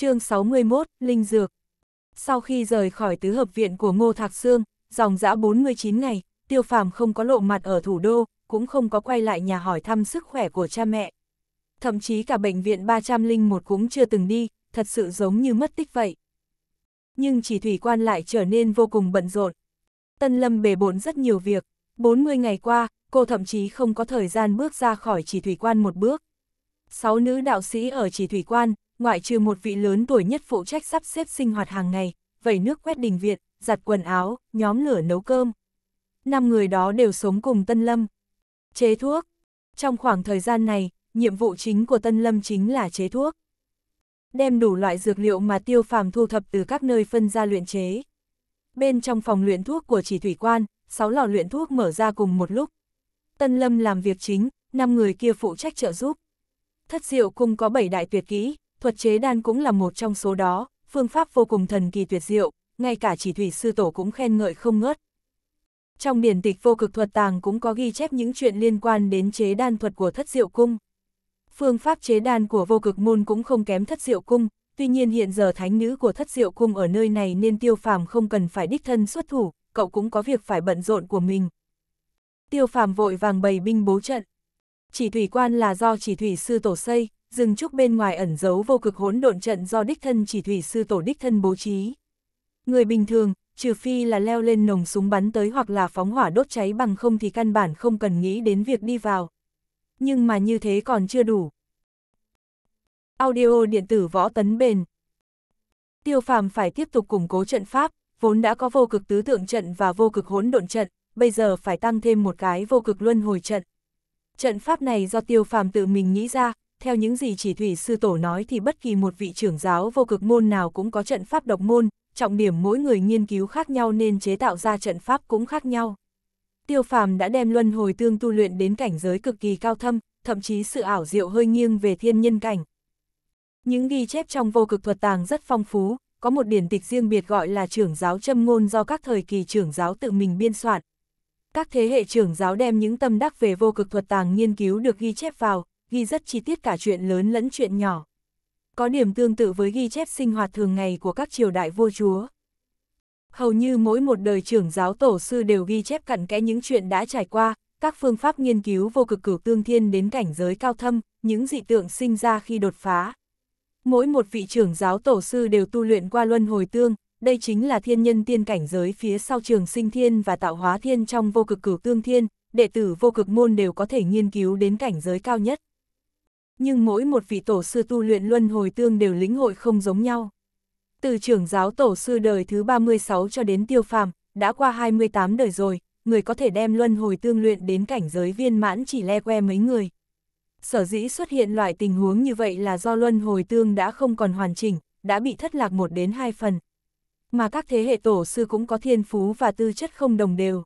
chương 61, Linh Dược. Sau khi rời khỏi tứ hợp viện của Ngô Thạc Sương, dòng dã 49 ngày, tiêu phàm không có lộ mặt ở thủ đô, cũng không có quay lại nhà hỏi thăm sức khỏe của cha mẹ. Thậm chí cả bệnh viện 301 cũng chưa từng đi, thật sự giống như mất tích vậy. Nhưng chỉ thủy quan lại trở nên vô cùng bận rộn. Tân Lâm bề bộn rất nhiều việc, 40 ngày qua, cô thậm chí không có thời gian bước ra khỏi chỉ thủy quan một bước. Sáu nữ đạo sĩ ở chỉ thủy quan, ngoại trừ một vị lớn tuổi nhất phụ trách sắp xếp sinh hoạt hàng ngày, vẩy nước quét đình viện, giặt quần áo, nhóm lửa nấu cơm. Năm người đó đều sống cùng Tân Lâm. Chế thuốc. Trong khoảng thời gian này, nhiệm vụ chính của Tân Lâm chính là chế thuốc. Đem đủ loại dược liệu mà tiêu phàm thu thập từ các nơi phân ra luyện chế. Bên trong phòng luyện thuốc của chỉ thủy quan, 6 lò luyện thuốc mở ra cùng một lúc. Tân Lâm làm việc chính, 5 người kia phụ trách trợ giúp. Thất diệu cung có 7 đại tuyệt kỹ, thuật chế đan cũng là một trong số đó, phương pháp vô cùng thần kỳ tuyệt diệu, ngay cả chỉ thủy sư tổ cũng khen ngợi không ngớt. Trong điển tịch vô cực thuật tàng cũng có ghi chép những chuyện liên quan đến chế đan thuật của thất diệu cung. Phương pháp chế đan của vô cực môn cũng không kém thất diệu cung, tuy nhiên hiện giờ thánh nữ của thất diệu cung ở nơi này nên tiêu phàm không cần phải đích thân xuất thủ, cậu cũng có việc phải bận rộn của mình. Tiêu phàm vội vàng bày binh bố trận. Chỉ thủy quan là do chỉ thủy sư tổ xây, rừng trúc bên ngoài ẩn giấu vô cực hỗn độn trận do đích thân chỉ thủy sư tổ đích thân bố trí. Người bình thường, trừ phi là leo lên nòng súng bắn tới hoặc là phóng hỏa đốt cháy bằng không thì căn bản không cần nghĩ đến việc đi vào. Nhưng mà như thế còn chưa đủ. Audio điện tử võ tấn bền. Tiêu phàm phải tiếp tục củng cố trận pháp, vốn đã có vô cực tứ tượng trận và vô cực hỗn độn trận, bây giờ phải tăng thêm một cái vô cực luân hồi trận. Trận pháp này do tiêu phàm tự mình nghĩ ra, theo những gì chỉ thủy sư tổ nói thì bất kỳ một vị trưởng giáo vô cực môn nào cũng có trận pháp độc môn, trọng điểm mỗi người nghiên cứu khác nhau nên chế tạo ra trận pháp cũng khác nhau. Tiêu phàm đã đem luân hồi tương tu luyện đến cảnh giới cực kỳ cao thâm, thậm chí sự ảo diệu hơi nghiêng về thiên nhân cảnh. Những ghi chép trong vô cực thuật tàng rất phong phú, có một điển tịch riêng biệt gọi là trưởng giáo châm ngôn do các thời kỳ trưởng giáo tự mình biên soạn. Các thế hệ trưởng giáo đem những tâm đắc về vô cực thuật tàng nghiên cứu được ghi chép vào, ghi rất chi tiết cả chuyện lớn lẫn chuyện nhỏ. Có điểm tương tự với ghi chép sinh hoạt thường ngày của các triều đại vua chúa. Hầu như mỗi một đời trưởng giáo tổ sư đều ghi chép cặn kẽ những chuyện đã trải qua, các phương pháp nghiên cứu vô cực cửu tương thiên đến cảnh giới cao thâm, những dị tượng sinh ra khi đột phá. Mỗi một vị trưởng giáo tổ sư đều tu luyện qua luân hồi tương, đây chính là thiên nhân tiên cảnh giới phía sau trường sinh thiên và tạo hóa thiên trong vô cực cửu tương thiên, đệ tử vô cực môn đều có thể nghiên cứu đến cảnh giới cao nhất nhưng mỗi một vị tổ sư tu luyện luân hồi tương đều lĩnh hội không giống nhau. Từ trưởng giáo tổ sư đời thứ 36 cho đến tiêu phàm, đã qua 28 đời rồi, người có thể đem luân hồi tương luyện đến cảnh giới viên mãn chỉ le que mấy người. Sở dĩ xuất hiện loại tình huống như vậy là do luân hồi tương đã không còn hoàn chỉnh, đã bị thất lạc một đến hai phần. Mà các thế hệ tổ sư cũng có thiên phú và tư chất không đồng đều.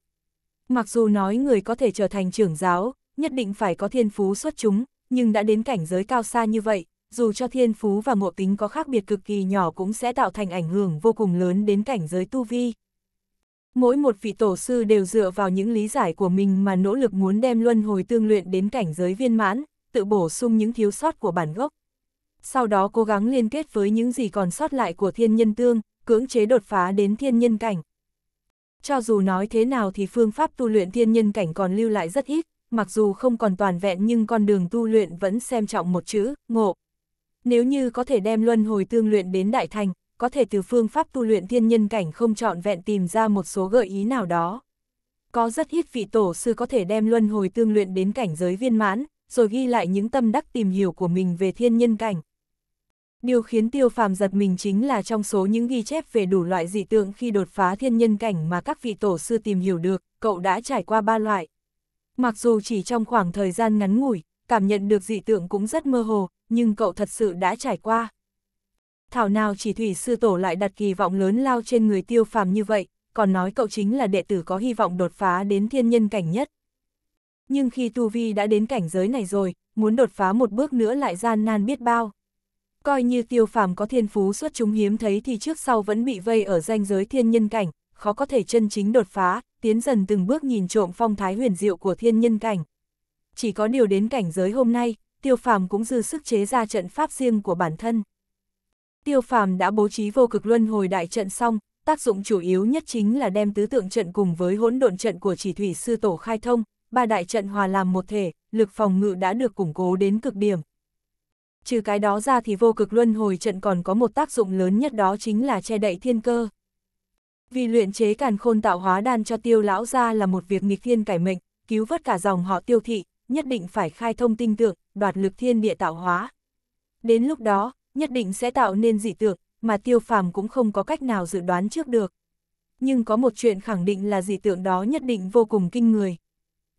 Mặc dù nói người có thể trở thành trưởng giáo, nhất định phải có thiên phú xuất chúng, nhưng đã đến cảnh giới cao xa như vậy, dù cho thiên phú và ngộ tính có khác biệt cực kỳ nhỏ cũng sẽ tạo thành ảnh hưởng vô cùng lớn đến cảnh giới tu vi. Mỗi một vị tổ sư đều dựa vào những lý giải của mình mà nỗ lực muốn đem luân hồi tương luyện đến cảnh giới viên mãn, tự bổ sung những thiếu sót của bản gốc. Sau đó cố gắng liên kết với những gì còn sót lại của thiên nhân tương, cưỡng chế đột phá đến thiên nhân cảnh. Cho dù nói thế nào thì phương pháp tu luyện thiên nhân cảnh còn lưu lại rất ít, mặc dù không còn toàn vẹn nhưng con đường tu luyện vẫn xem trọng một chữ, ngộ. Nếu như có thể đem luân hồi tương luyện đến đại thành, có thể từ phương pháp tu luyện thiên nhân cảnh không trọn vẹn tìm ra một số gợi ý nào đó. Có rất ít vị tổ sư có thể đem luân hồi tương luyện đến cảnh giới viên mãn, rồi ghi lại những tâm đắc tìm hiểu của mình về thiên nhân cảnh. Điều khiến tiêu phàm giật mình chính là trong số những ghi chép về đủ loại dị tượng khi đột phá thiên nhân cảnh mà các vị tổ sư tìm hiểu được, cậu đã trải qua ba loại. Mặc dù chỉ trong khoảng thời gian ngắn ngủi, cảm nhận được dị tượng cũng rất mơ hồ, nhưng cậu thật sự đã trải qua. Thảo nào chỉ thủy sư tổ lại đặt kỳ vọng lớn lao trên người tiêu phàm như vậy, còn nói cậu chính là đệ tử có hy vọng đột phá đến thiên nhân cảnh nhất. Nhưng khi Tu Vi đã đến cảnh giới này rồi, muốn đột phá một bước nữa lại gian nan biết bao. Coi như tiêu phàm có thiên phú xuất chúng hiếm thấy thì trước sau vẫn bị vây ở danh giới thiên nhân cảnh, khó có thể chân chính đột phá, tiến dần từng bước nhìn trộm phong thái huyền diệu của thiên nhân cảnh. Chỉ có điều đến cảnh giới hôm nay, tiêu phàm cũng dư sức chế ra trận pháp riêng của bản thân. Tiêu phàm đã bố trí vô cực luân hồi đại trận xong, tác dụng chủ yếu nhất chính là đem tứ tượng trận cùng với hỗn độn trận của chỉ thủy sư tổ khai thông, ba đại trận hòa làm một thể, lực phòng ngự đã được củng cố đến cực điểm. Trừ cái đó ra thì vô cực luân hồi trận còn có một tác dụng lớn nhất đó chính là che đậy thiên cơ. Vì luyện chế càn khôn tạo hóa đan cho tiêu lão ra là một việc nghịch thiên cải mệnh, cứu vớt cả dòng họ tiêu thị, nhất định phải khai thông tinh tượng, đoạt lực thiên địa tạo hóa. Đến lúc đó, nhất định sẽ tạo nên dị tượng, mà tiêu phàm cũng không có cách nào dự đoán trước được. Nhưng có một chuyện khẳng định là dị tượng đó nhất định vô cùng kinh người.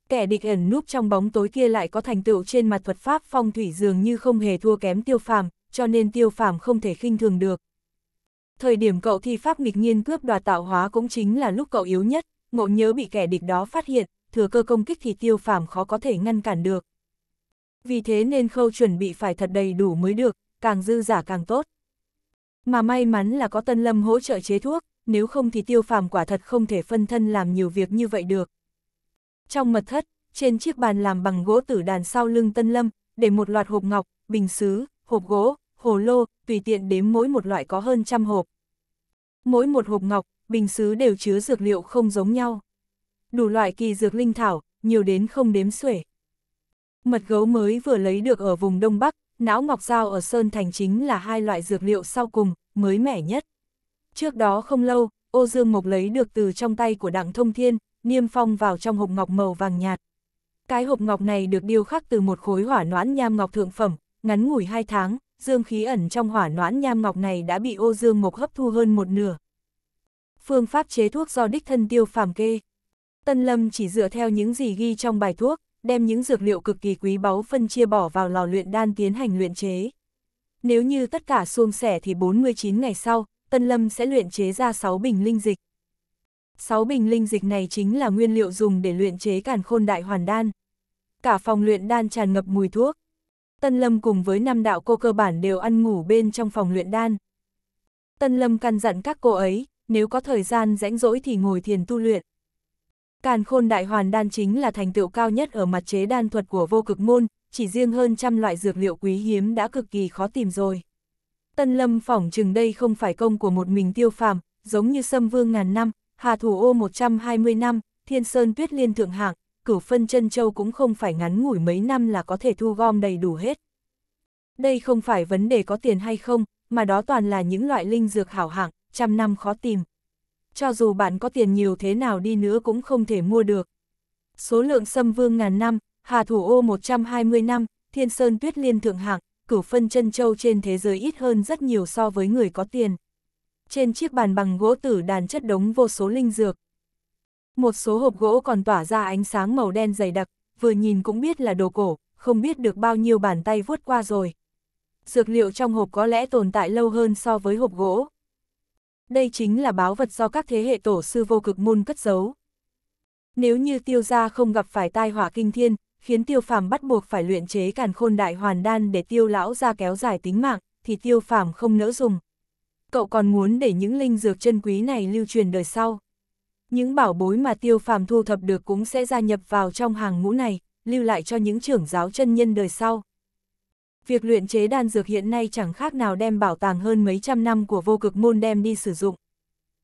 Kẻ địch ẩn núp trong bóng tối kia lại có thành tựu trên mặt thuật pháp phong thủy dường như không hề thua kém tiêu phàm, cho nên tiêu phàm không thể khinh thường được. Thời điểm cậu thi pháp nghịch nhiên cướp đoạt tạo hóa cũng chính là lúc cậu yếu nhất, ngộ nhớ bị kẻ địch đó phát hiện, thừa cơ công kích thì tiêu phàm khó có thể ngăn cản được. Vì thế nên khâu chuẩn bị phải thật đầy đủ mới được, càng dư giả càng tốt. Mà may mắn là có Tân Lâm hỗ trợ chế thuốc, nếu không thì tiêu phàm quả thật không thể phân thân làm nhiều việc như vậy được. Trong mật thất, trên chiếc bàn làm bằng gỗ tử đàn sau lưng Tân Lâm, để một loạt hộp ngọc, bình xứ, hộp gỗ, hồ lô, tùy tiện đếm mỗi một loại có hơn trăm hộp. Mỗi một hộp ngọc, bình xứ đều chứa dược liệu không giống nhau. Đủ loại kỳ dược linh thảo, nhiều đến không đếm xuể. Mật gấu mới vừa lấy được ở vùng Đông Bắc, não ngọc dao ở Sơn Thành chính là hai loại dược liệu sau cùng, mới mẻ nhất. Trước đó không lâu, ô dương mộc lấy được từ trong tay của đặng thông thiên, niêm phong vào trong hộp ngọc màu vàng nhạt. Cái hộp ngọc này được điêu khắc từ một khối hỏa noãn nham ngọc thượng phẩm, ngắn ngủi hai tháng, dương khí ẩn trong hỏa noãn nham ngọc này đã bị ô dương mộc hấp thu hơn một nửa. Phương pháp chế thuốc do đích thân tiêu phàm kê. Tân Lâm chỉ dựa theo những gì ghi trong bài thuốc, đem những dược liệu cực kỳ quý báu phân chia bỏ vào lò luyện đan tiến hành luyện chế. Nếu như tất cả xuông sẻ thì 49 ngày sau, Tân Lâm sẽ luyện chế ra 6 bình linh dịch. 6 bình linh dịch này chính là nguyên liệu dùng để luyện chế càn khôn đại hoàn đan. Cả phòng luyện đan tràn ngập mùi thuốc. Tân Lâm cùng với năm đạo cô cơ bản đều ăn ngủ bên trong phòng luyện đan. Tân Lâm căn dặn các cô ấy, nếu có thời gian rãnh rỗi thì ngồi thiền tu luyện. Càn khôn đại hoàn đan chính là thành tựu cao nhất ở mặt chế đan thuật của vô cực môn, chỉ riêng hơn trăm loại dược liệu quý hiếm đã cực kỳ khó tìm rồi. Tân Lâm phỏng chừng đây không phải công của một mình tiêu phàm, giống như sâm vương ngàn năm, hà thủ ô 120 năm, thiên sơn tuyết liên thượng hạng, cửu phân chân châu cũng không phải ngắn ngủi mấy năm là có thể thu gom đầy đủ hết. Đây không phải vấn đề có tiền hay không, mà đó toàn là những loại linh dược hảo hạng, trăm năm khó tìm. Cho dù bạn có tiền nhiều thế nào đi nữa cũng không thể mua được. Số lượng xâm vương ngàn năm, hà thủ ô 120 năm, thiên sơn tuyết liên thượng hạng, cửu phân chân châu trên thế giới ít hơn rất nhiều so với người có tiền. Trên chiếc bàn bằng gỗ tử đàn chất đống vô số linh dược. Một số hộp gỗ còn tỏa ra ánh sáng màu đen dày đặc, vừa nhìn cũng biết là đồ cổ, không biết được bao nhiêu bàn tay vuốt qua rồi. Dược liệu trong hộp có lẽ tồn tại lâu hơn so với hộp gỗ. Đây chính là báo vật do các thế hệ tổ sư vô cực môn cất giấu. Nếu như tiêu gia không gặp phải tai họa kinh thiên, khiến tiêu phàm bắt buộc phải luyện chế càn khôn đại hoàn đan để tiêu lão ra kéo dài tính mạng, thì tiêu phàm không nỡ dùng. Cậu còn muốn để những linh dược chân quý này lưu truyền đời sau những bảo bối mà tiêu phàm thu thập được cũng sẽ gia nhập vào trong hàng ngũ này, lưu lại cho những trưởng giáo chân nhân đời sau. Việc luyện chế đan dược hiện nay chẳng khác nào đem bảo tàng hơn mấy trăm năm của vô cực môn đem đi sử dụng.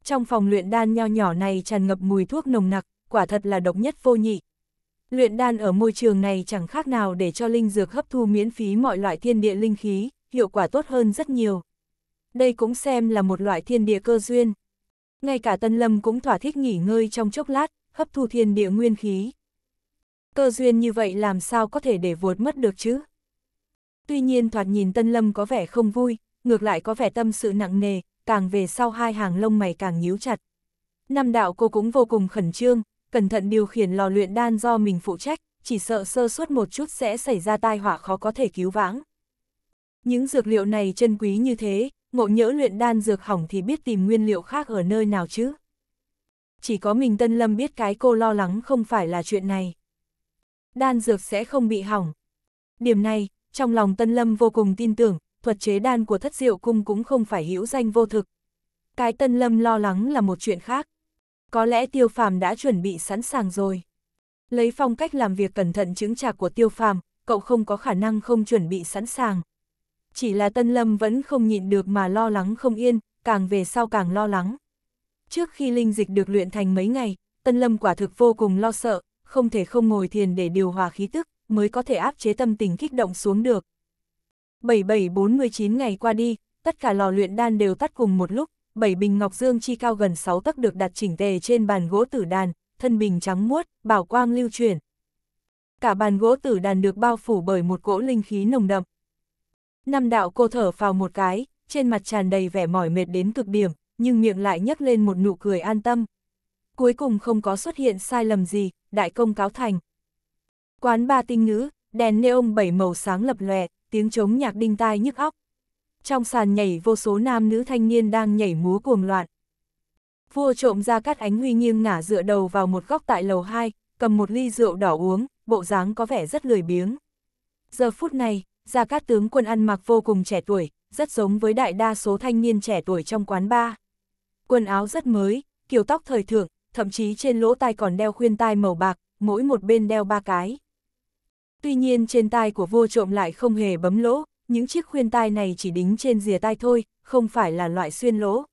Trong phòng luyện đan nho nhỏ này tràn ngập mùi thuốc nồng nặc, quả thật là độc nhất vô nhị. Luyện đan ở môi trường này chẳng khác nào để cho linh dược hấp thu miễn phí mọi loại thiên địa linh khí, hiệu quả tốt hơn rất nhiều. Đây cũng xem là một loại thiên địa cơ duyên ngay cả Tân Lâm cũng thỏa thích nghỉ ngơi trong chốc lát, hấp thu thiên địa nguyên khí. Cơ duyên như vậy làm sao có thể để vuột mất được chứ? Tuy nhiên thoạt nhìn Tân Lâm có vẻ không vui, ngược lại có vẻ tâm sự nặng nề, càng về sau hai hàng lông mày càng nhíu chặt. Năm đạo cô cũng vô cùng khẩn trương, cẩn thận điều khiển lò luyện đan do mình phụ trách, chỉ sợ sơ suất một chút sẽ xảy ra tai họa khó có thể cứu vãng. Những dược liệu này chân quý như thế, ngộ nhỡ luyện đan dược hỏng thì biết tìm nguyên liệu khác ở nơi nào chứ. Chỉ có mình Tân Lâm biết cái cô lo lắng không phải là chuyện này. Đan dược sẽ không bị hỏng. Điểm này, trong lòng Tân Lâm vô cùng tin tưởng, thuật chế đan của thất diệu cung cũng không phải hữu danh vô thực. Cái Tân Lâm lo lắng là một chuyện khác. Có lẽ Tiêu Phàm đã chuẩn bị sẵn sàng rồi. Lấy phong cách làm việc cẩn thận chứng trạc của Tiêu Phàm, cậu không có khả năng không chuẩn bị sẵn sàng chỉ là Tân Lâm vẫn không nhịn được mà lo lắng không yên, càng về sau càng lo lắng. Trước khi linh dịch được luyện thành mấy ngày, Tân Lâm quả thực vô cùng lo sợ, không thể không ngồi thiền để điều hòa khí tức, mới có thể áp chế tâm tình kích động xuống được. 7749 ngày qua đi, tất cả lò luyện đan đều tắt cùng một lúc, bảy bình ngọc dương chi cao gần 6 tấc được đặt chỉnh tề trên bàn gỗ tử đàn, thân bình trắng muốt, bảo quang lưu chuyển. Cả bàn gỗ tử đàn được bao phủ bởi một cỗ linh khí nồng đậm, Năm đạo cô thở vào một cái, trên mặt tràn đầy vẻ mỏi mệt đến cực điểm, nhưng miệng lại nhấc lên một nụ cười an tâm. Cuối cùng không có xuất hiện sai lầm gì, đại công cáo thành. Quán ba tinh ngữ, đèn neon bảy màu sáng lập lòe, tiếng trống nhạc đinh tai nhức óc. Trong sàn nhảy vô số nam nữ thanh niên đang nhảy múa cuồng loạn. Vua trộm ra cắt ánh huy nghiêng ngả dựa đầu vào một góc tại lầu 2, cầm một ly rượu đỏ uống, bộ dáng có vẻ rất lười biếng. Giờ phút này, Gia Cát tướng quân ăn mặc vô cùng trẻ tuổi, rất giống với đại đa số thanh niên trẻ tuổi trong quán bar. Quần áo rất mới, kiểu tóc thời thượng, thậm chí trên lỗ tai còn đeo khuyên tai màu bạc, mỗi một bên đeo ba cái. Tuy nhiên trên tai của vua trộm lại không hề bấm lỗ, những chiếc khuyên tai này chỉ đính trên rìa tai thôi, không phải là loại xuyên lỗ.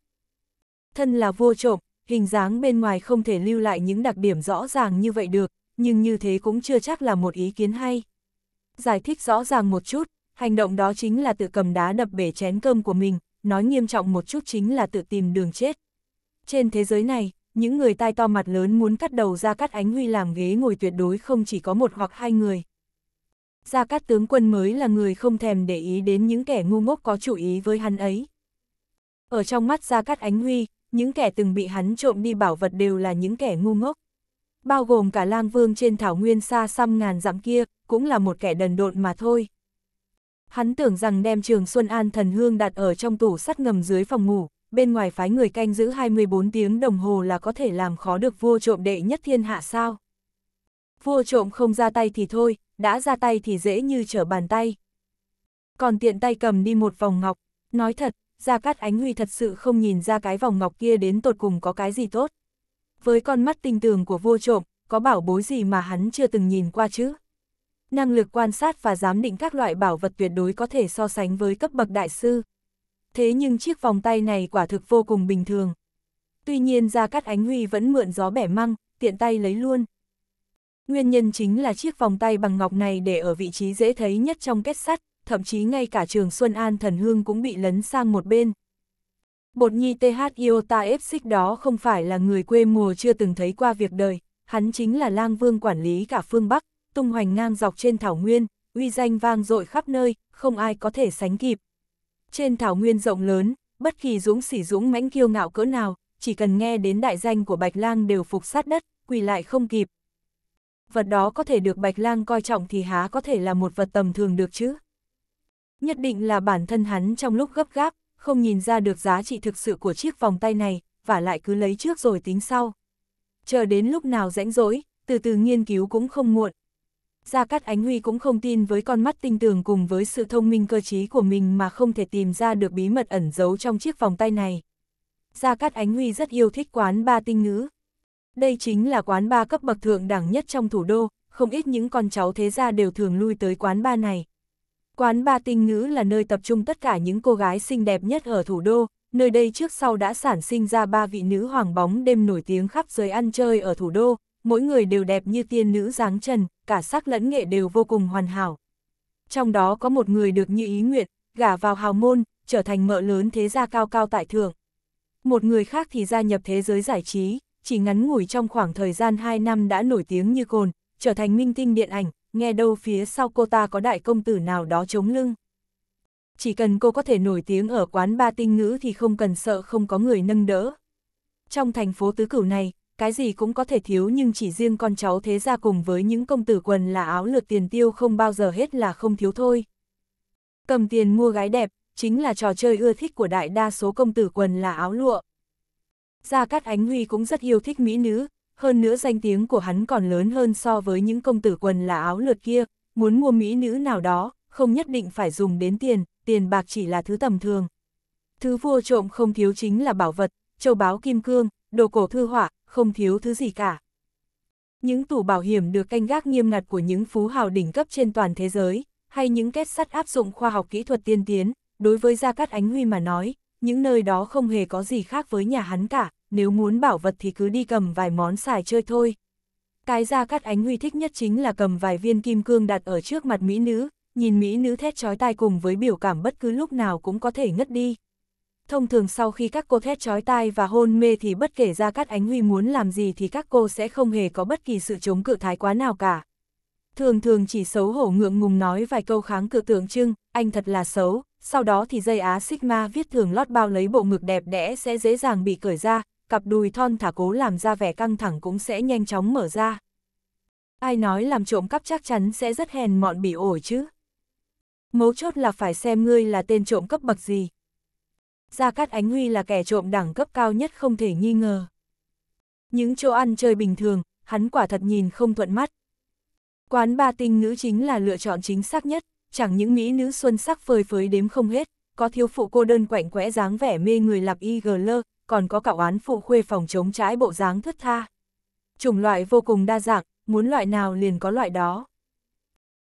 Thân là vua trộm, hình dáng bên ngoài không thể lưu lại những đặc điểm rõ ràng như vậy được, nhưng như thế cũng chưa chắc là một ý kiến hay giải thích rõ ràng một chút, hành động đó chính là tự cầm đá đập bể chén cơm của mình, nói nghiêm trọng một chút chính là tự tìm đường chết. Trên thế giới này, những người tai to mặt lớn muốn cắt đầu ra cắt ánh huy làm ghế ngồi tuyệt đối không chỉ có một hoặc hai người. Gia Cát tướng quân mới là người không thèm để ý đến những kẻ ngu ngốc có chủ ý với hắn ấy. Ở trong mắt Gia Cát Ánh Huy, những kẻ từng bị hắn trộm đi bảo vật đều là những kẻ ngu ngốc bao gồm cả lang vương trên thảo nguyên xa xăm ngàn dặm kia, cũng là một kẻ đần độn mà thôi. Hắn tưởng rằng đem trường Xuân An thần hương đặt ở trong tủ sắt ngầm dưới phòng ngủ, bên ngoài phái người canh giữ 24 tiếng đồng hồ là có thể làm khó được vua trộm đệ nhất thiên hạ sao. Vua trộm không ra tay thì thôi, đã ra tay thì dễ như trở bàn tay. Còn tiện tay cầm đi một vòng ngọc, nói thật, Gia Cát Ánh Huy thật sự không nhìn ra cái vòng ngọc kia đến tột cùng có cái gì tốt với con mắt tinh tường của vô trộm, có bảo bối gì mà hắn chưa từng nhìn qua chứ. Năng lực quan sát và giám định các loại bảo vật tuyệt đối có thể so sánh với cấp bậc đại sư. Thế nhưng chiếc vòng tay này quả thực vô cùng bình thường. Tuy nhiên Gia Cát Ánh Huy vẫn mượn gió bẻ măng, tiện tay lấy luôn. Nguyên nhân chính là chiếc vòng tay bằng ngọc này để ở vị trí dễ thấy nhất trong kết sắt, thậm chí ngay cả trường Xuân An Thần Hương cũng bị lấn sang một bên, Bột nhi TH Iota F xích đó không phải là người quê mùa chưa từng thấy qua việc đời, hắn chính là lang vương quản lý cả phương Bắc, tung hoành ngang dọc trên thảo nguyên, uy danh vang dội khắp nơi, không ai có thể sánh kịp. Trên thảo nguyên rộng lớn, bất kỳ dũng sĩ dũng mãnh kiêu ngạo cỡ nào, chỉ cần nghe đến đại danh của Bạch Lang đều phục sát đất, quỳ lại không kịp. Vật đó có thể được Bạch Lang coi trọng thì há có thể là một vật tầm thường được chứ? Nhất định là bản thân hắn trong lúc gấp gáp, không nhìn ra được giá trị thực sự của chiếc vòng tay này, và lại cứ lấy trước rồi tính sau. Chờ đến lúc nào rãnh rỗi, từ từ nghiên cứu cũng không muộn. Gia Cát Ánh Huy cũng không tin với con mắt tinh tường cùng với sự thông minh cơ trí của mình mà không thể tìm ra được bí mật ẩn giấu trong chiếc vòng tay này. Gia Cát Ánh Huy rất yêu thích quán ba tinh ngữ. Đây chính là quán ba cấp bậc thượng đẳng nhất trong thủ đô, không ít những con cháu thế gia đều thường lui tới quán ba này, Quán ba tinh ngữ là nơi tập trung tất cả những cô gái xinh đẹp nhất ở thủ đô, nơi đây trước sau đã sản sinh ra ba vị nữ hoàng bóng đêm nổi tiếng khắp giới ăn chơi ở thủ đô, mỗi người đều đẹp như tiên nữ dáng trần, cả sắc lẫn nghệ đều vô cùng hoàn hảo. Trong đó có một người được như ý nguyện, gả vào hào môn, trở thành mợ lớn thế gia cao cao tại thượng. Một người khác thì gia nhập thế giới giải trí, chỉ ngắn ngủi trong khoảng thời gian 2 năm đã nổi tiếng như cồn, trở thành minh tinh điện ảnh, nghe đâu phía sau cô ta có đại công tử nào đó chống lưng. Chỉ cần cô có thể nổi tiếng ở quán ba tinh ngữ thì không cần sợ không có người nâng đỡ. Trong thành phố tứ cửu này, cái gì cũng có thể thiếu nhưng chỉ riêng con cháu thế ra cùng với những công tử quần là áo lượt tiền tiêu không bao giờ hết là không thiếu thôi. Cầm tiền mua gái đẹp, chính là trò chơi ưa thích của đại đa số công tử quần là áo lụa. Gia Cát Ánh Huy cũng rất yêu thích mỹ nữ, hơn nữa danh tiếng của hắn còn lớn hơn so với những công tử quần là áo lượt kia, muốn mua mỹ nữ nào đó, không nhất định phải dùng đến tiền, tiền bạc chỉ là thứ tầm thường. Thứ vua trộm không thiếu chính là bảo vật, châu báu kim cương, đồ cổ thư họa, không thiếu thứ gì cả. Những tủ bảo hiểm được canh gác nghiêm ngặt của những phú hào đỉnh cấp trên toàn thế giới, hay những kết sắt áp dụng khoa học kỹ thuật tiên tiến, đối với Gia Cát Ánh Huy mà nói, những nơi đó không hề có gì khác với nhà hắn cả, nếu muốn bảo vật thì cứ đi cầm vài món xài chơi thôi. Cái ra cắt ánh huy thích nhất chính là cầm vài viên kim cương đặt ở trước mặt mỹ nữ, nhìn mỹ nữ thét chói tai cùng với biểu cảm bất cứ lúc nào cũng có thể ngất đi. Thông thường sau khi các cô thét chói tai và hôn mê thì bất kể ra cắt ánh huy muốn làm gì thì các cô sẽ không hề có bất kỳ sự chống cự thái quá nào cả. Thường thường chỉ xấu hổ ngượng ngùng nói vài câu kháng cự tượng trưng, anh thật là xấu, sau đó thì dây á Sigma viết thường lót bao lấy bộ ngực đẹp đẽ sẽ dễ dàng bị cởi ra, cặp đùi thon thả cố làm ra vẻ căng thẳng cũng sẽ nhanh chóng mở ra. Ai nói làm trộm cắp chắc chắn sẽ rất hèn mọn bị ổi chứ. Mấu chốt là phải xem ngươi là tên trộm cấp bậc gì. Gia Cát Ánh Huy là kẻ trộm đẳng cấp cao nhất không thể nghi ngờ. Những chỗ ăn chơi bình thường, hắn quả thật nhìn không thuận mắt. Quán ba tinh nữ chính là lựa chọn chính xác nhất, chẳng những mỹ nữ xuân sắc phơi phới đếm không hết, có thiếu phụ cô đơn quạnh quẽ dáng vẻ mê người lạp y gờ lơ, còn có cả oán phụ khuê phòng chống trái bộ dáng thất tha. Chủng loại vô cùng đa dạng, muốn loại nào liền có loại đó.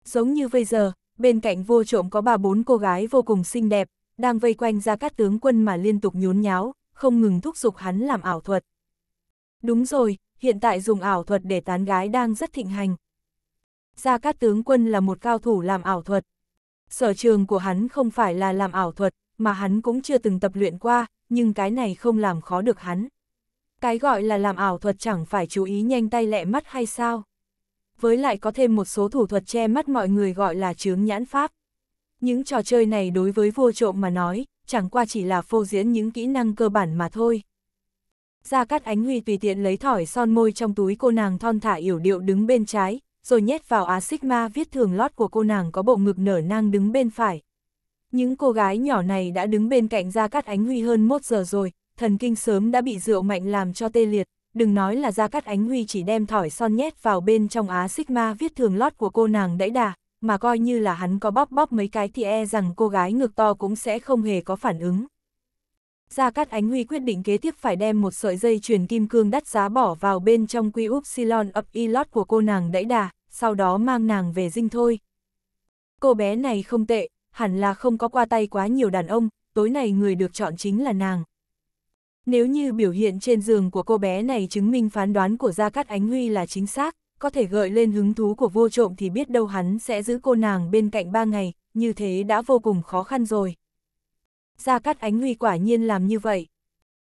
Giống như bây giờ, bên cạnh vô trộm có ba bốn cô gái vô cùng xinh đẹp, đang vây quanh ra các tướng quân mà liên tục nhốn nháo, không ngừng thúc giục hắn làm ảo thuật. Đúng rồi, hiện tại dùng ảo thuật để tán gái đang rất thịnh hành. Gia Cát tướng quân là một cao thủ làm ảo thuật. Sở trường của hắn không phải là làm ảo thuật, mà hắn cũng chưa từng tập luyện qua, nhưng cái này không làm khó được hắn. Cái gọi là làm ảo thuật chẳng phải chú ý nhanh tay lẹ mắt hay sao? Với lại có thêm một số thủ thuật che mắt mọi người gọi là chướng nhãn pháp. Những trò chơi này đối với vô trộm mà nói, chẳng qua chỉ là phô diễn những kỹ năng cơ bản mà thôi. Gia Cát Ánh Huy tùy tiện lấy thỏi son môi trong túi cô nàng thon thả yểu điệu đứng bên trái, rồi nhét vào á sigma viết thường lót của cô nàng có bộ ngực nở nang đứng bên phải, những cô gái nhỏ này đã đứng bên cạnh Gia Cát Ánh Huy hơn một giờ rồi, thần kinh sớm đã bị rượu mạnh làm cho tê liệt, đừng nói là Gia Cát Ánh Huy chỉ đem thỏi son nhét vào bên trong á sigma viết thường lót của cô nàng đẫy đà, mà coi như là hắn có bóp bóp mấy cái thì e rằng cô gái ngực to cũng sẽ không hề có phản ứng. Gia Cát Ánh Huy quyết định kế tiếp phải đem một sợi dây chuyền kim cương đắt giá bỏ vào bên trong quy úp silon up y lót của cô nàng đẫy đà, sau đó mang nàng về dinh thôi. Cô bé này không tệ, hẳn là không có qua tay quá nhiều đàn ông, tối nay người được chọn chính là nàng. Nếu như biểu hiện trên giường của cô bé này chứng minh phán đoán của Gia Cát Ánh Huy là chính xác, có thể gợi lên hứng thú của vô trộm thì biết đâu hắn sẽ giữ cô nàng bên cạnh ba ngày, như thế đã vô cùng khó khăn rồi. Gia Cát Ánh Huy quả nhiên làm như vậy.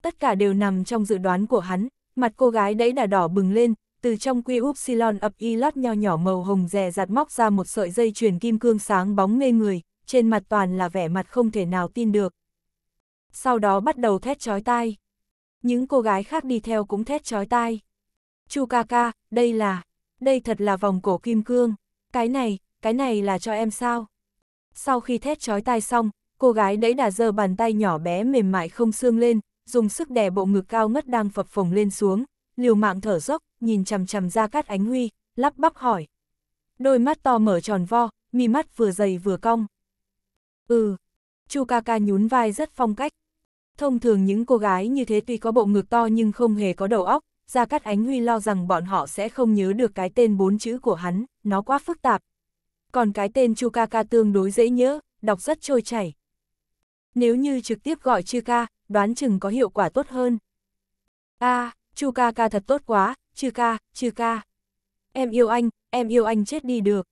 Tất cả đều nằm trong dự đoán của hắn, mặt cô gái đấy đã đỏ bừng lên, từ trong quy úp xilon ập y lót nho nhỏ màu hồng rè rạt móc ra một sợi dây chuyền kim cương sáng bóng mê người, trên mặt toàn là vẻ mặt không thể nào tin được. Sau đó bắt đầu thét chói tai. Những cô gái khác đi theo cũng thét chói tai. Chu ca ca, đây là, đây thật là vòng cổ kim cương, cái này, cái này là cho em sao? Sau khi thét chói tai xong, cô gái đấy đã giơ bàn tay nhỏ bé mềm mại không xương lên, dùng sức đè bộ ngực cao ngất đang phập phồng lên xuống, liều mạng thở dốc, nhìn chằm chằm ra cát ánh huy, lắp bắp hỏi. Đôi mắt to mở tròn vo, mi mắt vừa dày vừa cong. Ừ, Chu ca ca nhún vai rất phong cách. Thông thường những cô gái như thế tuy có bộ ngực to nhưng không hề có đầu óc, Gia Cát Ánh Huy lo rằng bọn họ sẽ không nhớ được cái tên bốn chữ của hắn, nó quá phức tạp. Còn cái tên Chu ca ca tương đối dễ nhớ, đọc rất trôi chảy. Nếu như trực tiếp gọi chư ca, đoán chừng có hiệu quả tốt hơn. a à, Chu ca ca thật tốt quá, chư ca, chư ca. Em yêu anh, em yêu anh chết đi được.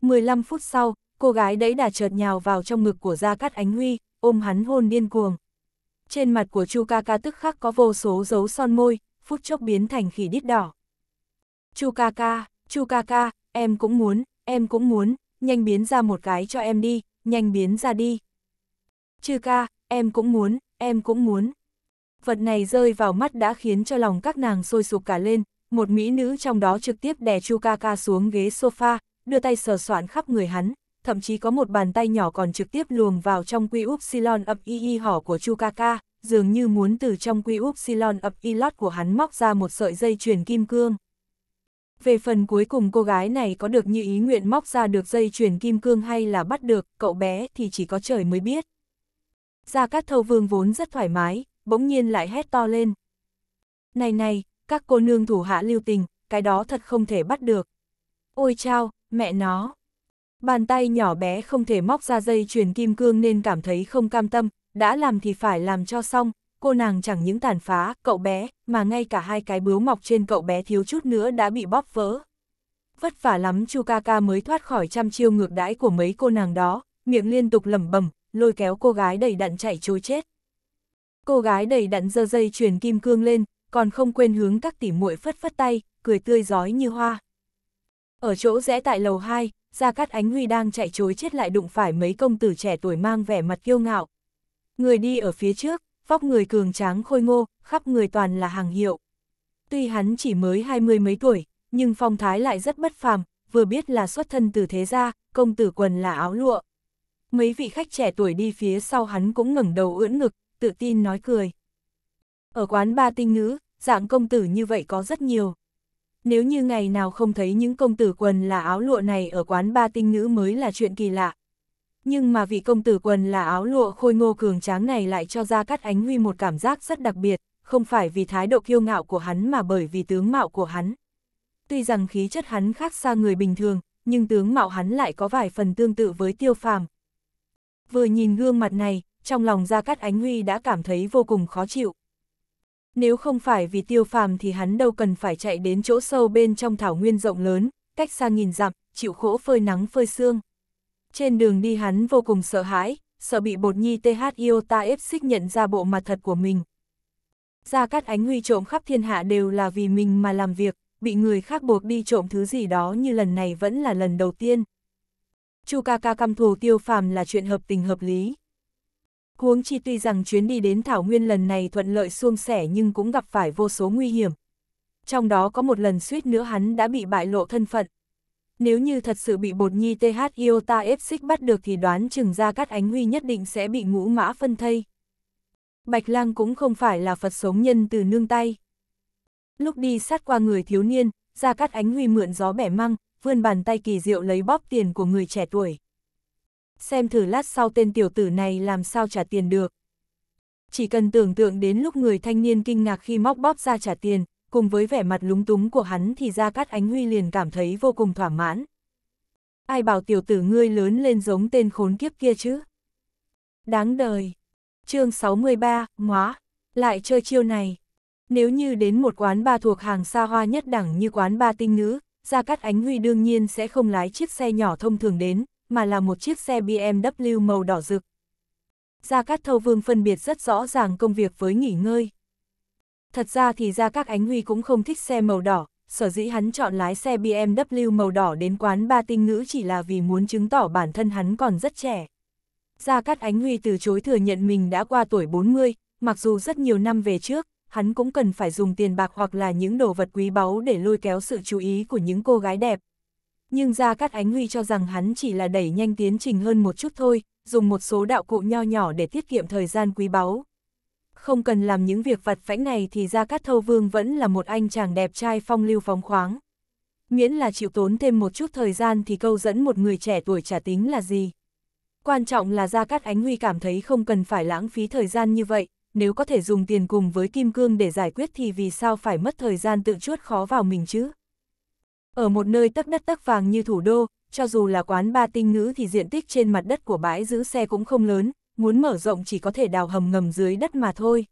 15 phút sau, cô gái đấy đã chợt nhào vào trong ngực của Gia Cát Ánh Huy, ôm hắn hôn điên cuồng. Trên mặt của Chu ca ca tức khắc có vô số dấu son môi, phút chốc biến thành khỉ đít đỏ. Chu ca ca, Chu ca ca, em cũng muốn, em cũng muốn, nhanh biến ra một cái cho em đi, nhanh biến ra đi. Chư ca, em cũng muốn, em cũng muốn. Vật này rơi vào mắt đã khiến cho lòng các nàng sôi sục cả lên, một mỹ nữ trong đó trực tiếp đè Chu ca ca xuống ghế sofa, đưa tay sờ soạn khắp người hắn, thậm chí có một bàn tay nhỏ còn trực tiếp luồng vào trong quy úp Silon ập y y hỏ của Chu ca ca dường như muốn từ trong quy úp Silon ập y lót của hắn móc ra một sợi dây chuyền kim cương. Về phần cuối cùng cô gái này có được như ý nguyện móc ra được dây chuyền kim cương hay là bắt được cậu bé thì chỉ có trời mới biết. Gia Cát Thâu Vương vốn rất thoải mái, bỗng nhiên lại hét to lên. Này này, các cô nương thủ hạ lưu tình, cái đó thật không thể bắt được. Ôi chao, mẹ nó, Bàn tay nhỏ bé không thể móc ra dây chuyền kim cương nên cảm thấy không cam tâm, đã làm thì phải làm cho xong, cô nàng chẳng những tàn phá cậu bé, mà ngay cả hai cái bướu mọc trên cậu bé thiếu chút nữa đã bị bóp vỡ. Vất vả lắm Chu ca ca mới thoát khỏi trăm chiêu ngược đãi của mấy cô nàng đó, miệng liên tục lẩm bẩm, lôi kéo cô gái đầy đặn chạy trối chết. Cô gái đầy đặn giơ dây chuyền kim cương lên, còn không quên hướng các tỉ muội phất phất tay, cười tươi giói như hoa. Ở chỗ rẽ tại lầu 2, Gia Cát Ánh Huy đang chạy chối chết lại đụng phải mấy công tử trẻ tuổi mang vẻ mặt kiêu ngạo. Người đi ở phía trước, vóc người cường tráng khôi ngô, khắp người toàn là hàng hiệu. Tuy hắn chỉ mới hai mươi mấy tuổi, nhưng phong thái lại rất bất phàm, vừa biết là xuất thân từ thế gia, công tử quần là áo lụa. Mấy vị khách trẻ tuổi đi phía sau hắn cũng ngẩng đầu ưỡn ngực, tự tin nói cười. Ở quán ba tinh nữ, dạng công tử như vậy có rất nhiều nếu như ngày nào không thấy những công tử quần là áo lụa này ở quán ba tinh nữ mới là chuyện kỳ lạ. Nhưng mà vị công tử quần là áo lụa khôi ngô cường tráng này lại cho ra cắt ánh huy một cảm giác rất đặc biệt, không phải vì thái độ kiêu ngạo của hắn mà bởi vì tướng mạo của hắn. Tuy rằng khí chất hắn khác xa người bình thường, nhưng tướng mạo hắn lại có vài phần tương tự với tiêu phàm. Vừa nhìn gương mặt này, trong lòng Gia Cát Ánh Huy đã cảm thấy vô cùng khó chịu nếu không phải vì tiêu phàm thì hắn đâu cần phải chạy đến chỗ sâu bên trong thảo nguyên rộng lớn, cách xa nghìn dặm, chịu khổ phơi nắng phơi xương. Trên đường đi hắn vô cùng sợ hãi, sợ bị bột nhi THIOTA ép xích nhận ra bộ mặt thật của mình. Gia cát ánh huy trộm khắp thiên hạ đều là vì mình mà làm việc, bị người khác buộc đi trộm thứ gì đó như lần này vẫn là lần đầu tiên. Chu ca ca căm thù tiêu phàm là chuyện hợp tình hợp lý. Huống chi tuy rằng chuyến đi đến Thảo Nguyên lần này thuận lợi suôn sẻ nhưng cũng gặp phải vô số nguy hiểm. Trong đó có một lần suýt nữa hắn đã bị bại lộ thân phận. Nếu như thật sự bị bột nhi TH Iota f bắt được thì đoán chừng ra các ánh huy nhất định sẽ bị ngũ mã phân thây. Bạch lang cũng không phải là Phật sống nhân từ nương tay. Lúc đi sát qua người thiếu niên, Gia Cát Ánh Huy mượn gió bẻ măng, vươn bàn tay kỳ diệu lấy bóp tiền của người trẻ tuổi xem thử lát sau tên tiểu tử này làm sao trả tiền được. Chỉ cần tưởng tượng đến lúc người thanh niên kinh ngạc khi móc bóp ra trả tiền, cùng với vẻ mặt lúng túng của hắn thì Gia Cát Ánh Huy liền cảm thấy vô cùng thỏa mãn. Ai bảo tiểu tử ngươi lớn lên giống tên khốn kiếp kia chứ? Đáng đời. chương 63, ngóa, lại chơi chiêu này. Nếu như đến một quán ba thuộc hàng xa hoa nhất đẳng như quán ba tinh nữ, Gia Cát Ánh Huy đương nhiên sẽ không lái chiếc xe nhỏ thông thường đến, mà là một chiếc xe BMW màu đỏ rực. Gia Cát Thâu Vương phân biệt rất rõ ràng công việc với nghỉ ngơi. Thật ra thì Gia Cát Ánh Huy cũng không thích xe màu đỏ, sở dĩ hắn chọn lái xe BMW màu đỏ đến quán ba tinh ngữ chỉ là vì muốn chứng tỏ bản thân hắn còn rất trẻ. Gia Cát Ánh Huy từ chối thừa nhận mình đã qua tuổi 40, mặc dù rất nhiều năm về trước, hắn cũng cần phải dùng tiền bạc hoặc là những đồ vật quý báu để lôi kéo sự chú ý của những cô gái đẹp, nhưng Gia Cát Ánh Huy cho rằng hắn chỉ là đẩy nhanh tiến trình hơn một chút thôi, dùng một số đạo cụ nho nhỏ để tiết kiệm thời gian quý báu. Không cần làm những việc vặt vãnh này thì Gia Cát Thâu Vương vẫn là một anh chàng đẹp trai phong lưu phóng khoáng. Miễn là chịu tốn thêm một chút thời gian thì câu dẫn một người trẻ tuổi trả tính là gì. Quan trọng là Gia Cát Ánh Huy cảm thấy không cần phải lãng phí thời gian như vậy, nếu có thể dùng tiền cùng với kim cương để giải quyết thì vì sao phải mất thời gian tự chuốt khó vào mình chứ. Ở một nơi tắc đất tắc vàng như thủ đô, cho dù là quán ba tinh ngữ thì diện tích trên mặt đất của bãi giữ xe cũng không lớn, muốn mở rộng chỉ có thể đào hầm ngầm dưới đất mà thôi.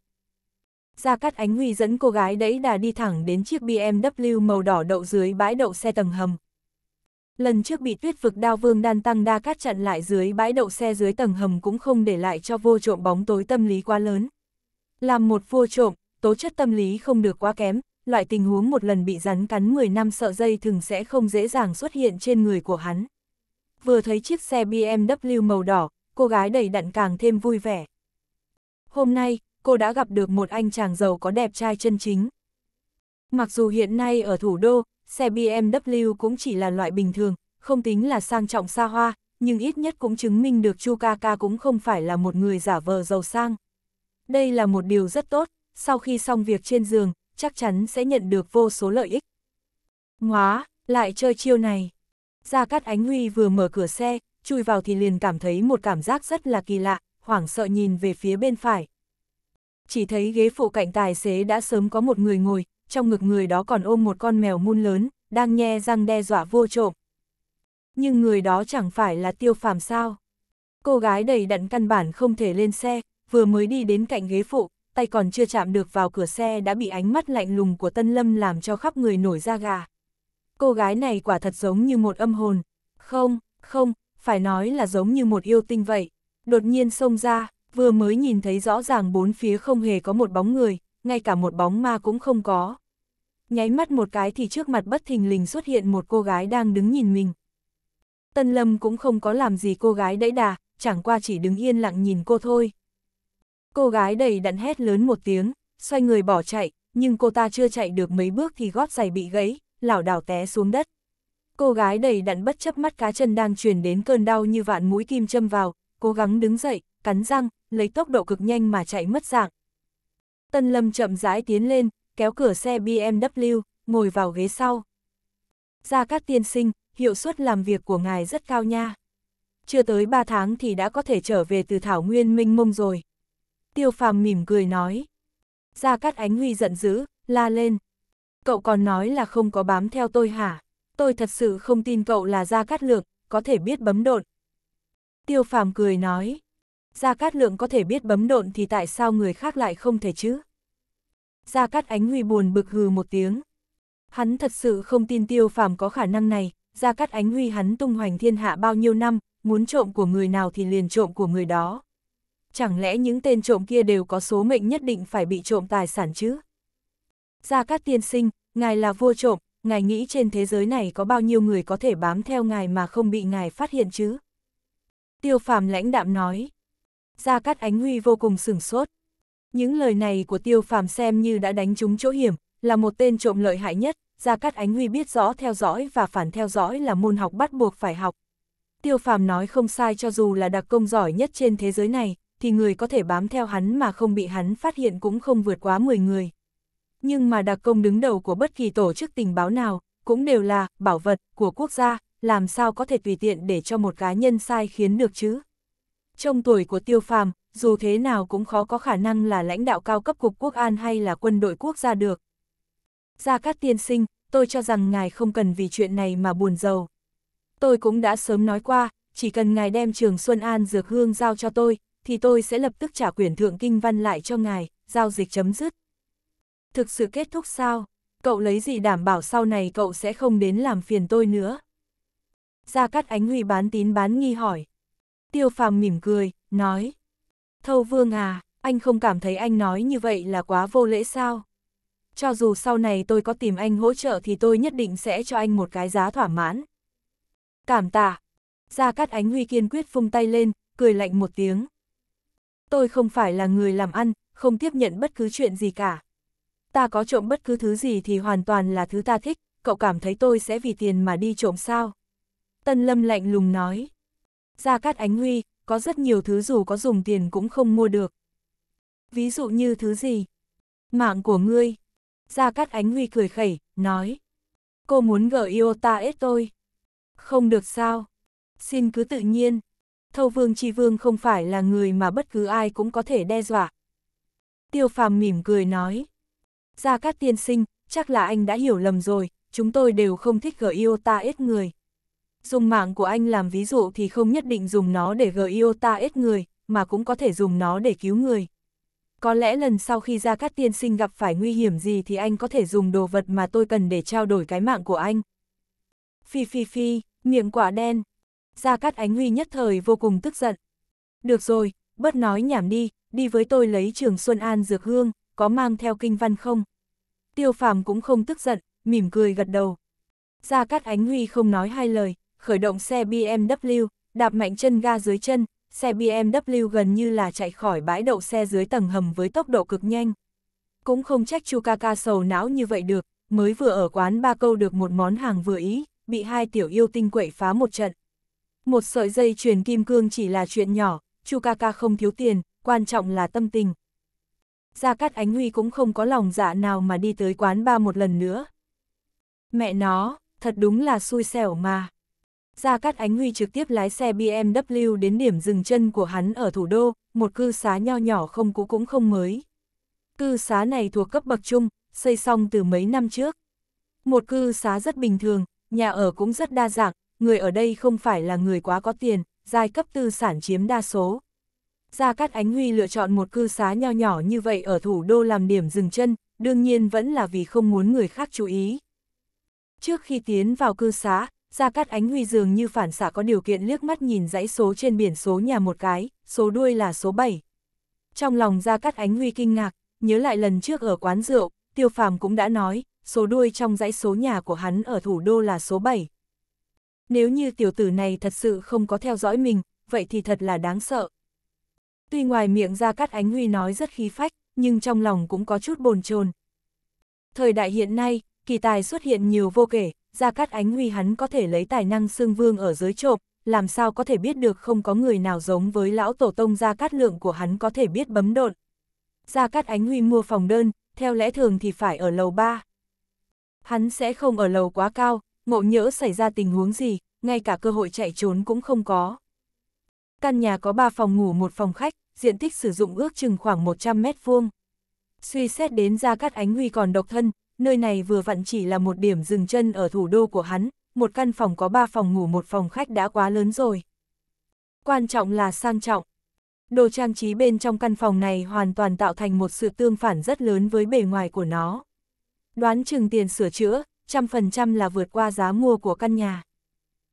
Gia Cát Ánh Huy dẫn cô gái đấy đà đi thẳng đến chiếc BMW màu đỏ đậu dưới bãi đậu xe tầng hầm. Lần trước bị tuyết vực đao vương đan tăng đa cát chặn lại dưới bãi đậu xe dưới tầng hầm cũng không để lại cho vô trộm bóng tối tâm lý quá lớn. Làm một vô trộm, tố chất tâm lý không được quá kém, loại tình huống một lần bị rắn cắn 10 năm sợ dây thường sẽ không dễ dàng xuất hiện trên người của hắn. Vừa thấy chiếc xe BMW màu đỏ, cô gái đầy đặn càng thêm vui vẻ. Hôm nay, cô đã gặp được một anh chàng giàu có đẹp trai chân chính. Mặc dù hiện nay ở thủ đô, xe BMW cũng chỉ là loại bình thường, không tính là sang trọng xa hoa, nhưng ít nhất cũng chứng minh được Chu Kaka cũng không phải là một người giả vờ giàu sang. Đây là một điều rất tốt, sau khi xong việc trên giường, chắc chắn sẽ nhận được vô số lợi ích. Ngóa, lại chơi chiêu này. Gia Cát Ánh Huy vừa mở cửa xe, chui vào thì liền cảm thấy một cảm giác rất là kỳ lạ, hoảng sợ nhìn về phía bên phải. Chỉ thấy ghế phụ cạnh tài xế đã sớm có một người ngồi, trong ngực người đó còn ôm một con mèo mun lớn, đang nhe răng đe dọa vô trộm. Nhưng người đó chẳng phải là tiêu phàm sao. Cô gái đầy đặn căn bản không thể lên xe, vừa mới đi đến cạnh ghế phụ, tay còn chưa chạm được vào cửa xe đã bị ánh mắt lạnh lùng của Tân Lâm làm cho khắp người nổi da gà. Cô gái này quả thật giống như một âm hồn. Không, không, phải nói là giống như một yêu tinh vậy. Đột nhiên xông ra, vừa mới nhìn thấy rõ ràng bốn phía không hề có một bóng người, ngay cả một bóng ma cũng không có. Nháy mắt một cái thì trước mặt bất thình lình xuất hiện một cô gái đang đứng nhìn mình. Tân Lâm cũng không có làm gì cô gái đẫy đà, chẳng qua chỉ đứng yên lặng nhìn cô thôi. Cô gái đầy đặn hét lớn một tiếng, xoay người bỏ chạy, nhưng cô ta chưa chạy được mấy bước thì gót giày bị gãy, lảo đảo té xuống đất. Cô gái đầy đặn bất chấp mắt cá chân đang truyền đến cơn đau như vạn mũi kim châm vào, cố gắng đứng dậy, cắn răng, lấy tốc độ cực nhanh mà chạy mất dạng. Tân Lâm chậm rãi tiến lên, kéo cửa xe BMW, ngồi vào ghế sau. Ra các tiên sinh, hiệu suất làm việc của ngài rất cao nha. Chưa tới 3 tháng thì đã có thể trở về từ Thảo Nguyên Minh Mông rồi tiêu phàm mỉm cười nói. Gia Cát Ánh Huy giận dữ, la lên. Cậu còn nói là không có bám theo tôi hả? Tôi thật sự không tin cậu là Gia Cát Lượng, có thể biết bấm độn. Tiêu phàm cười nói. Gia Cát Lượng có thể biết bấm độn thì tại sao người khác lại không thể chứ? Gia Cát Ánh Huy buồn bực hừ một tiếng. Hắn thật sự không tin tiêu phàm có khả năng này, Gia Cát Ánh Huy hắn tung hoành thiên hạ bao nhiêu năm, muốn trộm của người nào thì liền trộm của người đó chẳng lẽ những tên trộm kia đều có số mệnh nhất định phải bị trộm tài sản chứ? Gia Cát Tiên Sinh, ngài là vua trộm, ngài nghĩ trên thế giới này có bao nhiêu người có thể bám theo ngài mà không bị ngài phát hiện chứ? Tiêu phàm lãnh đạm nói. Gia Cát Ánh Huy vô cùng sửng sốt. Những lời này của tiêu phàm xem như đã đánh trúng chỗ hiểm, là một tên trộm lợi hại nhất, Gia Cát Ánh Huy biết rõ theo dõi và phản theo dõi là môn học bắt buộc phải học. Tiêu phàm nói không sai cho dù là đặc công giỏi nhất trên thế giới này, thì người có thể bám theo hắn mà không bị hắn phát hiện cũng không vượt quá 10 người. Nhưng mà đặc công đứng đầu của bất kỳ tổ chức tình báo nào, cũng đều là bảo vật của quốc gia, làm sao có thể tùy tiện để cho một cá nhân sai khiến được chứ. Trong tuổi của tiêu phàm, dù thế nào cũng khó có khả năng là lãnh đạo cao cấp cục quốc an hay là quân đội quốc gia được. Gia Cát Tiên Sinh, tôi cho rằng ngài không cần vì chuyện này mà buồn giàu. Tôi cũng đã sớm nói qua, chỉ cần ngài đem trường Xuân An Dược Hương giao cho tôi, thì tôi sẽ lập tức trả quyền thượng kinh văn lại cho ngài, giao dịch chấm dứt. Thực sự kết thúc sao? Cậu lấy gì đảm bảo sau này cậu sẽ không đến làm phiền tôi nữa? Gia Cát Ánh Huy bán tín bán nghi hỏi. Tiêu phàm mỉm cười, nói. Thâu Vương à, anh không cảm thấy anh nói như vậy là quá vô lễ sao? Cho dù sau này tôi có tìm anh hỗ trợ thì tôi nhất định sẽ cho anh một cái giá thỏa mãn. Cảm tạ. Gia Cát Ánh Huy kiên quyết phung tay lên, cười lạnh một tiếng tôi không phải là người làm ăn, không tiếp nhận bất cứ chuyện gì cả. Ta có trộm bất cứ thứ gì thì hoàn toàn là thứ ta thích, cậu cảm thấy tôi sẽ vì tiền mà đi trộm sao? Tân Lâm lạnh lùng nói. Gia Cát Ánh Huy, có rất nhiều thứ dù có dùng tiền cũng không mua được. Ví dụ như thứ gì? Mạng của ngươi. Gia Cát Ánh Huy cười khẩy, nói. Cô muốn gỡ yêu ta ết tôi. Không được sao. Xin cứ tự nhiên. Thâu Vương Chi Vương không phải là người mà bất cứ ai cũng có thể đe dọa. Tiêu Phàm mỉm cười nói. Gia Cát Tiên Sinh, chắc là anh đã hiểu lầm rồi, chúng tôi đều không thích gờ yêu ta ít người. Dùng mạng của anh làm ví dụ thì không nhất định dùng nó để gờ yêu ta ít người, mà cũng có thể dùng nó để cứu người. Có lẽ lần sau khi Gia Cát Tiên Sinh gặp phải nguy hiểm gì thì anh có thể dùng đồ vật mà tôi cần để trao đổi cái mạng của anh. Phi phi phi, miệng quả đen, Gia Cát Ánh Huy nhất thời vô cùng tức giận. Được rồi, bớt nói nhảm đi, đi với tôi lấy trường Xuân An dược hương, có mang theo kinh văn không? Tiêu phàm cũng không tức giận, mỉm cười gật đầu. Gia Cát Ánh Huy không nói hai lời, khởi động xe BMW, đạp mạnh chân ga dưới chân, xe BMW gần như là chạy khỏi bãi đậu xe dưới tầng hầm với tốc độ cực nhanh. Cũng không trách Chu Kaka sầu não như vậy được, mới vừa ở quán ba câu được một món hàng vừa ý, bị hai tiểu yêu tinh quậy phá một trận. Một sợi dây chuyền kim cương chỉ là chuyện nhỏ, Chu ca ca không thiếu tiền, quan trọng là tâm tình. Gia Cát Ánh Huy cũng không có lòng dạ nào mà đi tới quán ba một lần nữa. Mẹ nó, thật đúng là xui xẻo mà. Gia Cát Ánh Huy trực tiếp lái xe BMW đến điểm dừng chân của hắn ở thủ đô, một cư xá nho nhỏ không cũ cũng không mới. Cư xá này thuộc cấp bậc trung, xây xong từ mấy năm trước. Một cư xá rất bình thường, nhà ở cũng rất đa dạng, người ở đây không phải là người quá có tiền, giai cấp tư sản chiếm đa số. Gia Cát Ánh Huy lựa chọn một cư xá nho nhỏ như vậy ở thủ đô làm điểm dừng chân, đương nhiên vẫn là vì không muốn người khác chú ý. Trước khi tiến vào cư xá, Gia Cát Ánh Huy dường như phản xạ có điều kiện liếc mắt nhìn dãy số trên biển số nhà một cái, số đuôi là số 7. Trong lòng Gia Cát Ánh Huy kinh ngạc, nhớ lại lần trước ở quán rượu, Tiêu Phàm cũng đã nói, số đuôi trong dãy số nhà của hắn ở thủ đô là số 7, nếu như tiểu tử này thật sự không có theo dõi mình, vậy thì thật là đáng sợ. Tuy ngoài miệng ra Cát Ánh Huy nói rất khí phách, nhưng trong lòng cũng có chút bồn chồn. Thời đại hiện nay, kỳ tài xuất hiện nhiều vô kể, Gia Cát Ánh Huy hắn có thể lấy tài năng xương vương ở dưới trộm, làm sao có thể biết được không có người nào giống với lão tổ tông Gia Cát Lượng của hắn có thể biết bấm độn. Gia Cát Ánh Huy mua phòng đơn, theo lẽ thường thì phải ở lầu 3. Hắn sẽ không ở lầu quá cao, ngộ nhỡ xảy ra tình huống gì, ngay cả cơ hội chạy trốn cũng không có. Căn nhà có 3 phòng ngủ một phòng khách, diện tích sử dụng ước chừng khoảng 100 mét vuông. Suy xét đến Gia Cát Ánh Huy còn độc thân, nơi này vừa vặn chỉ là một điểm dừng chân ở thủ đô của hắn, một căn phòng có 3 phòng ngủ một phòng khách đã quá lớn rồi. Quan trọng là sang trọng. Đồ trang trí bên trong căn phòng này hoàn toàn tạo thành một sự tương phản rất lớn với bề ngoài của nó. Đoán chừng tiền sửa chữa, trăm phần trăm là vượt qua giá mua của căn nhà.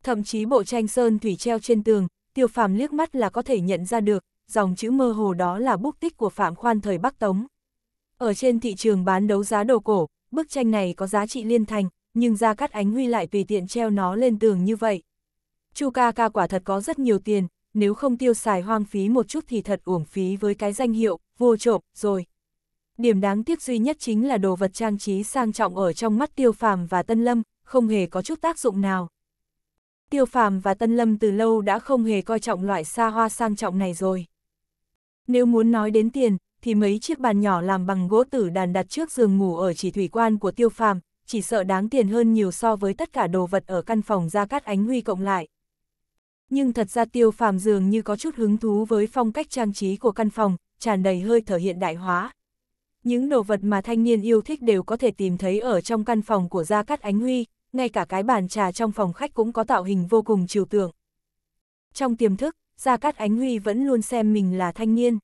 Thậm chí bộ tranh sơn thủy treo trên tường, tiêu phàm liếc mắt là có thể nhận ra được, dòng chữ mơ hồ đó là bút tích của Phạm Khoan thời Bắc Tống. Ở trên thị trường bán đấu giá đồ cổ, bức tranh này có giá trị liên thành, nhưng Gia Cát Ánh Huy lại tùy tiện treo nó lên tường như vậy. Chu ca ca quả thật có rất nhiều tiền, nếu không tiêu xài hoang phí một chút thì thật uổng phí với cái danh hiệu, vô trộm, rồi. Điểm đáng tiếc duy nhất chính là đồ vật trang trí sang trọng ở trong mắt Tiêu Phàm và Tân Lâm, không hề có chút tác dụng nào. Tiêu Phàm và Tân Lâm từ lâu đã không hề coi trọng loại xa hoa sang trọng này rồi. Nếu muốn nói đến tiền, thì mấy chiếc bàn nhỏ làm bằng gỗ tử đàn đặt trước giường ngủ ở chỉ thủy quan của Tiêu Phàm, chỉ sợ đáng tiền hơn nhiều so với tất cả đồ vật ở căn phòng Gia Cát Ánh Huy cộng lại. Nhưng thật ra Tiêu Phàm dường như có chút hứng thú với phong cách trang trí của căn phòng, tràn đầy hơi thở hiện đại hóa. Những đồ vật mà thanh niên yêu thích đều có thể tìm thấy ở trong căn phòng của Gia Cát Ánh Huy, ngay cả cái bàn trà trong phòng khách cũng có tạo hình vô cùng trừu tượng. Trong tiềm thức, Gia Cát Ánh Huy vẫn luôn xem mình là thanh niên.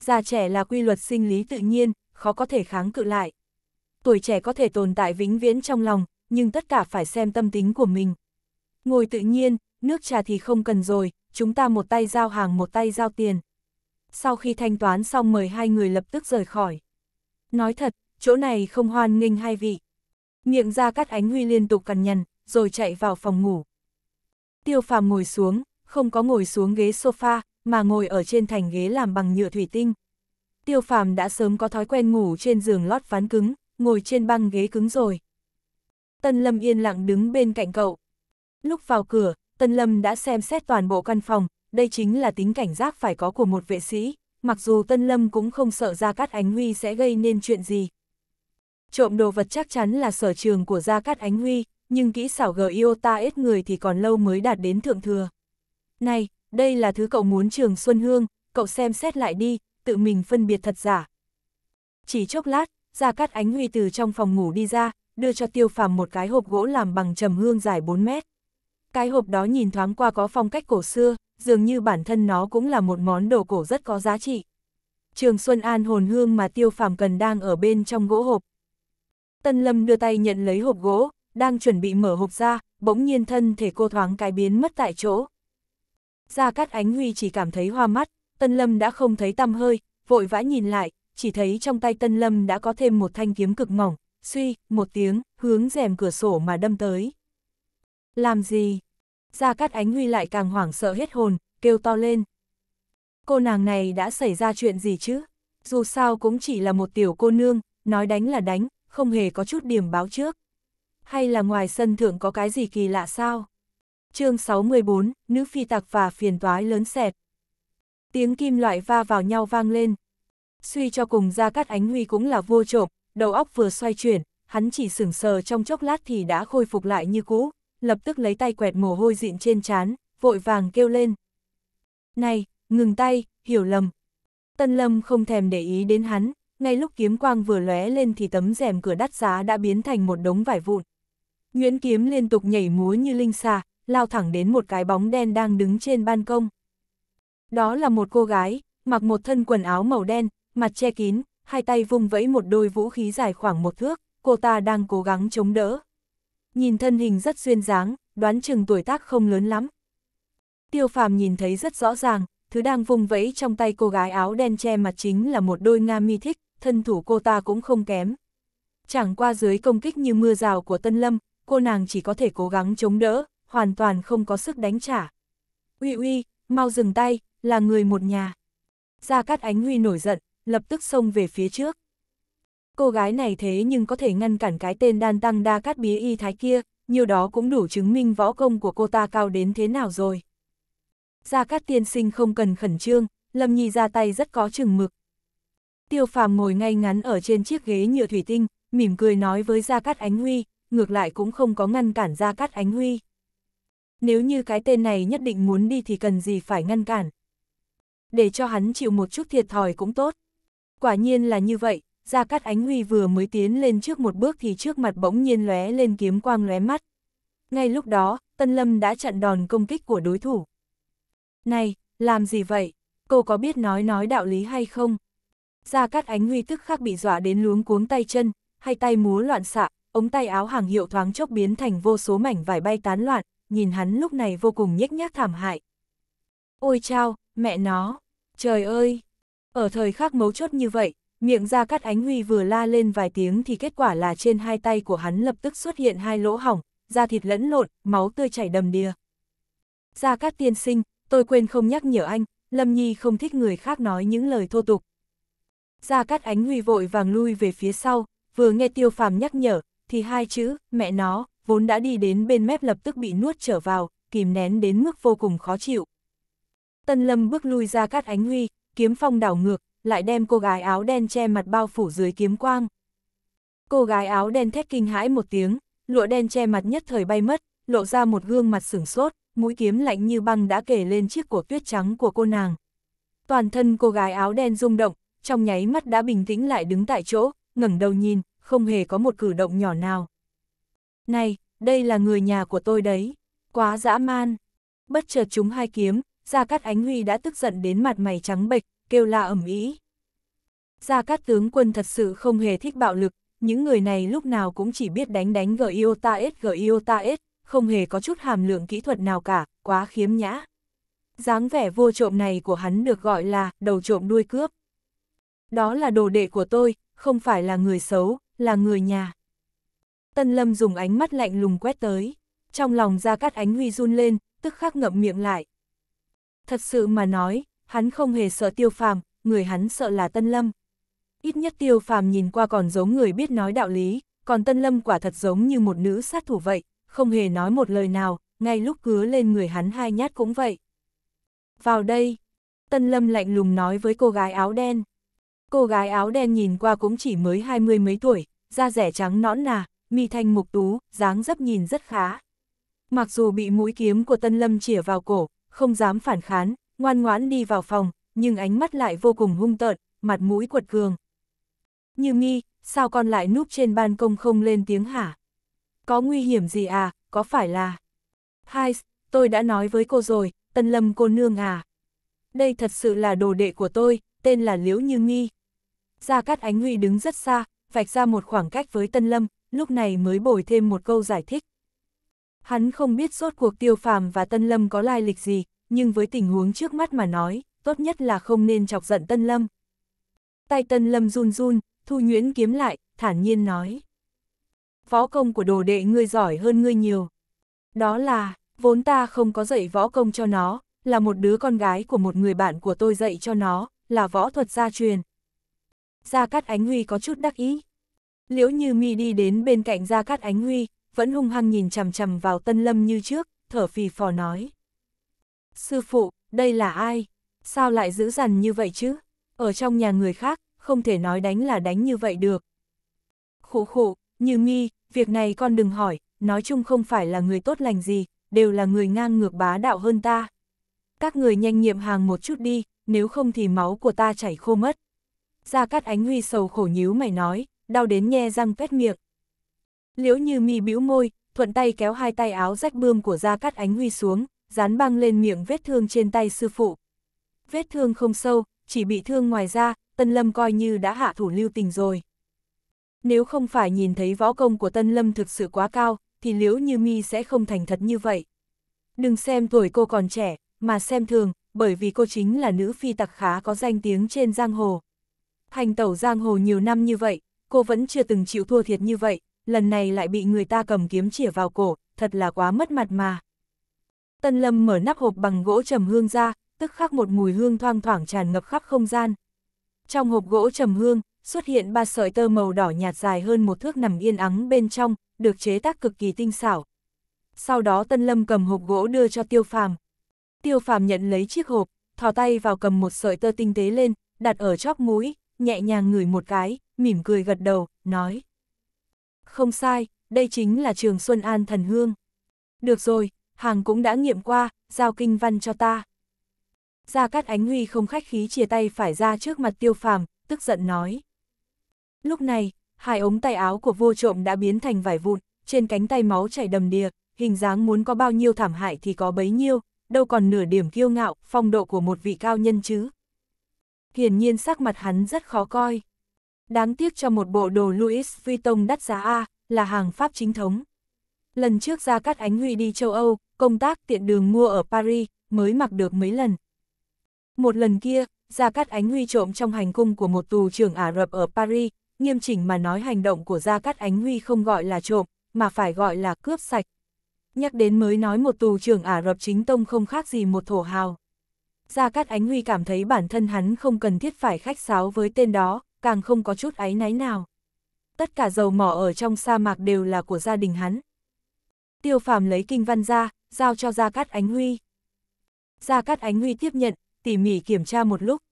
Già trẻ là quy luật sinh lý tự nhiên, khó có thể kháng cự lại. Tuổi trẻ có thể tồn tại vĩnh viễn trong lòng, nhưng tất cả phải xem tâm tính của mình. Ngồi tự nhiên, nước trà thì không cần rồi, chúng ta một tay giao hàng một tay giao tiền sau khi thanh toán xong mời hai người lập tức rời khỏi. Nói thật, chỗ này không hoan nghênh hai vị. Miệng ra cắt ánh huy liên tục cằn nhằn, rồi chạy vào phòng ngủ. Tiêu phàm ngồi xuống, không có ngồi xuống ghế sofa, mà ngồi ở trên thành ghế làm bằng nhựa thủy tinh. Tiêu phàm đã sớm có thói quen ngủ trên giường lót ván cứng, ngồi trên băng ghế cứng rồi. Tân Lâm yên lặng đứng bên cạnh cậu. Lúc vào cửa, Tân Lâm đã xem xét toàn bộ căn phòng, đây chính là tính cảnh giác phải có của một vệ sĩ, mặc dù Tân Lâm cũng không sợ Gia Cát Ánh Huy sẽ gây nên chuyện gì. Trộm đồ vật chắc chắn là sở trường của Gia Cát Ánh Huy, nhưng kỹ xảo gờ Iota ít người thì còn lâu mới đạt đến thượng thừa. Này, đây là thứ cậu muốn trường Xuân Hương, cậu xem xét lại đi, tự mình phân biệt thật giả. Chỉ chốc lát, Gia Cát Ánh Huy từ trong phòng ngủ đi ra, đưa cho Tiêu Phàm một cái hộp gỗ làm bằng trầm hương dài 4 mét. Cái hộp đó nhìn thoáng qua có phong cách cổ xưa, dường như bản thân nó cũng là một món đồ cổ rất có giá trị. Trường Xuân An hồn hương mà tiêu phàm cần đang ở bên trong gỗ hộp. Tân Lâm đưa tay nhận lấy hộp gỗ, đang chuẩn bị mở hộp ra, bỗng nhiên thân thể cô thoáng cái biến mất tại chỗ. Gia Cát Ánh Huy chỉ cảm thấy hoa mắt, Tân Lâm đã không thấy tăm hơi, vội vã nhìn lại, chỉ thấy trong tay Tân Lâm đã có thêm một thanh kiếm cực mỏng, suy, một tiếng, hướng rèm cửa sổ mà đâm tới. Làm gì? Gia Cát Ánh Huy lại càng hoảng sợ hết hồn, kêu to lên. Cô nàng này đã xảy ra chuyện gì chứ? Dù sao cũng chỉ là một tiểu cô nương, nói đánh là đánh, không hề có chút điểm báo trước. Hay là ngoài sân thượng có cái gì kỳ lạ sao? chương 64, nữ phi tạc và phiền toái lớn xẹt. Tiếng kim loại va vào nhau vang lên. Suy cho cùng gia Cát Ánh Huy cũng là vô trộm, đầu óc vừa xoay chuyển, hắn chỉ sửng sờ trong chốc lát thì đã khôi phục lại như cũ, lập tức lấy tay quẹt mồ hôi dịn trên trán, vội vàng kêu lên. Này, ngừng tay, hiểu lầm. Tân Lâm không thèm để ý đến hắn, ngay lúc kiếm quang vừa lóe lên thì tấm rèm cửa đắt giá đã biến thành một đống vải vụn. Nguyễn kiếm liên tục nhảy múa như linh xà, lao thẳng đến một cái bóng đen đang đứng trên ban công. Đó là một cô gái, mặc một thân quần áo màu đen, mặt che kín, hai tay vung vẫy một đôi vũ khí dài khoảng một thước, cô ta đang cố gắng chống đỡ, Nhìn thân hình rất duyên dáng, đoán chừng tuổi tác không lớn lắm. Tiêu phàm nhìn thấy rất rõ ràng, thứ đang vung vẫy trong tay cô gái áo đen che mặt chính là một đôi nga mi thích, thân thủ cô ta cũng không kém. Chẳng qua dưới công kích như mưa rào của Tân Lâm, cô nàng chỉ có thể cố gắng chống đỡ, hoàn toàn không có sức đánh trả. Uy uy, mau dừng tay, là người một nhà. Gia Cát Ánh Huy nổi giận, lập tức xông về phía trước cô gái này thế nhưng có thể ngăn cản cái tên đan tăng đa cát bí y thái kia, nhiều đó cũng đủ chứng minh võ công của cô ta cao đến thế nào rồi. Gia Cát tiên sinh không cần khẩn trương, Lâm Nhi ra tay rất có chừng mực. Tiêu phàm ngồi ngay ngắn ở trên chiếc ghế nhựa thủy tinh, mỉm cười nói với Gia Cát Ánh Huy, ngược lại cũng không có ngăn cản Gia Cát Ánh Huy. Nếu như cái tên này nhất định muốn đi thì cần gì phải ngăn cản. Để cho hắn chịu một chút thiệt thòi cũng tốt. Quả nhiên là như vậy, Gia Cát Ánh Huy vừa mới tiến lên trước một bước thì trước mặt bỗng nhiên lóe lên kiếm quang lóe mắt. Ngay lúc đó, Tân Lâm đã chặn đòn công kích của đối thủ. Này, làm gì vậy? Cô có biết nói nói đạo lý hay không? Gia Cát Ánh Huy tức khắc bị dọa đến luống cuống tay chân, hai tay múa loạn xạ, ống tay áo hàng hiệu thoáng chốc biến thành vô số mảnh vải bay tán loạn, nhìn hắn lúc này vô cùng nhếch nhác thảm hại. Ôi chao, mẹ nó, trời ơi! Ở thời khắc mấu chốt như vậy, Miệng ra cắt ánh huy vừa la lên vài tiếng thì kết quả là trên hai tay của hắn lập tức xuất hiện hai lỗ hỏng, da thịt lẫn lộn, máu tươi chảy đầm đìa. Gia Cát tiên sinh, tôi quên không nhắc nhở anh, Lâm Nhi không thích người khác nói những lời thô tục. Gia Cát Ánh Huy vội vàng lui về phía sau, vừa nghe Tiêu Phàm nhắc nhở, thì hai chữ, mẹ nó, vốn đã đi đến bên mép lập tức bị nuốt trở vào, kìm nén đến mức vô cùng khó chịu. Tân Lâm bước lui ra Cát Ánh Huy, kiếm phong đảo ngược, lại đem cô gái áo đen che mặt bao phủ dưới kiếm quang. Cô gái áo đen thét kinh hãi một tiếng, lụa đen che mặt nhất thời bay mất, lộ ra một gương mặt sửng sốt, mũi kiếm lạnh như băng đã kể lên chiếc cổ tuyết trắng của cô nàng. Toàn thân cô gái áo đen rung động, trong nháy mắt đã bình tĩnh lại đứng tại chỗ, ngẩng đầu nhìn, không hề có một cử động nhỏ nào. Này, đây là người nhà của tôi đấy, quá dã man. Bất chợt chúng hai kiếm, ra cắt Ánh Huy đã tức giận đến mặt mày trắng bệch, kêu la ầm ý. Gia Cát tướng quân thật sự không hề thích bạo lực, những người này lúc nào cũng chỉ biết đánh đánh GIOTA S GIOTA S, không hề có chút hàm lượng kỹ thuật nào cả, quá khiếm nhã. dáng vẻ vô trộm này của hắn được gọi là đầu trộm đuôi cướp. Đó là đồ đệ của tôi, không phải là người xấu, là người nhà. Tân Lâm dùng ánh mắt lạnh lùng quét tới, trong lòng gia cát ánh huy run lên, tức khắc ngậm miệng lại. Thật sự mà nói, hắn không hề sợ tiêu phàm, người hắn sợ là Tân Lâm. Ít nhất tiêu phàm nhìn qua còn giống người biết nói đạo lý, còn Tân Lâm quả thật giống như một nữ sát thủ vậy, không hề nói một lời nào, ngay lúc cứa lên người hắn hai nhát cũng vậy. Vào đây, Tân Lâm lạnh lùng nói với cô gái áo đen. Cô gái áo đen nhìn qua cũng chỉ mới hai mươi mấy tuổi, da rẻ trắng nõn nà, mi thanh mục tú, dáng dấp nhìn rất khá. Mặc dù bị mũi kiếm của Tân Lâm chỉa vào cổ, không dám phản kháng, ngoan ngoãn đi vào phòng, nhưng ánh mắt lại vô cùng hung tợn, mặt mũi quật cường. Như nghi, sao con lại núp trên ban công không lên tiếng hả? Có nguy hiểm gì à, có phải là... Hai, tôi đã nói với cô rồi, Tân Lâm cô nương à. Đây thật sự là đồ đệ của tôi, tên là Liễu Như Nghi. Gia Cát Ánh Huy đứng rất xa, vạch ra một khoảng cách với Tân Lâm, lúc này mới bồi thêm một câu giải thích. Hắn không biết suốt cuộc tiêu phàm và Tân Lâm có lai lịch gì, nhưng với tình huống trước mắt mà nói, tốt nhất là không nên chọc giận Tân Lâm. Tay Tân Lâm run run, Thu nhuyễn kiếm lại, thản nhiên nói. Võ công của đồ đệ ngươi giỏi hơn ngươi nhiều. Đó là, vốn ta không có dạy võ công cho nó, là một đứa con gái của một người bạn của tôi dạy cho nó, là võ thuật gia truyền. Gia Cát Ánh Huy có chút đắc ý. Liễu Như Mi đi đến bên cạnh Gia Cát Ánh Huy, vẫn hung hăng nhìn chằm chằm vào Tân Lâm như trước, thở phì phò nói. Sư phụ, đây là ai? Sao lại giữ dằn như vậy chứ? Ở trong nhà người khác, không thể nói đánh là đánh như vậy được. Khổ khổ, như mi, việc này con đừng hỏi, nói chung không phải là người tốt lành gì, đều là người ngang ngược bá đạo hơn ta. Các người nhanh nhiệm hàng một chút đi, nếu không thì máu của ta chảy khô mất. Gia Cát Ánh Huy sầu khổ nhíu mày nói, đau đến nhe răng vết miệng. Liễu như mi bĩu môi, thuận tay kéo hai tay áo rách bươm của Gia Cát Ánh Huy xuống, dán băng lên miệng vết thương trên tay sư phụ. Vết thương không sâu, chỉ bị thương ngoài ra, Tân Lâm coi như đã hạ thủ lưu tình rồi. Nếu không phải nhìn thấy võ công của Tân Lâm thực sự quá cao, thì liễu như mi sẽ không thành thật như vậy. Đừng xem tuổi cô còn trẻ, mà xem thường, bởi vì cô chính là nữ phi tặc khá có danh tiếng trên giang hồ. Hành tẩu giang hồ nhiều năm như vậy, cô vẫn chưa từng chịu thua thiệt như vậy, lần này lại bị người ta cầm kiếm chỉa vào cổ, thật là quá mất mặt mà. Tân Lâm mở nắp hộp bằng gỗ trầm hương ra, tức khắc một mùi hương thoang thoảng tràn ngập khắp không gian. Trong hộp gỗ trầm hương, xuất hiện ba sợi tơ màu đỏ nhạt dài hơn một thước nằm yên ắng bên trong, được chế tác cực kỳ tinh xảo. Sau đó Tân Lâm cầm hộp gỗ đưa cho Tiêu Phàm. Tiêu Phàm nhận lấy chiếc hộp, thò tay vào cầm một sợi tơ tinh tế lên, đặt ở chóp mũi, nhẹ nhàng ngửi một cái, mỉm cười gật đầu, nói. Không sai, đây chính là trường Xuân An Thần Hương. Được rồi, hàng cũng đã nghiệm qua, giao kinh văn cho ta. Gia Cát Ánh Huy không khách khí chia tay phải ra trước mặt tiêu phàm, tức giận nói. Lúc này, hai ống tay áo của vô trộm đã biến thành vải vụn, trên cánh tay máu chảy đầm đìa, hình dáng muốn có bao nhiêu thảm hại thì có bấy nhiêu, đâu còn nửa điểm kiêu ngạo, phong độ của một vị cao nhân chứ. Hiển nhiên sắc mặt hắn rất khó coi. Đáng tiếc cho một bộ đồ Louis Vuitton đắt giá A, là hàng Pháp chính thống. Lần trước ra cắt ánh huy đi châu Âu, công tác tiện đường mua ở Paris, mới mặc được mấy lần. Một lần kia, Gia Cát Ánh Huy trộm trong hành cung của một tù trưởng Ả Rập ở Paris, nghiêm chỉnh mà nói hành động của Gia Cát Ánh Huy không gọi là trộm, mà phải gọi là cướp sạch. Nhắc đến mới nói một tù trưởng Ả Rập chính tông không khác gì một thổ hào. Gia Cát Ánh Huy cảm thấy bản thân hắn không cần thiết phải khách sáo với tên đó, càng không có chút áy náy nào. Tất cả dầu mỏ ở trong sa mạc đều là của gia đình hắn. Tiêu phàm lấy kinh văn ra, giao cho Gia Cát Ánh Huy. Gia Cát Ánh Huy tiếp nhận, tỉ mỉ kiểm tra một lúc.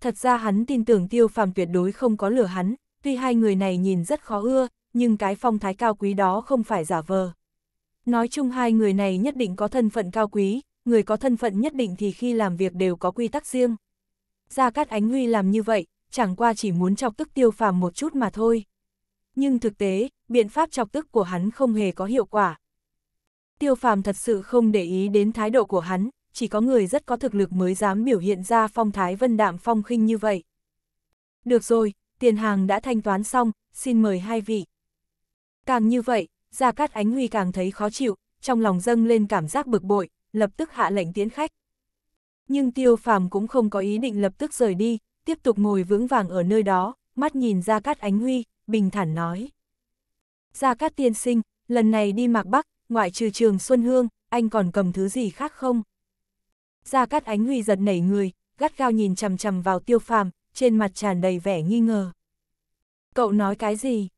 Thật ra hắn tin tưởng tiêu phàm tuyệt đối không có lửa hắn, tuy hai người này nhìn rất khó ưa, nhưng cái phong thái cao quý đó không phải giả vờ. Nói chung hai người này nhất định có thân phận cao quý, người có thân phận nhất định thì khi làm việc đều có quy tắc riêng. Gia Cát Ánh Huy làm như vậy, chẳng qua chỉ muốn chọc tức tiêu phàm một chút mà thôi. Nhưng thực tế, biện pháp chọc tức của hắn không hề có hiệu quả, tiêu phàm thật sự không để ý đến thái độ của hắn, chỉ có người rất có thực lực mới dám biểu hiện ra phong thái vân đạm phong khinh như vậy. Được rồi, tiền hàng đã thanh toán xong, xin mời hai vị. Càng như vậy, Gia Cát Ánh Huy càng thấy khó chịu, trong lòng dâng lên cảm giác bực bội, lập tức hạ lệnh tiến khách. Nhưng tiêu phàm cũng không có ý định lập tức rời đi, tiếp tục ngồi vững vàng ở nơi đó, mắt nhìn Gia Cát Ánh Huy, bình thản nói. Gia Cát tiên sinh, lần này đi mạc Bắc, ngoại trừ trường Xuân Hương, anh còn cầm thứ gì khác không? Gia Cát Ánh Huy giật nảy người, gắt gao nhìn chằm chằm vào Tiêu Phàm, trên mặt tràn đầy vẻ nghi ngờ. Cậu nói cái gì?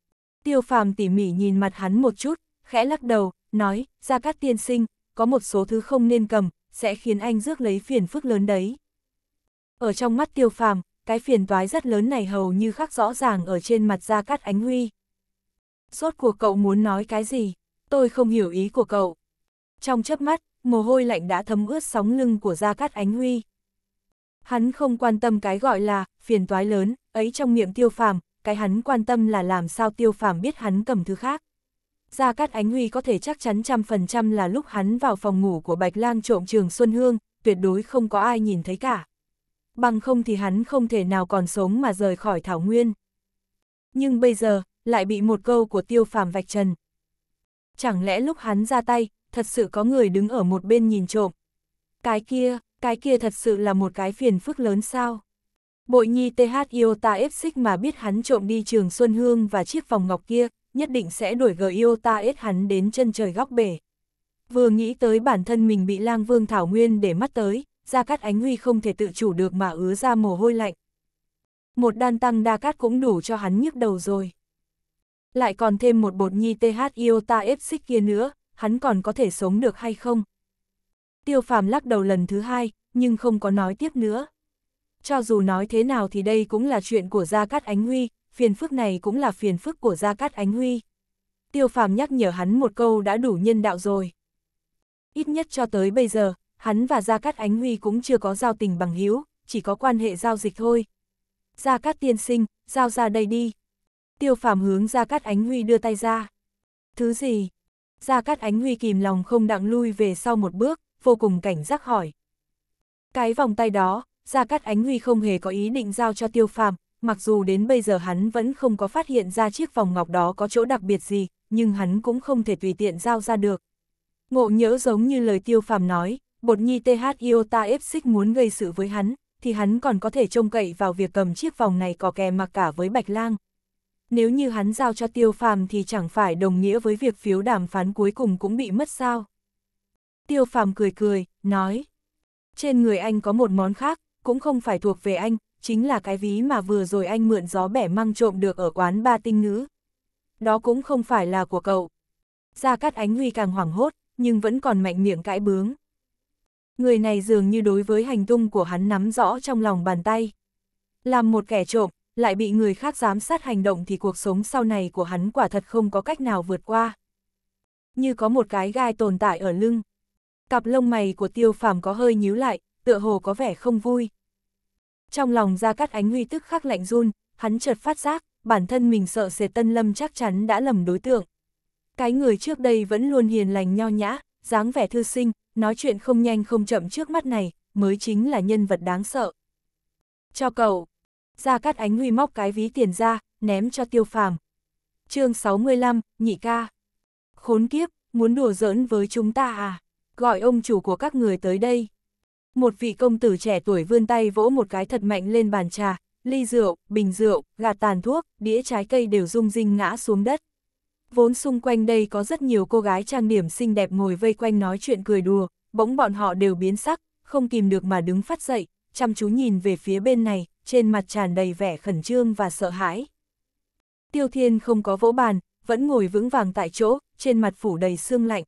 Tiêu Phàm tỉ mỉ nhìn mặt hắn một chút, khẽ lắc đầu, nói, Gia Cát tiên sinh, có một số thứ không nên cầm, sẽ khiến anh rước lấy phiền phức lớn đấy. Ở trong mắt Tiêu Phàm, cái phiền toái rất lớn này hầu như khắc rõ ràng ở trên mặt Gia Cát Ánh Huy. sốt của cậu muốn nói cái gì? tôi không hiểu ý của cậu. Trong chớp mắt, mồ hôi lạnh đã thấm ướt sóng lưng của Gia Cát Ánh Huy. Hắn không quan tâm cái gọi là phiền toái lớn, ấy trong miệng tiêu phàm, cái hắn quan tâm là làm sao tiêu phàm biết hắn cầm thứ khác. Gia Cát Ánh Huy có thể chắc chắn trăm phần trăm là lúc hắn vào phòng ngủ của Bạch Lang trộm trường Xuân Hương, tuyệt đối không có ai nhìn thấy cả. Bằng không thì hắn không thể nào còn sống mà rời khỏi Thảo Nguyên. Nhưng bây giờ, lại bị một câu của tiêu phàm vạch trần, chẳng lẽ lúc hắn ra tay, thật sự có người đứng ở một bên nhìn trộm. Cái kia, cái kia thật sự là một cái phiền phức lớn sao. Bội nhi TH ta ép xích mà biết hắn trộm đi trường Xuân Hương và chiếc phòng ngọc kia, nhất định sẽ đuổi gờ ta ép hắn đến chân trời góc bể. Vừa nghĩ tới bản thân mình bị lang vương Thảo Nguyên để mắt tới, Gia Cát Ánh Huy không thể tự chủ được mà ứa ra mồ hôi lạnh. Một đan tăng đa cát cũng đủ cho hắn nhức đầu rồi. Lại còn thêm một bột nhi TH Iota F kia nữa, hắn còn có thể sống được hay không? Tiêu phàm lắc đầu lần thứ hai, nhưng không có nói tiếp nữa. Cho dù nói thế nào thì đây cũng là chuyện của Gia Cát Ánh Huy, phiền phức này cũng là phiền phức của Gia Cát Ánh Huy. Tiêu phàm nhắc nhở hắn một câu đã đủ nhân đạo rồi. Ít nhất cho tới bây giờ, hắn và Gia Cát Ánh Huy cũng chưa có giao tình bằng hữu, chỉ có quan hệ giao dịch thôi. Gia Cát tiên sinh, giao ra đây đi tiêu phàm hướng ra Cát ánh huy đưa tay ra. Thứ gì? Ra Cát ánh huy kìm lòng không đặng lui về sau một bước, vô cùng cảnh giác hỏi. Cái vòng tay đó, ra Cát ánh huy không hề có ý định giao cho tiêu phàm, mặc dù đến bây giờ hắn vẫn không có phát hiện ra chiếc vòng ngọc đó có chỗ đặc biệt gì, nhưng hắn cũng không thể tùy tiện giao ra được. Ngộ nhỡ giống như lời tiêu phàm nói, bột nhi Th iota 6 muốn gây sự với hắn, thì hắn còn có thể trông cậy vào việc cầm chiếc vòng này có kè mặc cả với Bạch lang, nếu như hắn giao cho tiêu phàm thì chẳng phải đồng nghĩa với việc phiếu đàm phán cuối cùng cũng bị mất sao. Tiêu phàm cười cười, nói, trên người anh có một món khác, cũng không phải thuộc về anh, chính là cái ví mà vừa rồi anh mượn gió bẻ măng trộm được ở quán ba tinh ngữ. Đó cũng không phải là của cậu. Gia Cát Ánh Huy càng hoảng hốt, nhưng vẫn còn mạnh miệng cãi bướng. Người này dường như đối với hành tung của hắn nắm rõ trong lòng bàn tay. Làm một kẻ trộm, lại bị người khác giám sát hành động thì cuộc sống sau này của hắn quả thật không có cách nào vượt qua. Như có một cái gai tồn tại ở lưng. Cặp lông mày của tiêu phàm có hơi nhíu lại, tựa hồ có vẻ không vui. Trong lòng ra cắt ánh huy tức khắc lạnh run, hắn chợt phát giác, bản thân mình sợ sệt tân lâm chắc chắn đã lầm đối tượng. Cái người trước đây vẫn luôn hiền lành nho nhã, dáng vẻ thư sinh, nói chuyện không nhanh không chậm trước mắt này, mới chính là nhân vật đáng sợ. Cho cậu, Gia Cát Ánh Huy móc cái ví tiền ra, ném cho tiêu phàm. chương 65, nhị ca. Khốn kiếp, muốn đùa giỡn với chúng ta à? Gọi ông chủ của các người tới đây. Một vị công tử trẻ tuổi vươn tay vỗ một cái thật mạnh lên bàn trà, ly rượu, bình rượu, gạt tàn thuốc, đĩa trái cây đều rung rinh ngã xuống đất. Vốn xung quanh đây có rất nhiều cô gái trang điểm xinh đẹp ngồi vây quanh nói chuyện cười đùa, bỗng bọn họ đều biến sắc, không kìm được mà đứng phát dậy, chăm chú nhìn về phía bên này, trên mặt tràn đầy vẻ khẩn trương và sợ hãi. Tiêu Thiên không có vỗ bàn, vẫn ngồi vững vàng tại chỗ, trên mặt phủ đầy sương lạnh.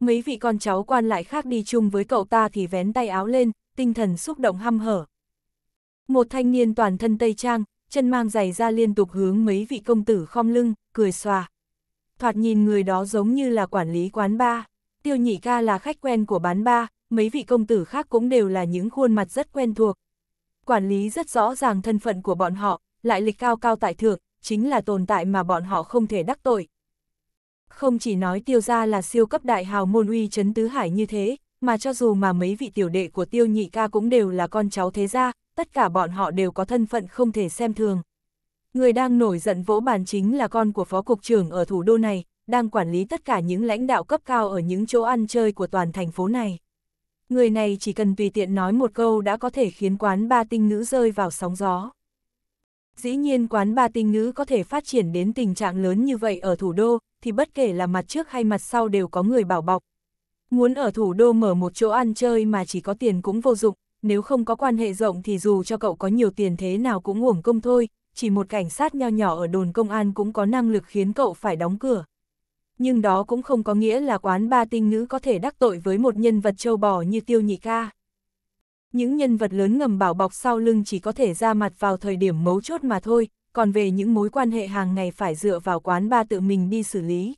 Mấy vị con cháu quan lại khác đi chung với cậu ta thì vén tay áo lên, tinh thần xúc động hăm hở. Một thanh niên toàn thân Tây Trang, chân mang giày ra liên tục hướng mấy vị công tử khom lưng, cười xòa. Thoạt nhìn người đó giống như là quản lý quán ba, tiêu nhị ca là khách quen của bán ba, mấy vị công tử khác cũng đều là những khuôn mặt rất quen thuộc, quản lý rất rõ ràng thân phận của bọn họ, lại lịch cao cao tại thượng, chính là tồn tại mà bọn họ không thể đắc tội. Không chỉ nói tiêu gia là siêu cấp đại hào môn uy chấn tứ hải như thế, mà cho dù mà mấy vị tiểu đệ của tiêu nhị ca cũng đều là con cháu thế gia, tất cả bọn họ đều có thân phận không thể xem thường. Người đang nổi giận vỗ bàn chính là con của phó cục trưởng ở thủ đô này, đang quản lý tất cả những lãnh đạo cấp cao ở những chỗ ăn chơi của toàn thành phố này người này chỉ cần tùy tiện nói một câu đã có thể khiến quán ba tinh nữ rơi vào sóng gió. Dĩ nhiên quán ba tinh nữ có thể phát triển đến tình trạng lớn như vậy ở thủ đô, thì bất kể là mặt trước hay mặt sau đều có người bảo bọc. Muốn ở thủ đô mở một chỗ ăn chơi mà chỉ có tiền cũng vô dụng, nếu không có quan hệ rộng thì dù cho cậu có nhiều tiền thế nào cũng uổng công thôi, chỉ một cảnh sát nho nhỏ ở đồn công an cũng có năng lực khiến cậu phải đóng cửa nhưng đó cũng không có nghĩa là quán ba tinh nữ có thể đắc tội với một nhân vật châu bò như tiêu nhị ca. Những nhân vật lớn ngầm bảo bọc sau lưng chỉ có thể ra mặt vào thời điểm mấu chốt mà thôi, còn về những mối quan hệ hàng ngày phải dựa vào quán ba tự mình đi xử lý.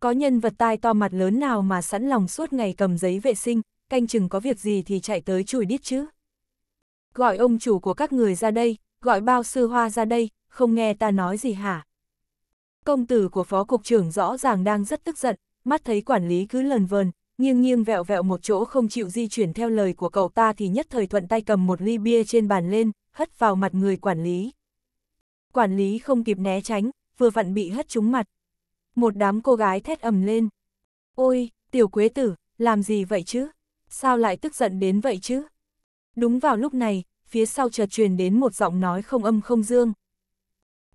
Có nhân vật tai to mặt lớn nào mà sẵn lòng suốt ngày cầm giấy vệ sinh, canh chừng có việc gì thì chạy tới chùi đít chứ. Gọi ông chủ của các người ra đây, gọi bao sư hoa ra đây, không nghe ta nói gì hả? công tử của phó cục trưởng rõ ràng đang rất tức giận, mắt thấy quản lý cứ lần vờn, nghiêng nghiêng vẹo vẹo một chỗ không chịu di chuyển theo lời của cậu ta thì nhất thời thuận tay cầm một ly bia trên bàn lên, hất vào mặt người quản lý. Quản lý không kịp né tránh, vừa vặn bị hất trúng mặt. Một đám cô gái thét ầm lên. Ôi, tiểu quế tử, làm gì vậy chứ? Sao lại tức giận đến vậy chứ? Đúng vào lúc này, phía sau chợt truyền đến một giọng nói không âm không dương.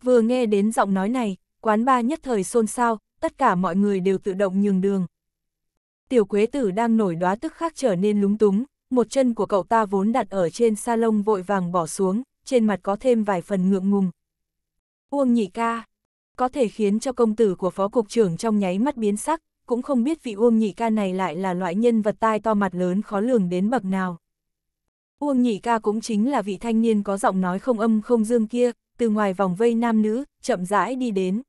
Vừa nghe đến giọng nói này, quán ba nhất thời xôn xao, tất cả mọi người đều tự động nhường đường. Tiểu Quế Tử đang nổi đóa tức khắc trở nên lúng túng, một chân của cậu ta vốn đặt ở trên salon vội vàng bỏ xuống, trên mặt có thêm vài phần ngượng ngùng. Uông nhị ca, có thể khiến cho công tử của phó cục trưởng trong nháy mắt biến sắc, cũng không biết vị Uông nhị ca này lại là loại nhân vật tai to mặt lớn khó lường đến bậc nào. Uông nhị ca cũng chính là vị thanh niên có giọng nói không âm không dương kia, từ ngoài vòng vây nam nữ, chậm rãi đi đến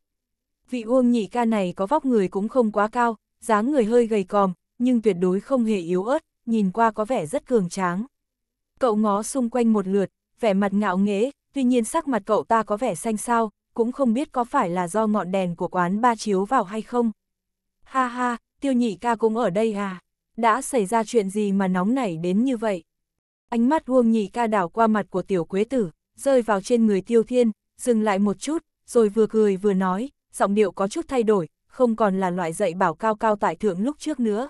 vị uông nhị ca này có vóc người cũng không quá cao, dáng người hơi gầy còm, nhưng tuyệt đối không hề yếu ớt, nhìn qua có vẻ rất cường tráng. Cậu ngó xung quanh một lượt, vẻ mặt ngạo nghễ, tuy nhiên sắc mặt cậu ta có vẻ xanh xao, cũng không biết có phải là do ngọn đèn của quán ba chiếu vào hay không. Ha ha, tiêu nhị ca cũng ở đây à? Đã xảy ra chuyện gì mà nóng nảy đến như vậy? Ánh mắt Uông nhị ca đảo qua mặt của tiểu quế tử, rơi vào trên người tiêu thiên, dừng lại một chút, rồi vừa cười vừa nói, giọng điệu có chút thay đổi, không còn là loại dạy bảo cao cao tại thượng lúc trước nữa.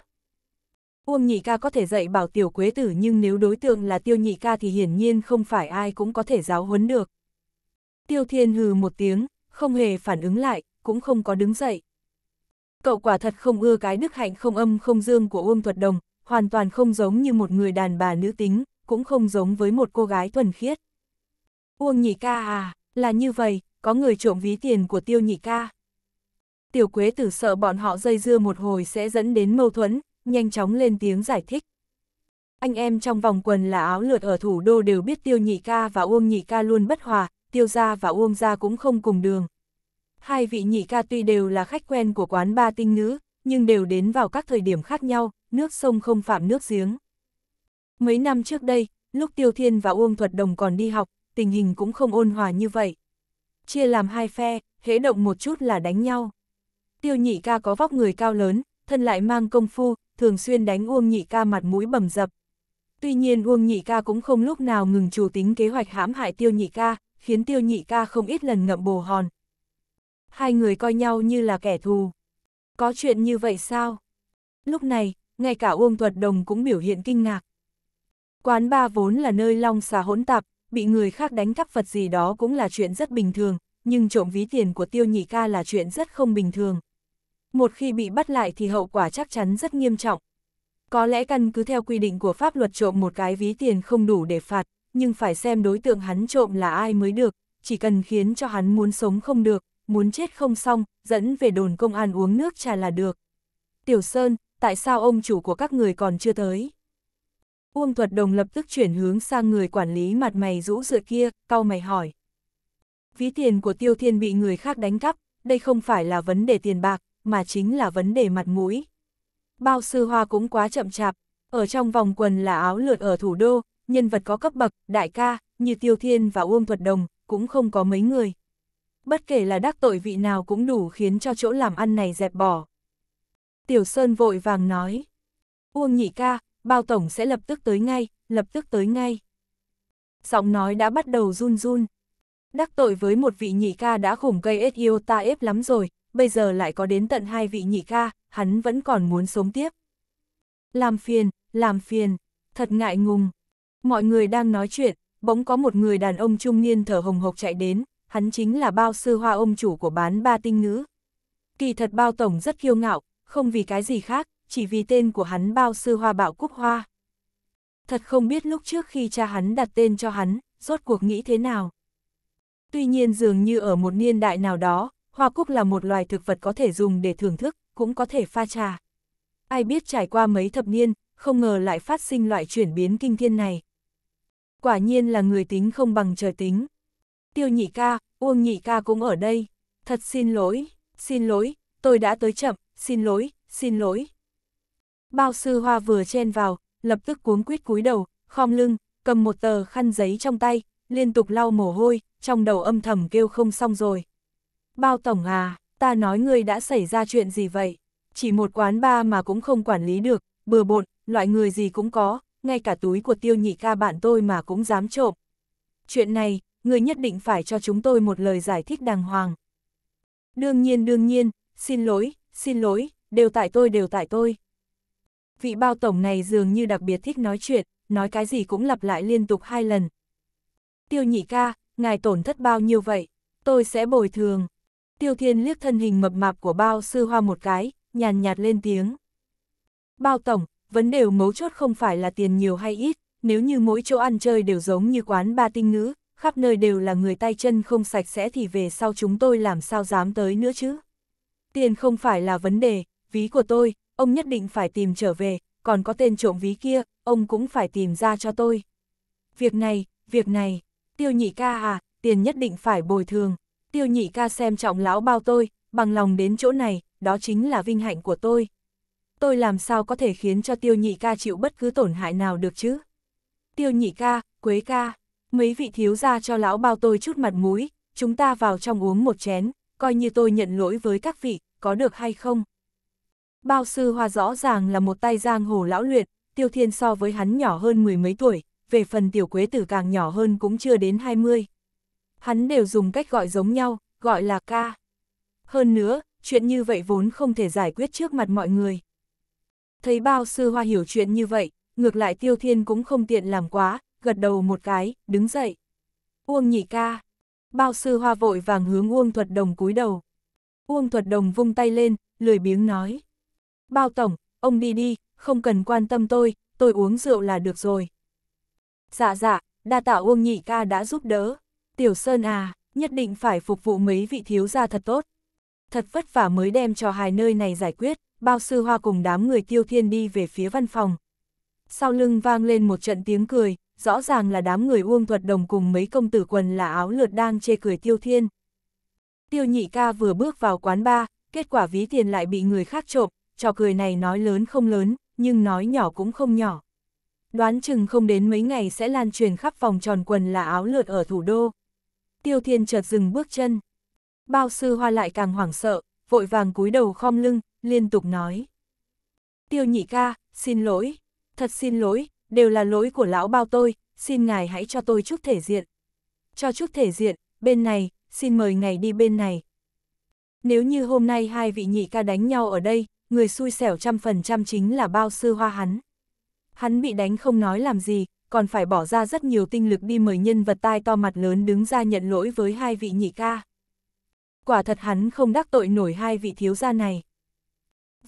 Uông nhị ca có thể dạy bảo tiểu quế tử nhưng nếu đối tượng là tiêu nhị ca thì hiển nhiên không phải ai cũng có thể giáo huấn được. Tiêu thiên hừ một tiếng, không hề phản ứng lại, cũng không có đứng dậy. Cậu quả thật không ưa cái đức hạnh không âm không dương của Uông Thuật Đồng, hoàn toàn không giống như một người đàn bà nữ tính, cũng không giống với một cô gái thuần khiết. Uông nhị ca à, là như vậy, có người trộm ví tiền của tiêu nhị ca. Tiểu Quế Tử sợ bọn họ dây dưa một hồi sẽ dẫn đến mâu thuẫn, nhanh chóng lên tiếng giải thích. Anh em trong vòng quần là áo lượt ở thủ đô đều biết Tiêu Nhị Ca và Uông Nhị Ca luôn bất hòa, Tiêu Gia và Uông Gia cũng không cùng đường. Hai vị Nhị Ca tuy đều là khách quen của quán ba tinh nữ, nhưng đều đến vào các thời điểm khác nhau, nước sông không phạm nước giếng. Mấy năm trước đây, lúc Tiêu Thiên và Uông Thuật Đồng còn đi học, tình hình cũng không ôn hòa như vậy. Chia làm hai phe, hễ động một chút là đánh nhau tiêu nhị ca có vóc người cao lớn, thân lại mang công phu, thường xuyên đánh Uông nhị ca mặt mũi bầm dập. Tuy nhiên Uông nhị ca cũng không lúc nào ngừng chủ tính kế hoạch hãm hại tiêu nhị ca, khiến tiêu nhị ca không ít lần ngậm bồ hòn. Hai người coi nhau như là kẻ thù. Có chuyện như vậy sao? Lúc này, ngay cả Uông Thuật Đồng cũng biểu hiện kinh ngạc. Quán ba vốn là nơi long xà hỗn tạp, bị người khác đánh cắp vật gì đó cũng là chuyện rất bình thường, nhưng trộm ví tiền của tiêu nhị ca là chuyện rất không bình thường. Một khi bị bắt lại thì hậu quả chắc chắn rất nghiêm trọng. Có lẽ căn cứ theo quy định của pháp luật trộm một cái ví tiền không đủ để phạt, nhưng phải xem đối tượng hắn trộm là ai mới được, chỉ cần khiến cho hắn muốn sống không được, muốn chết không xong, dẫn về đồn công an uống nước trà là được. Tiểu Sơn, tại sao ông chủ của các người còn chưa tới? Uông Thuật Đồng lập tức chuyển hướng sang người quản lý mặt mày rũ rượi kia, cau mày hỏi. Ví tiền của Tiêu Thiên bị người khác đánh cắp, đây không phải là vấn đề tiền bạc, mà chính là vấn đề mặt mũi. Bao sư hoa cũng quá chậm chạp, ở trong vòng quần là áo lượt ở thủ đô, nhân vật có cấp bậc, đại ca, như Tiêu Thiên và Uông Thuật Đồng, cũng không có mấy người. Bất kể là đắc tội vị nào cũng đủ khiến cho chỗ làm ăn này dẹp bỏ. Tiểu Sơn vội vàng nói, Uông nhị ca, bao tổng sẽ lập tức tới ngay, lập tức tới ngay. Giọng nói đã bắt đầu run run. Đắc tội với một vị nhị ca đã khủng cây ết yêu ta ép lắm rồi, bây giờ lại có đến tận hai vị nhị ca, hắn vẫn còn muốn sống tiếp. Làm phiền, làm phiền, thật ngại ngùng. Mọi người đang nói chuyện, bỗng có một người đàn ông trung niên thở hồng hộc chạy đến, hắn chính là bao sư hoa ông chủ của bán ba tinh nữ. Kỳ thật bao tổng rất kiêu ngạo, không vì cái gì khác, chỉ vì tên của hắn bao sư hoa bạo cúc hoa. Thật không biết lúc trước khi cha hắn đặt tên cho hắn, rốt cuộc nghĩ thế nào. Tuy nhiên dường như ở một niên đại nào đó, Hoa cúc là một loài thực vật có thể dùng để thưởng thức, cũng có thể pha trà. Ai biết trải qua mấy thập niên, không ngờ lại phát sinh loại chuyển biến kinh thiên này. Quả nhiên là người tính không bằng trời tính. Tiêu nhị ca, Uông nhị ca cũng ở đây. Thật xin lỗi, xin lỗi, tôi đã tới chậm, xin lỗi, xin lỗi. Bao sư hoa vừa chen vào, lập tức cuống quýt cúi đầu, khom lưng, cầm một tờ khăn giấy trong tay, liên tục lau mồ hôi, trong đầu âm thầm kêu không xong rồi. Bao Tổng à, ta nói ngươi đã xảy ra chuyện gì vậy? Chỉ một quán ba mà cũng không quản lý được, bừa bộn, loại người gì cũng có, ngay cả túi của tiêu nhị ca bạn tôi mà cũng dám trộm. Chuyện này, ngươi nhất định phải cho chúng tôi một lời giải thích đàng hoàng. Đương nhiên đương nhiên, xin lỗi, xin lỗi, đều tại tôi đều tại tôi. Vị bao tổng này dường như đặc biệt thích nói chuyện, nói cái gì cũng lặp lại liên tục hai lần. Tiêu nhị ca, ngài tổn thất bao nhiêu vậy? Tôi sẽ bồi thường. Tiêu Thiên liếc thân hình mập mạp của bao sư hoa một cái, nhàn nhạt lên tiếng. Bao tổng, vấn đề mấu chốt không phải là tiền nhiều hay ít, nếu như mỗi chỗ ăn chơi đều giống như quán ba tinh nữ, khắp nơi đều là người tay chân không sạch sẽ thì về sau chúng tôi làm sao dám tới nữa chứ. Tiền không phải là vấn đề, ví của tôi, ông nhất định phải tìm trở về, còn có tên trộm ví kia, ông cũng phải tìm ra cho tôi. Việc này, việc này, tiêu nhị ca à, tiền nhất định phải bồi thường, tiêu nhị ca xem trọng lão bao tôi, bằng lòng đến chỗ này, đó chính là vinh hạnh của tôi. Tôi làm sao có thể khiến cho tiêu nhị ca chịu bất cứ tổn hại nào được chứ? Tiêu nhị ca, quế ca, mấy vị thiếu gia cho lão bao tôi chút mặt mũi, chúng ta vào trong uống một chén, coi như tôi nhận lỗi với các vị, có được hay không? Bao sư hoa rõ ràng là một tay giang hồ lão luyện, tiêu thiên so với hắn nhỏ hơn mười mấy tuổi, về phần tiểu quế tử càng nhỏ hơn cũng chưa đến hai mươi hắn đều dùng cách gọi giống nhau, gọi là ca. Hơn nữa, chuyện như vậy vốn không thể giải quyết trước mặt mọi người. Thấy bao sư hoa hiểu chuyện như vậy, ngược lại tiêu thiên cũng không tiện làm quá, gật đầu một cái, đứng dậy. Uông nhị ca. Bao sư hoa vội vàng hướng Uông thuật đồng cúi đầu. Uông thuật đồng vung tay lên, lười biếng nói. Bao tổng, ông đi đi, không cần quan tâm tôi, tôi uống rượu là được rồi. Dạ dạ, đa tạ Uông nhị ca đã giúp đỡ. Tiểu Sơn à, nhất định phải phục vụ mấy vị thiếu gia thật tốt. Thật vất vả mới đem cho hai nơi này giải quyết, bao sư hoa cùng đám người tiêu thiên đi về phía văn phòng. Sau lưng vang lên một trận tiếng cười, rõ ràng là đám người uông thuật đồng cùng mấy công tử quần là áo lượt đang chê cười tiêu thiên. Tiêu nhị ca vừa bước vào quán ba, kết quả ví tiền lại bị người khác trộm, trò cười này nói lớn không lớn, nhưng nói nhỏ cũng không nhỏ. Đoán chừng không đến mấy ngày sẽ lan truyền khắp vòng tròn quần là áo lượt ở thủ đô. Tiêu Thiên chợt dừng bước chân. Bao sư hoa lại càng hoảng sợ, vội vàng cúi đầu khom lưng, liên tục nói. Tiêu nhị ca, xin lỗi, thật xin lỗi, đều là lỗi của lão bao tôi, xin ngài hãy cho tôi chút thể diện. Cho chút thể diện, bên này, xin mời ngài đi bên này. Nếu như hôm nay hai vị nhị ca đánh nhau ở đây, người xui xẻo trăm phần trăm chính là bao sư hoa hắn. Hắn bị đánh không nói làm gì, còn phải bỏ ra rất nhiều tinh lực đi mời nhân vật tai to mặt lớn đứng ra nhận lỗi với hai vị nhị ca. Quả thật hắn không đắc tội nổi hai vị thiếu gia này.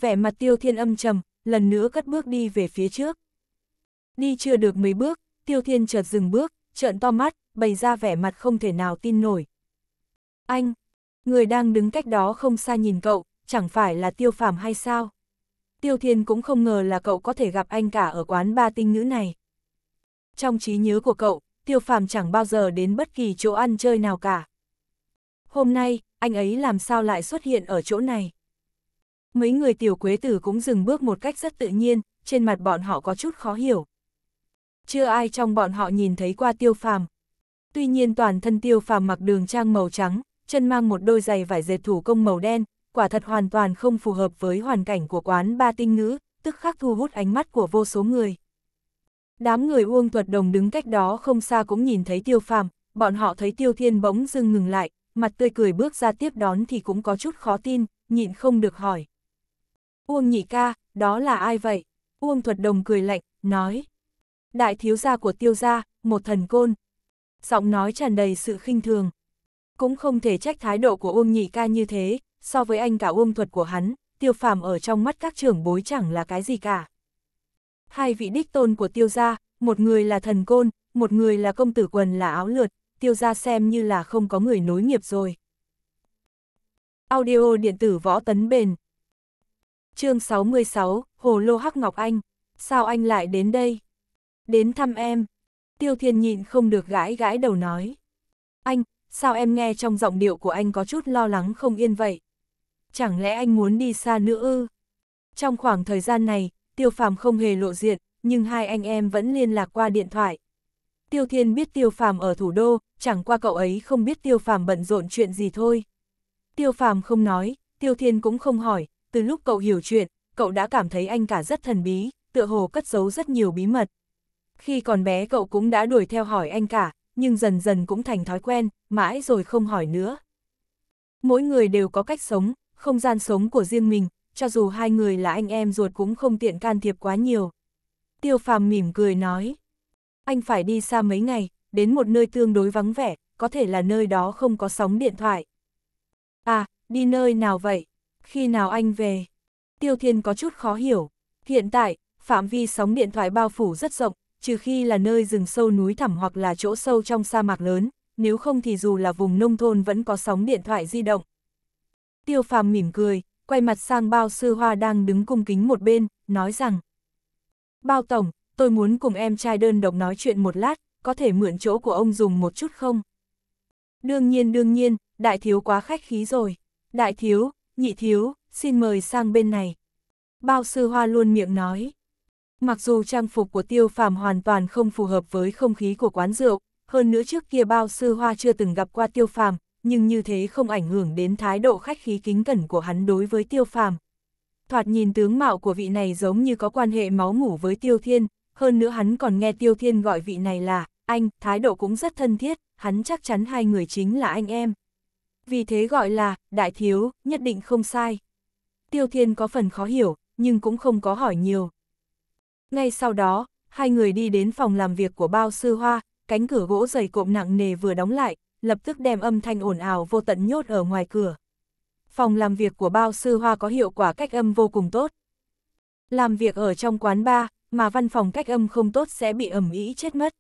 Vẻ mặt tiêu thiên âm trầm, lần nữa cất bước đi về phía trước. Đi chưa được mấy bước, tiêu thiên chợt dừng bước, trợn to mắt, bày ra vẻ mặt không thể nào tin nổi. Anh, người đang đứng cách đó không xa nhìn cậu, chẳng phải là tiêu phàm hay sao? Tiêu thiên cũng không ngờ là cậu có thể gặp anh cả ở quán ba tinh nữ này trong trí nhớ của cậu, Tiêu Phàm chẳng bao giờ đến bất kỳ chỗ ăn chơi nào cả. Hôm nay, anh ấy làm sao lại xuất hiện ở chỗ này? Mấy người tiểu quế tử cũng dừng bước một cách rất tự nhiên, trên mặt bọn họ có chút khó hiểu. Chưa ai trong bọn họ nhìn thấy qua tiêu phàm. Tuy nhiên toàn thân tiêu phàm mặc đường trang màu trắng, chân mang một đôi giày vải dệt thủ công màu đen, quả thật hoàn toàn không phù hợp với hoàn cảnh của quán ba tinh ngữ, tức khắc thu hút ánh mắt của vô số người. Đám người Uông Thuật Đồng đứng cách đó không xa cũng nhìn thấy Tiêu Phàm, bọn họ thấy Tiêu Thiên bỗng dưng ngừng lại, mặt tươi cười bước ra tiếp đón thì cũng có chút khó tin, nhịn không được hỏi. Uông nhị ca, đó là ai vậy? Uông Thuật Đồng cười lạnh, nói. Đại thiếu gia của Tiêu gia, một thần côn. Giọng nói tràn đầy sự khinh thường. Cũng không thể trách thái độ của Uông nhị ca như thế, so với anh cả Uông Thuật của hắn, Tiêu Phàm ở trong mắt các trưởng bối chẳng là cái gì cả hai vị đích tôn của tiêu gia, một người là thần côn, một người là công tử quần là áo lượt, tiêu gia xem như là không có người nối nghiệp rồi. Audio điện tử võ tấn bền chương 66, Hồ Lô Hắc Ngọc Anh, sao anh lại đến đây? Đến thăm em. Tiêu Thiên nhịn không được gãi gãi đầu nói. Anh, sao em nghe trong giọng điệu của anh có chút lo lắng không yên vậy? Chẳng lẽ anh muốn đi xa nữa ư? Trong khoảng thời gian này, Tiêu Phàm không hề lộ diện, nhưng hai anh em vẫn liên lạc qua điện thoại. Tiêu Thiên biết Tiêu Phàm ở thủ đô, chẳng qua cậu ấy không biết Tiêu Phàm bận rộn chuyện gì thôi. Tiêu Phàm không nói, Tiêu Thiên cũng không hỏi, từ lúc cậu hiểu chuyện, cậu đã cảm thấy anh cả rất thần bí, tựa hồ cất giấu rất nhiều bí mật. Khi còn bé cậu cũng đã đuổi theo hỏi anh cả, nhưng dần dần cũng thành thói quen, mãi rồi không hỏi nữa. Mỗi người đều có cách sống, không gian sống của riêng mình, cho dù hai người là anh em ruột cũng không tiện can thiệp quá nhiều. Tiêu phàm mỉm cười nói, anh phải đi xa mấy ngày, đến một nơi tương đối vắng vẻ, có thể là nơi đó không có sóng điện thoại. À, đi nơi nào vậy? Khi nào anh về? Tiêu Thiên có chút khó hiểu. Hiện tại, phạm vi sóng điện thoại bao phủ rất rộng, trừ khi là nơi rừng sâu núi thẳm hoặc là chỗ sâu trong sa mạc lớn, nếu không thì dù là vùng nông thôn vẫn có sóng điện thoại di động. Tiêu Phàm mỉm cười, quay mặt sang bao sư hoa đang đứng cung kính một bên, nói rằng Bao Tổng, tôi muốn cùng em trai đơn độc nói chuyện một lát, có thể mượn chỗ của ông dùng một chút không? Đương nhiên đương nhiên, đại thiếu quá khách khí rồi. Đại thiếu, nhị thiếu, xin mời sang bên này. Bao sư hoa luôn miệng nói. Mặc dù trang phục của tiêu phàm hoàn toàn không phù hợp với không khí của quán rượu, hơn nữa trước kia bao sư hoa chưa từng gặp qua tiêu phàm, nhưng như thế không ảnh hưởng đến thái độ khách khí kính cẩn của hắn đối với tiêu phàm. Thoạt nhìn tướng mạo của vị này giống như có quan hệ máu ngủ với tiêu thiên, hơn nữa hắn còn nghe tiêu thiên gọi vị này là anh, thái độ cũng rất thân thiết, hắn chắc chắn hai người chính là anh em. Vì thế gọi là, đại thiếu, nhất định không sai. Tiêu thiên có phần khó hiểu, nhưng cũng không có hỏi nhiều. Ngay sau đó, hai người đi đến phòng làm việc của bao sư hoa, cánh cửa gỗ dày cộm nặng nề vừa đóng lại, lập tức đem âm thanh ồn ào vô tận nhốt ở ngoài cửa. Phòng làm việc của bao sư hoa có hiệu quả cách âm vô cùng tốt. Làm việc ở trong quán bar, mà văn phòng cách âm không tốt sẽ bị ẩm ý chết mất.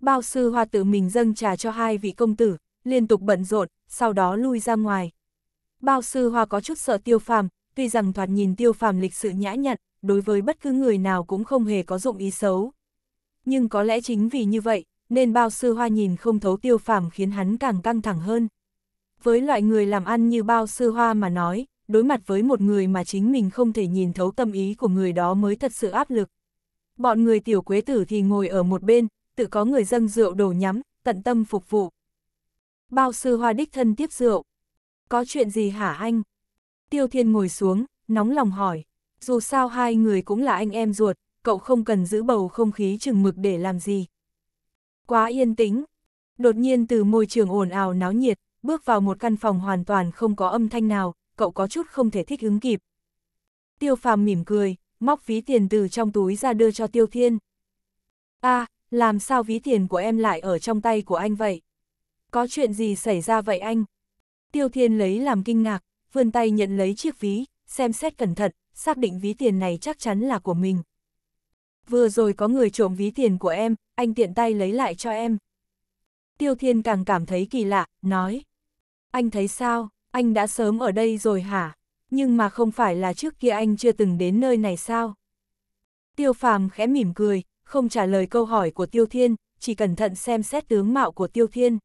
Bao sư hoa tự mình dâng trà cho hai vị công tử, liên tục bận rộn, sau đó lui ra ngoài. Bao sư hoa có chút sợ tiêu phàm, tuy rằng thoạt nhìn tiêu phàm lịch sự nhã nhặn, đối với bất cứ người nào cũng không hề có dụng ý xấu. Nhưng có lẽ chính vì như vậy, nên bao sư hoa nhìn không thấu tiêu phàm khiến hắn càng căng thẳng hơn. Với loại người làm ăn như bao sư hoa mà nói, đối mặt với một người mà chính mình không thể nhìn thấu tâm ý của người đó mới thật sự áp lực. Bọn người tiểu quế tử thì ngồi ở một bên, tự có người dâng rượu đổ nhắm, tận tâm phục vụ. Bao sư hoa đích thân tiếp rượu. Có chuyện gì hả anh? Tiêu thiên ngồi xuống, nóng lòng hỏi. Dù sao hai người cũng là anh em ruột, cậu không cần giữ bầu không khí chừng mực để làm gì. Quá yên tĩnh. Đột nhiên từ môi trường ồn ào náo nhiệt, bước vào một căn phòng hoàn toàn không có âm thanh nào, cậu có chút không thể thích ứng kịp. Tiêu phàm mỉm cười, móc ví tiền từ trong túi ra đưa cho Tiêu Thiên. a à, làm sao ví tiền của em lại ở trong tay của anh vậy? Có chuyện gì xảy ra vậy anh? Tiêu Thiên lấy làm kinh ngạc, vươn tay nhận lấy chiếc ví, xem xét cẩn thận, xác định ví tiền này chắc chắn là của mình, vừa rồi có người trộm ví tiền của em, anh tiện tay lấy lại cho em. Tiêu Thiên càng cảm thấy kỳ lạ, nói. Anh thấy sao, anh đã sớm ở đây rồi hả? Nhưng mà không phải là trước kia anh chưa từng đến nơi này sao? Tiêu Phàm khẽ mỉm cười, không trả lời câu hỏi của Tiêu Thiên, chỉ cẩn thận xem xét tướng mạo của Tiêu Thiên.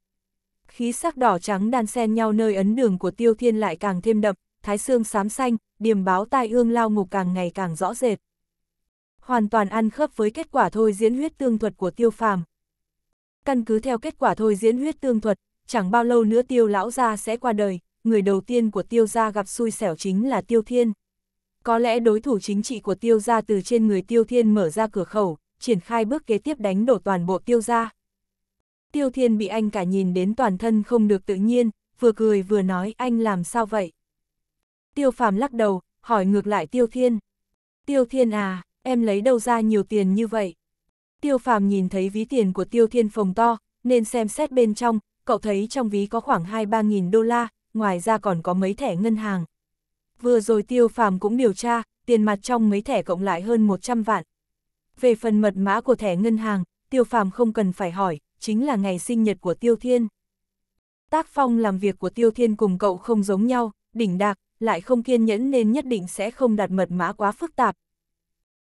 Khí sắc đỏ trắng đan xen nhau nơi ấn đường của Tiêu Thiên lại càng thêm đậm, thái xương xám xanh, điểm báo tai ương lao ngục càng ngày càng rõ rệt hoàn toàn ăn khớp với kết quả thôi diễn huyết tương thuật của tiêu phàm. Căn cứ theo kết quả thôi diễn huyết tương thuật, chẳng bao lâu nữa tiêu lão gia sẽ qua đời, người đầu tiên của tiêu gia gặp xui xẻo chính là tiêu thiên. Có lẽ đối thủ chính trị của tiêu gia từ trên người tiêu thiên mở ra cửa khẩu, triển khai bước kế tiếp đánh đổ toàn bộ tiêu gia. Tiêu thiên bị anh cả nhìn đến toàn thân không được tự nhiên, vừa cười vừa nói anh làm sao vậy. Tiêu phàm lắc đầu, hỏi ngược lại tiêu thiên. Tiêu thiên à, em lấy đâu ra nhiều tiền như vậy? Tiêu phàm nhìn thấy ví tiền của tiêu thiên phồng to, nên xem xét bên trong, cậu thấy trong ví có khoảng 2-3 nghìn đô la, ngoài ra còn có mấy thẻ ngân hàng. Vừa rồi tiêu phàm cũng điều tra, tiền mặt trong mấy thẻ cộng lại hơn 100 vạn. Về phần mật mã của thẻ ngân hàng, tiêu phàm không cần phải hỏi, chính là ngày sinh nhật của tiêu thiên. Tác phong làm việc của tiêu thiên cùng cậu không giống nhau, đỉnh đạc, lại không kiên nhẫn nên nhất định sẽ không đặt mật mã quá phức tạp,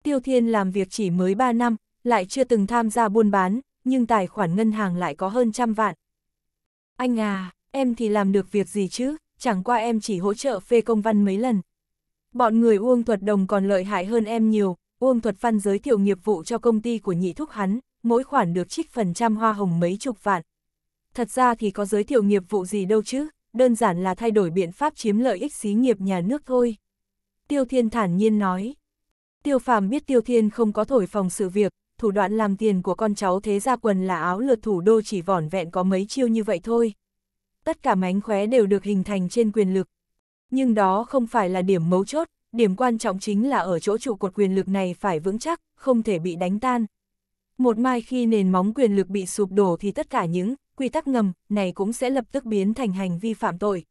Tiêu Thiên làm việc chỉ mới 3 năm, lại chưa từng tham gia buôn bán, nhưng tài khoản ngân hàng lại có hơn trăm vạn. Anh à, em thì làm được việc gì chứ, chẳng qua em chỉ hỗ trợ phê công văn mấy lần. Bọn người Uông Thuật Đồng còn lợi hại hơn em nhiều, Uông Thuật Văn giới thiệu nghiệp vụ cho công ty của nhị thúc hắn, mỗi khoản được trích phần trăm hoa hồng mấy chục vạn. Thật ra thì có giới thiệu nghiệp vụ gì đâu chứ, đơn giản là thay đổi biện pháp chiếm lợi ích xí nghiệp nhà nước thôi. Tiêu Thiên thản nhiên nói. Tiêu phàm biết Tiêu Thiên không có thổi phòng sự việc, thủ đoạn làm tiền của con cháu thế gia quần là áo lượt thủ đô chỉ vỏn vẹn có mấy chiêu như vậy thôi. Tất cả mánh khóe đều được hình thành trên quyền lực. Nhưng đó không phải là điểm mấu chốt, điểm quan trọng chính là ở chỗ trụ cột quyền lực này phải vững chắc, không thể bị đánh tan. Một mai khi nền móng quyền lực bị sụp đổ thì tất cả những quy tắc ngầm này cũng sẽ lập tức biến thành hành vi phạm tội.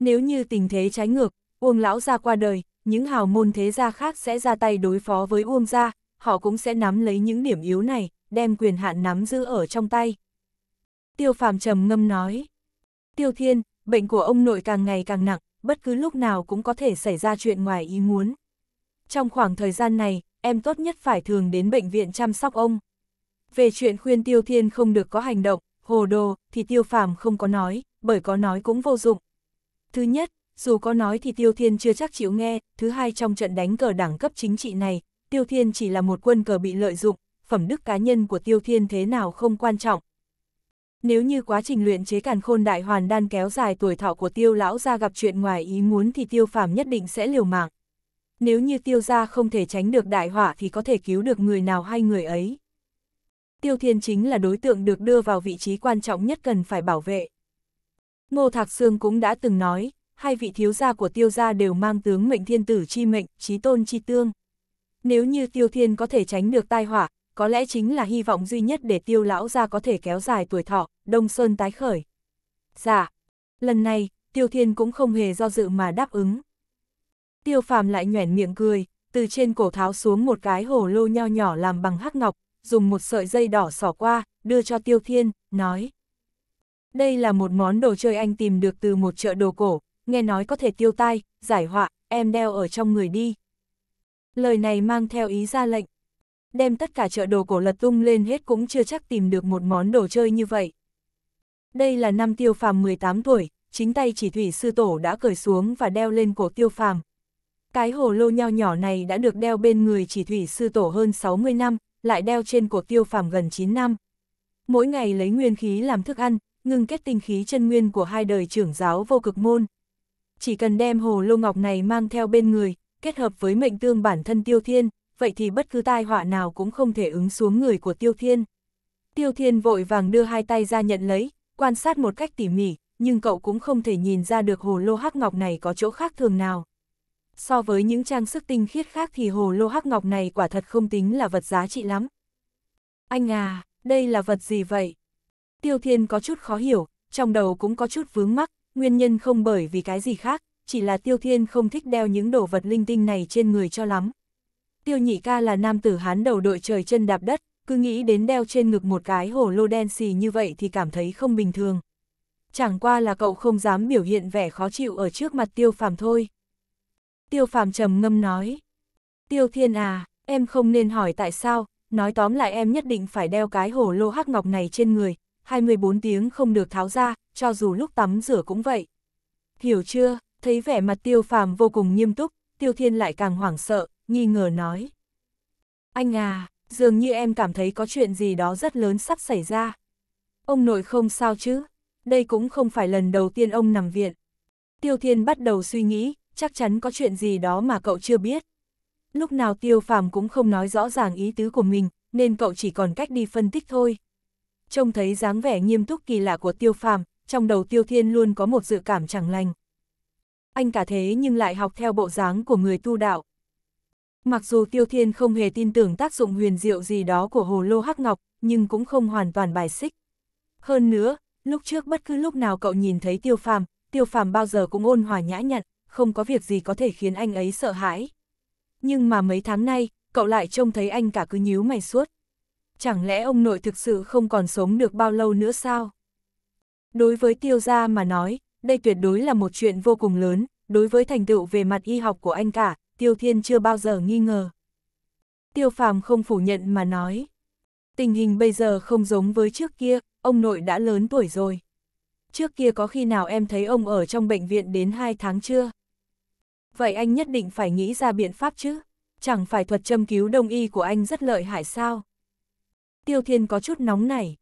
Nếu như tình thế trái ngược, Uông lão ra qua đời, những hào môn thế gia khác sẽ ra tay đối phó với Uông gia, họ cũng sẽ nắm lấy những điểm yếu này, đem quyền hạn nắm giữ ở trong tay. Tiêu phàm trầm ngâm nói. Tiêu thiên, bệnh của ông nội càng ngày càng nặng, bất cứ lúc nào cũng có thể xảy ra chuyện ngoài ý muốn. Trong khoảng thời gian này, em tốt nhất phải thường đến bệnh viện chăm sóc ông. Về chuyện khuyên Tiêu Thiên không được có hành động, hồ đồ, thì Tiêu Phàm không có nói, bởi có nói cũng vô dụng. Thứ nhất, dù có nói thì Tiêu Thiên chưa chắc chịu nghe, thứ hai trong trận đánh cờ đẳng cấp chính trị này, Tiêu Thiên chỉ là một quân cờ bị lợi dụng, phẩm đức cá nhân của Tiêu Thiên thế nào không quan trọng. Nếu như quá trình luyện chế càn khôn đại hoàn đan kéo dài tuổi thọ của tiêu lão ra gặp chuyện ngoài ý muốn thì tiêu phạm nhất định sẽ liều mạng. Nếu như tiêu gia không thể tránh được đại họa thì có thể cứu được người nào hay người ấy. Tiêu thiên chính là đối tượng được đưa vào vị trí quan trọng nhất cần phải bảo vệ. Ngô Thạc Sương cũng đã từng nói, hai vị thiếu gia của tiêu gia đều mang tướng mệnh thiên tử chi mệnh, chí tôn chi tương. Nếu như tiêu thiên có thể tránh được tai họa, có lẽ chính là hy vọng duy nhất để tiêu lão gia có thể kéo dài tuổi thọ, đông xuân tái khởi. Dạ, lần này, tiêu thiên cũng không hề do dự mà đáp ứng. Tiêu phàm lại nhoẻn miệng cười, từ trên cổ tháo xuống một cái hồ lô nho nhỏ làm bằng hắc ngọc, dùng một sợi dây đỏ xỏ qua, đưa cho tiêu thiên, nói. Đây là một món đồ chơi anh tìm được từ một chợ đồ cổ, nghe nói có thể tiêu tai, giải họa, em đeo ở trong người đi. Lời này mang theo ý ra lệnh. Đem tất cả chợ đồ cổ lật tung lên hết cũng chưa chắc tìm được một món đồ chơi như vậy. Đây là năm tiêu phàm 18 tuổi, chính tay chỉ thủy sư tổ đã cởi xuống và đeo lên cổ tiêu phàm. Cái hồ lô nho nhỏ này đã được đeo bên người chỉ thủy sư tổ hơn 60 năm, lại đeo trên cổ tiêu phàm gần 9 năm. Mỗi ngày lấy nguyên khí làm thức ăn, ngưng kết tinh khí chân nguyên của hai đời trưởng giáo vô cực môn chỉ cần đem hồ lô ngọc này mang theo bên người, kết hợp với mệnh tương bản thân Tiêu Thiên, vậy thì bất cứ tai họa nào cũng không thể ứng xuống người của Tiêu Thiên. Tiêu Thiên vội vàng đưa hai tay ra nhận lấy, quan sát một cách tỉ mỉ, nhưng cậu cũng không thể nhìn ra được hồ lô hắc ngọc này có chỗ khác thường nào. So với những trang sức tinh khiết khác thì hồ lô hắc ngọc này quả thật không tính là vật giá trị lắm. Anh à, đây là vật gì vậy? Tiêu Thiên có chút khó hiểu, trong đầu cũng có chút vướng mắc, nguyên nhân không bởi vì cái gì khác, chỉ là Tiêu Thiên không thích đeo những đồ vật linh tinh này trên người cho lắm. Tiêu Nhị Ca là nam tử hán đầu đội trời chân đạp đất, cứ nghĩ đến đeo trên ngực một cái hồ lô đen xì như vậy thì cảm thấy không bình thường. Chẳng qua là cậu không dám biểu hiện vẻ khó chịu ở trước mặt Tiêu Phàm thôi. Tiêu Phàm trầm ngâm nói, Tiêu Thiên à, em không nên hỏi tại sao, nói tóm lại em nhất định phải đeo cái hồ lô hắc ngọc này trên người, 24 tiếng không được tháo ra, cho dù lúc tắm rửa cũng vậy. Hiểu chưa, thấy vẻ mặt tiêu phàm vô cùng nghiêm túc, tiêu thiên lại càng hoảng sợ, nghi ngờ nói. Anh à, dường như em cảm thấy có chuyện gì đó rất lớn sắp xảy ra. Ông nội không sao chứ, đây cũng không phải lần đầu tiên ông nằm viện. Tiêu thiên bắt đầu suy nghĩ, chắc chắn có chuyện gì đó mà cậu chưa biết. Lúc nào tiêu phàm cũng không nói rõ ràng ý tứ của mình, nên cậu chỉ còn cách đi phân tích thôi trông thấy dáng vẻ nghiêm túc kỳ lạ của tiêu phàm, trong đầu tiêu thiên luôn có một dự cảm chẳng lành. Anh cả thế nhưng lại học theo bộ dáng của người tu đạo. Mặc dù tiêu thiên không hề tin tưởng tác dụng huyền diệu gì đó của hồ lô hắc ngọc, nhưng cũng không hoàn toàn bài xích. Hơn nữa, lúc trước bất cứ lúc nào cậu nhìn thấy tiêu phàm, tiêu phàm bao giờ cũng ôn hòa nhã nhặn, không có việc gì có thể khiến anh ấy sợ hãi. Nhưng mà mấy tháng nay, cậu lại trông thấy anh cả cứ nhíu mày suốt chẳng lẽ ông nội thực sự không còn sống được bao lâu nữa sao? Đối với tiêu gia mà nói, đây tuyệt đối là một chuyện vô cùng lớn, đối với thành tựu về mặt y học của anh cả, tiêu thiên chưa bao giờ nghi ngờ. Tiêu phàm không phủ nhận mà nói. Tình hình bây giờ không giống với trước kia, ông nội đã lớn tuổi rồi. Trước kia có khi nào em thấy ông ở trong bệnh viện đến 2 tháng chưa? Vậy anh nhất định phải nghĩ ra biện pháp chứ? Chẳng phải thuật châm cứu đông y của anh rất lợi hại sao? Tiêu Thiên có chút nóng nảy.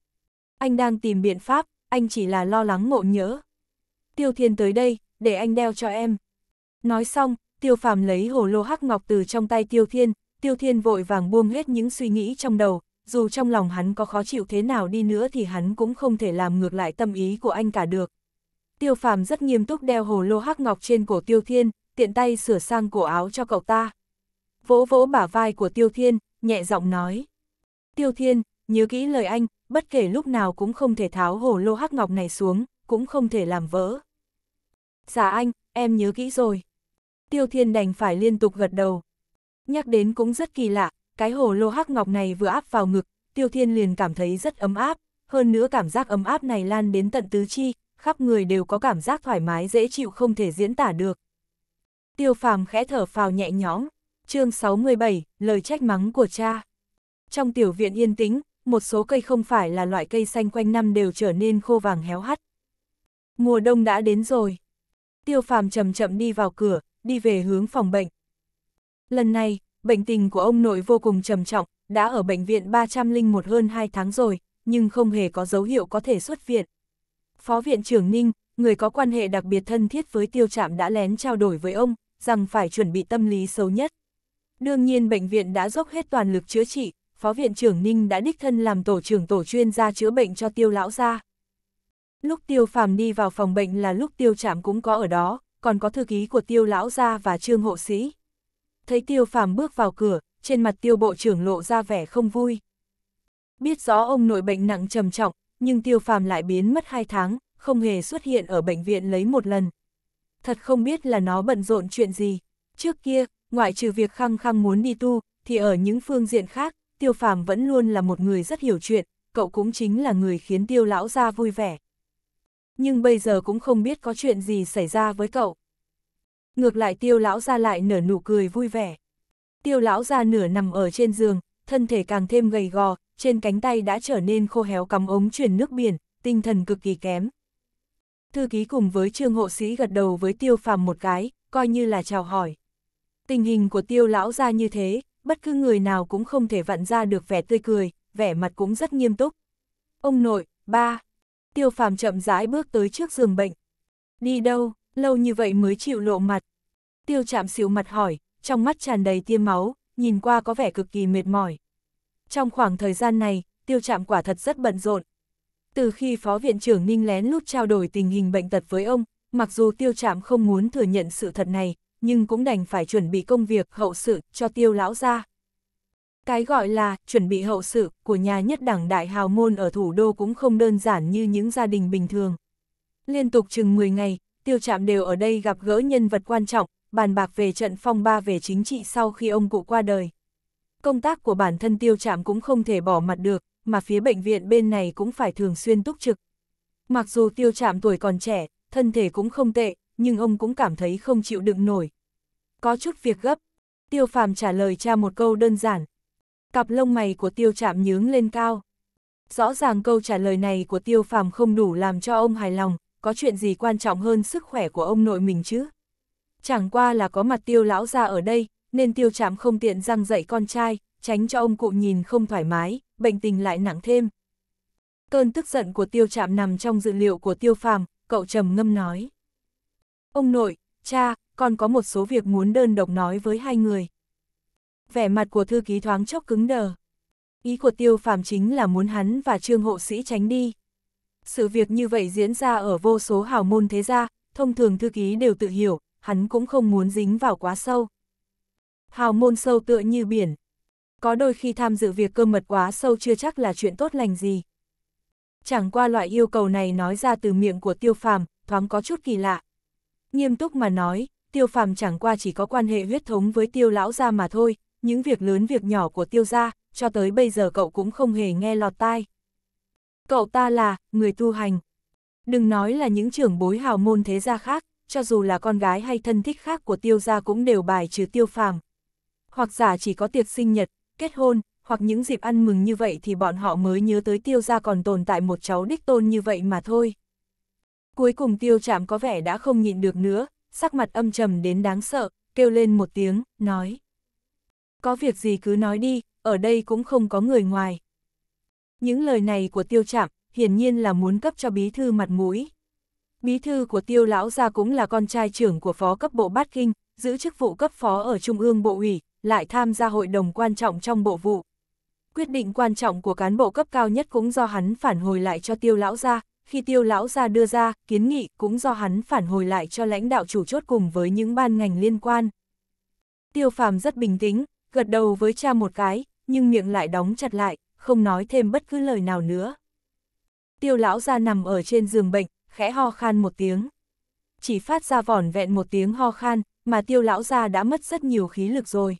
Anh đang tìm biện pháp, anh chỉ là lo lắng ngộ nhỡ. Tiêu Thiên tới đây, để anh đeo cho em. Nói xong, Tiêu Phàm lấy hồ lô hắc ngọc từ trong tay Tiêu Thiên, Tiêu Thiên vội vàng buông hết những suy nghĩ trong đầu, dù trong lòng hắn có khó chịu thế nào đi nữa thì hắn cũng không thể làm ngược lại tâm ý của anh cả được. Tiêu Phàm rất nghiêm túc đeo hồ lô hắc ngọc trên cổ Tiêu Thiên, tiện tay sửa sang cổ áo cho cậu ta. Vỗ vỗ bả vai của Tiêu Thiên, nhẹ giọng nói. Tiêu Thiên, nhớ kỹ lời anh, bất kể lúc nào cũng không thể tháo hồ lô hắc ngọc này xuống, cũng không thể làm vỡ. Dạ anh, em nhớ kỹ rồi. Tiêu Thiên đành phải liên tục gật đầu. Nhắc đến cũng rất kỳ lạ, cái hồ lô hắc ngọc này vừa áp vào ngực, Tiêu Thiên liền cảm thấy rất ấm áp, hơn nữa cảm giác ấm áp này lan đến tận tứ chi, khắp người đều có cảm giác thoải mái dễ chịu không thể diễn tả được. Tiêu Phàm khẽ thở phào nhẹ nhõm. Chương 67, lời trách mắng của cha. Trong tiểu viện yên tĩnh, một số cây không phải là loại cây xanh quanh năm đều trở nên khô vàng héo hắt. Mùa đông đã đến rồi. Tiêu phàm chậm chậm đi vào cửa, đi về hướng phòng bệnh. Lần này, bệnh tình của ông nội vô cùng trầm trọng, đã ở bệnh viện 301 hơn 2 tháng rồi, nhưng không hề có dấu hiệu có thể xuất viện. Phó viện trưởng Ninh, người có quan hệ đặc biệt thân thiết với tiêu trạm đã lén trao đổi với ông, rằng phải chuẩn bị tâm lý xấu nhất. Đương nhiên bệnh viện đã dốc hết toàn lực chữa trị, Phó Viện trưởng Ninh đã đích thân làm tổ trưởng tổ chuyên gia chữa bệnh cho tiêu lão gia. Lúc tiêu phàm đi vào phòng bệnh là lúc tiêu trạm cũng có ở đó, còn có thư ký của tiêu lão gia và trương hộ sĩ. Thấy tiêu phàm bước vào cửa, trên mặt tiêu bộ trưởng lộ ra vẻ không vui. Biết rõ ông nội bệnh nặng trầm trọng, nhưng tiêu phàm lại biến mất 2 tháng, không hề xuất hiện ở bệnh viện lấy một lần. Thật không biết là nó bận rộn chuyện gì. Trước kia, ngoại trừ việc khăng khăng muốn đi tu, thì ở những phương diện khác, tiêu phàm vẫn luôn là một người rất hiểu chuyện, cậu cũng chính là người khiến tiêu lão ra vui vẻ. Nhưng bây giờ cũng không biết có chuyện gì xảy ra với cậu. Ngược lại tiêu lão ra lại nở nụ cười vui vẻ. Tiêu lão ra nửa nằm ở trên giường, thân thể càng thêm gầy gò, trên cánh tay đã trở nên khô héo cắm ống truyền nước biển, tinh thần cực kỳ kém. Thư ký cùng với trương hộ sĩ gật đầu với tiêu phàm một cái, coi như là chào hỏi. Tình hình của tiêu lão ra như thế, bất cứ người nào cũng không thể vặn ra được vẻ tươi cười, vẻ mặt cũng rất nghiêm túc. Ông nội, ba. Tiêu phàm chậm rãi bước tới trước giường bệnh. Đi đâu, lâu như vậy mới chịu lộ mặt. Tiêu chạm xỉu mặt hỏi, trong mắt tràn đầy tiêm máu, nhìn qua có vẻ cực kỳ mệt mỏi. Trong khoảng thời gian này, tiêu chạm quả thật rất bận rộn. Từ khi Phó Viện trưởng Ninh lén lút trao đổi tình hình bệnh tật với ông, mặc dù tiêu chạm không muốn thừa nhận sự thật này, nhưng cũng đành phải chuẩn bị công việc hậu sự cho tiêu lão gia. Cái gọi là chuẩn bị hậu sự của nhà nhất đẳng đại hào môn ở thủ đô cũng không đơn giản như những gia đình bình thường. Liên tục chừng 10 ngày, tiêu trạm đều ở đây gặp gỡ nhân vật quan trọng, bàn bạc về trận phong ba về chính trị sau khi ông cụ qua đời. Công tác của bản thân tiêu trạm cũng không thể bỏ mặt được, mà phía bệnh viện bên này cũng phải thường xuyên túc trực. Mặc dù tiêu trạm tuổi còn trẻ, thân thể cũng không tệ, nhưng ông cũng cảm thấy không chịu đựng nổi. Có chút việc gấp, tiêu phàm trả lời cha một câu đơn giản. Cặp lông mày của tiêu chạm nhướng lên cao. Rõ ràng câu trả lời này của tiêu phàm không đủ làm cho ông hài lòng, có chuyện gì quan trọng hơn sức khỏe của ông nội mình chứ? Chẳng qua là có mặt tiêu lão ra ở đây, nên tiêu chạm không tiện răng dạy con trai, tránh cho ông cụ nhìn không thoải mái, bệnh tình lại nặng thêm. Cơn tức giận của tiêu chạm nằm trong dự liệu của tiêu phàm, cậu trầm ngâm nói. Ông nội, cha, còn có một số việc muốn đơn độc nói với hai người. Vẻ mặt của thư ký thoáng chốc cứng đờ. Ý của tiêu phàm chính là muốn hắn và trương hộ sĩ tránh đi. Sự việc như vậy diễn ra ở vô số hào môn thế gia, thông thường thư ký đều tự hiểu, hắn cũng không muốn dính vào quá sâu. Hào môn sâu tựa như biển. Có đôi khi tham dự việc cơ mật quá sâu chưa chắc là chuyện tốt lành gì. Chẳng qua loại yêu cầu này nói ra từ miệng của tiêu phàm, thoáng có chút kỳ lạ. Nghiêm túc mà nói, tiêu phàm chẳng qua chỉ có quan hệ huyết thống với tiêu lão gia mà thôi, những việc lớn việc nhỏ của tiêu gia, cho tới bây giờ cậu cũng không hề nghe lọt tai. Cậu ta là, người tu hành. Đừng nói là những trưởng bối hào môn thế gia khác, cho dù là con gái hay thân thích khác của tiêu gia cũng đều bài trừ tiêu phàm. Hoặc giả chỉ có tiệc sinh nhật, kết hôn, hoặc những dịp ăn mừng như vậy thì bọn họ mới nhớ tới tiêu gia còn tồn tại một cháu đích tôn như vậy mà thôi. Cuối cùng tiêu Trạm có vẻ đã không nhịn được nữa, sắc mặt âm trầm đến đáng sợ, kêu lên một tiếng, nói. Có việc gì cứ nói đi, ở đây cũng không có người ngoài. Những lời này của tiêu Trạm hiển nhiên là muốn cấp cho bí thư mặt mũi. Bí thư của tiêu lão gia cũng là con trai trưởng của phó cấp bộ Bát Kinh, giữ chức vụ cấp phó ở Trung ương Bộ ủy, lại tham gia hội đồng quan trọng trong bộ vụ. Quyết định quan trọng của cán bộ cấp cao nhất cũng do hắn phản hồi lại cho tiêu lão gia, khi tiêu lão ra đưa ra, kiến nghị cũng do hắn phản hồi lại cho lãnh đạo chủ chốt cùng với những ban ngành liên quan. Tiêu phàm rất bình tĩnh, gật đầu với cha một cái, nhưng miệng lại đóng chặt lại, không nói thêm bất cứ lời nào nữa. Tiêu lão ra nằm ở trên giường bệnh, khẽ ho khan một tiếng. Chỉ phát ra vỏn vẹn một tiếng ho khan, mà tiêu lão ra đã mất rất nhiều khí lực rồi.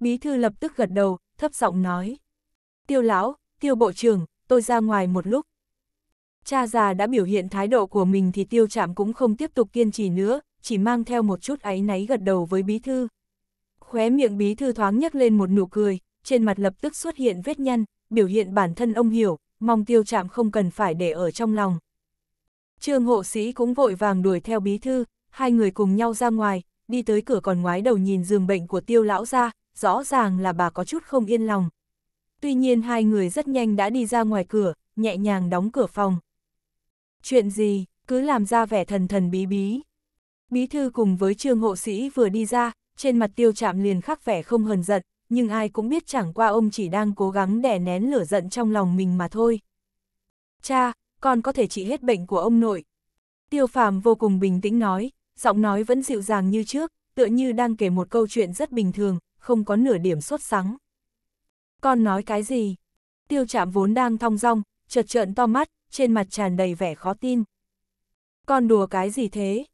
Bí thư lập tức gật đầu, thấp giọng nói. Tiêu lão, tiêu bộ trưởng, tôi ra ngoài một lúc, Cha già đã biểu hiện thái độ của mình thì tiêu Trạm cũng không tiếp tục kiên trì nữa, chỉ mang theo một chút áy náy gật đầu với bí thư. Khóe miệng bí thư thoáng nhấc lên một nụ cười, trên mặt lập tức xuất hiện vết nhăn, biểu hiện bản thân ông hiểu, mong tiêu Trạm không cần phải để ở trong lòng. Trương hộ sĩ cũng vội vàng đuổi theo bí thư, hai người cùng nhau ra ngoài, đi tới cửa còn ngoái đầu nhìn giường bệnh của tiêu lão ra, rõ ràng là bà có chút không yên lòng. Tuy nhiên hai người rất nhanh đã đi ra ngoài cửa, nhẹ nhàng đóng cửa phòng. Chuyện gì, cứ làm ra vẻ thần thần bí bí. Bí thư cùng với trương hộ sĩ vừa đi ra, trên mặt tiêu chạm liền khắc vẻ không hờn giận, nhưng ai cũng biết chẳng qua ông chỉ đang cố gắng đè nén lửa giận trong lòng mình mà thôi. Cha, con có thể trị hết bệnh của ông nội. Tiêu phàm vô cùng bình tĩnh nói, giọng nói vẫn dịu dàng như trước, tựa như đang kể một câu chuyện rất bình thường, không có nửa điểm sốt sắng. Con nói cái gì? Tiêu chạm vốn đang thong dong, chợt trợn to mắt, trên mặt tràn đầy vẻ khó tin. Con đùa cái gì thế?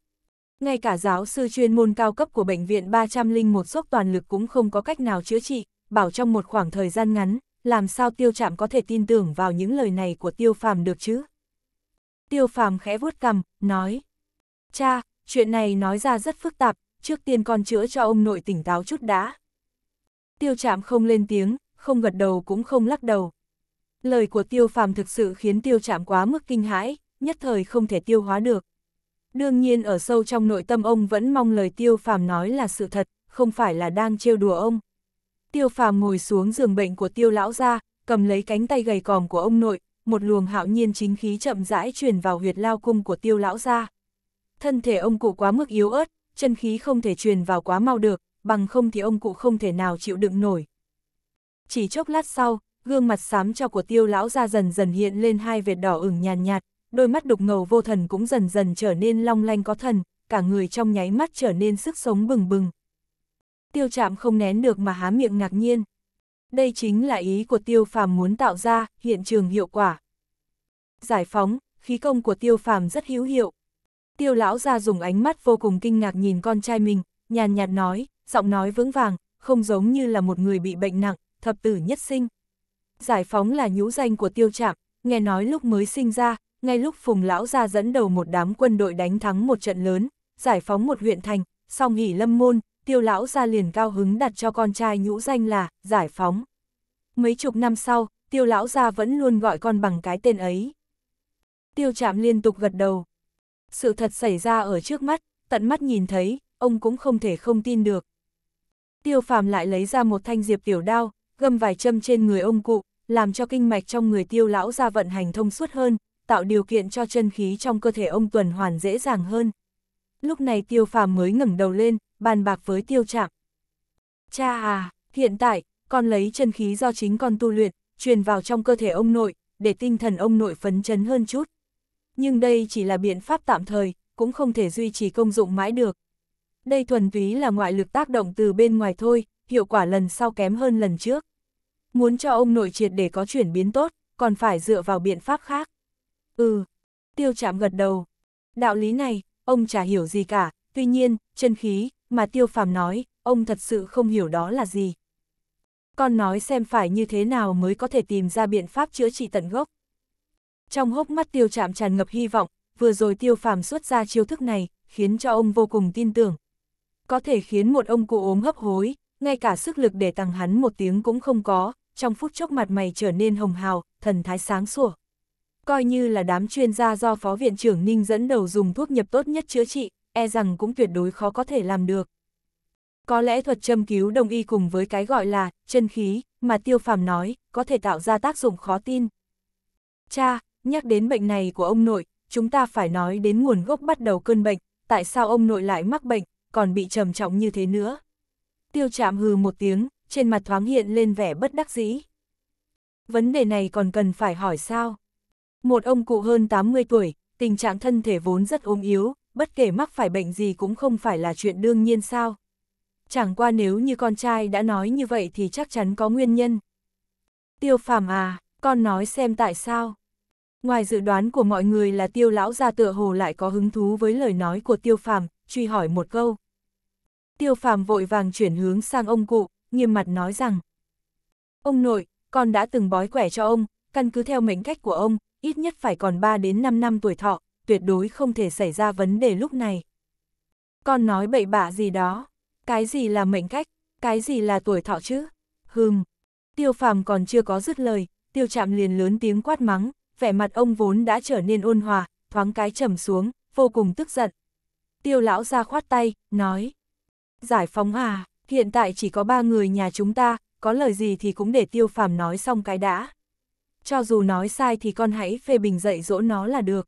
Ngay cả giáo sư chuyên môn cao cấp của bệnh viện 301 sốc toàn lực cũng không có cách nào chữa trị, bảo trong một khoảng thời gian ngắn, làm sao tiêu chạm có thể tin tưởng vào những lời này của tiêu phàm được chứ? Tiêu phàm khẽ vuốt cằm, nói. Cha, chuyện này nói ra rất phức tạp, trước tiên con chữa cho ông nội tỉnh táo chút đã. Tiêu chạm không lên tiếng, không gật đầu cũng không lắc đầu, Lời của tiêu phàm thực sự khiến tiêu chạm quá mức kinh hãi, nhất thời không thể tiêu hóa được. Đương nhiên ở sâu trong nội tâm ông vẫn mong lời tiêu phàm nói là sự thật, không phải là đang trêu đùa ông. Tiêu phàm ngồi xuống giường bệnh của tiêu lão ra, cầm lấy cánh tay gầy còm của ông nội, một luồng hạo nhiên chính khí chậm rãi truyền vào huyệt lao cung của tiêu lão ra. Thân thể ông cụ quá mức yếu ớt, chân khí không thể truyền vào quá mau được, bằng không thì ông cụ không thể nào chịu đựng nổi. Chỉ chốc lát sau, gương mặt xám cho của tiêu lão ra dần dần hiện lên hai vệt đỏ ửng nhàn nhạt, nhạt, đôi mắt đục ngầu vô thần cũng dần dần trở nên long lanh có thần, cả người trong nháy mắt trở nên sức sống bừng bừng. Tiêu trạm không nén được mà há miệng ngạc nhiên. Đây chính là ý của tiêu phàm muốn tạo ra, hiện trường hiệu quả. Giải phóng, khí công của tiêu phàm rất hữu hiệu. Tiêu lão ra dùng ánh mắt vô cùng kinh ngạc nhìn con trai mình, nhàn nhạt nói, giọng nói vững vàng, không giống như là một người bị bệnh nặng, thập tử nhất sinh, giải phóng là nhũ danh của tiêu trạm, nghe nói lúc mới sinh ra, ngay lúc Phùng Lão ra dẫn đầu một đám quân đội đánh thắng một trận lớn, giải phóng một huyện thành, song hỉ lâm môn, tiêu Lão ra liền cao hứng đặt cho con trai nhũ danh là giải phóng. Mấy chục năm sau, tiêu Lão ra vẫn luôn gọi con bằng cái tên ấy. Tiêu trạm liên tục gật đầu. Sự thật xảy ra ở trước mắt, tận mắt nhìn thấy, ông cũng không thể không tin được. Tiêu phàm lại lấy ra một thanh diệp tiểu đao, gâm vài châm trên người ông cụ, làm cho kinh mạch trong người tiêu lão ra vận hành thông suốt hơn, tạo điều kiện cho chân khí trong cơ thể ông tuần hoàn dễ dàng hơn. Lúc này tiêu phàm mới ngẩng đầu lên, bàn bạc với tiêu chạm. Cha à, hiện tại, con lấy chân khí do chính con tu luyện, truyền vào trong cơ thể ông nội, để tinh thần ông nội phấn chấn hơn chút. Nhưng đây chỉ là biện pháp tạm thời, cũng không thể duy trì công dụng mãi được. Đây thuần túy là ngoại lực tác động từ bên ngoài thôi, hiệu quả lần sau kém hơn lần trước muốn cho ông nội triệt để có chuyển biến tốt, còn phải dựa vào biện pháp khác. Ừ, tiêu chạm gật đầu. Đạo lý này, ông chả hiểu gì cả, tuy nhiên, chân khí, mà tiêu phàm nói, ông thật sự không hiểu đó là gì. Con nói xem phải như thế nào mới có thể tìm ra biện pháp chữa trị tận gốc. Trong hốc mắt tiêu chạm tràn ngập hy vọng, vừa rồi tiêu phàm xuất ra chiêu thức này, khiến cho ông vô cùng tin tưởng. Có thể khiến một ông cụ ốm hấp hối, ngay cả sức lực để tăng hắn một tiếng cũng không có, trong phút chốc mặt mày trở nên hồng hào, thần thái sáng sủa. Coi như là đám chuyên gia do Phó Viện trưởng Ninh dẫn đầu dùng thuốc nhập tốt nhất chữa trị, e rằng cũng tuyệt đối khó có thể làm được. Có lẽ thuật châm cứu đồng y cùng với cái gọi là chân khí mà Tiêu Phàm nói có thể tạo ra tác dụng khó tin. Cha, nhắc đến bệnh này của ông nội, chúng ta phải nói đến nguồn gốc bắt đầu cơn bệnh, tại sao ông nội lại mắc bệnh, còn bị trầm trọng như thế nữa tiêu chạm hừ một tiếng, trên mặt thoáng hiện lên vẻ bất đắc dĩ. Vấn đề này còn cần phải hỏi sao? Một ông cụ hơn 80 tuổi, tình trạng thân thể vốn rất ốm yếu, bất kể mắc phải bệnh gì cũng không phải là chuyện đương nhiên sao. Chẳng qua nếu như con trai đã nói như vậy thì chắc chắn có nguyên nhân. Tiêu phàm à, con nói xem tại sao. Ngoài dự đoán của mọi người là tiêu lão gia tựa hồ lại có hứng thú với lời nói của tiêu phàm, truy hỏi một câu tiêu phàm vội vàng chuyển hướng sang ông cụ, nghiêm mặt nói rằng. Ông nội, con đã từng bói quẻ cho ông, căn cứ theo mệnh cách của ông, ít nhất phải còn 3 đến 5 năm tuổi thọ, tuyệt đối không thể xảy ra vấn đề lúc này. Con nói bậy bạ gì đó, cái gì là mệnh cách, cái gì là tuổi thọ chứ? Hừm, tiêu phàm còn chưa có dứt lời, tiêu chạm liền lớn tiếng quát mắng, vẻ mặt ông vốn đã trở nên ôn hòa, thoáng cái trầm xuống, vô cùng tức giận. Tiêu lão ra khoát tay, nói. Giải phóng à, hiện tại chỉ có ba người nhà chúng ta, có lời gì thì cũng để tiêu phàm nói xong cái đã. Cho dù nói sai thì con hãy phê bình dạy dỗ nó là được.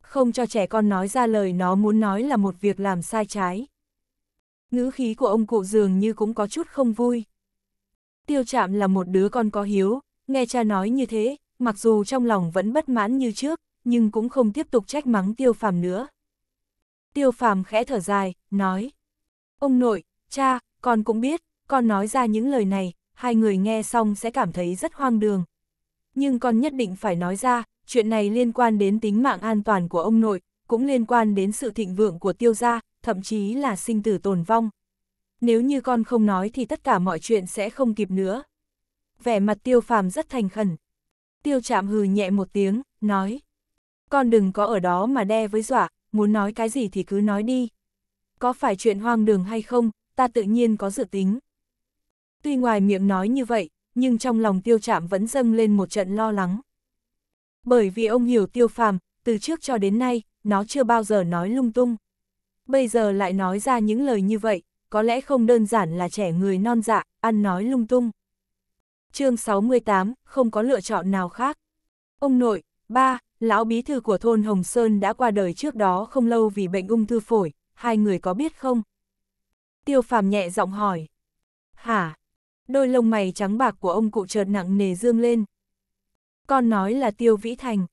Không cho trẻ con nói ra lời nó muốn nói là một việc làm sai trái. Ngữ khí của ông cụ dường như cũng có chút không vui. Tiêu chạm là một đứa con có hiếu, nghe cha nói như thế, mặc dù trong lòng vẫn bất mãn như trước, nhưng cũng không tiếp tục trách mắng tiêu phàm nữa. Tiêu phàm khẽ thở dài, nói, Ông nội, cha, con cũng biết, con nói ra những lời này, hai người nghe xong sẽ cảm thấy rất hoang đường. Nhưng con nhất định phải nói ra, chuyện này liên quan đến tính mạng an toàn của ông nội, cũng liên quan đến sự thịnh vượng của tiêu gia, thậm chí là sinh tử tồn vong. Nếu như con không nói thì tất cả mọi chuyện sẽ không kịp nữa. Vẻ mặt tiêu phàm rất thành khẩn. Tiêu chạm hừ nhẹ một tiếng, nói. Con đừng có ở đó mà đe với dọa, muốn nói cái gì thì cứ nói đi có phải chuyện hoang đường hay không, ta tự nhiên có dự tính. Tuy ngoài miệng nói như vậy, nhưng trong lòng tiêu chạm vẫn dâng lên một trận lo lắng. Bởi vì ông hiểu tiêu phàm, từ trước cho đến nay, nó chưa bao giờ nói lung tung. Bây giờ lại nói ra những lời như vậy, có lẽ không đơn giản là trẻ người non dạ, ăn nói lung tung. chương 68, không có lựa chọn nào khác. Ông nội, ba, lão bí thư của thôn Hồng Sơn đã qua đời trước đó không lâu vì bệnh ung thư phổi, hai người có biết không? Tiêu phàm nhẹ giọng hỏi. Hả? Đôi lông mày trắng bạc của ông cụ chợt nặng nề dương lên. Con nói là Tiêu Vĩ Thành.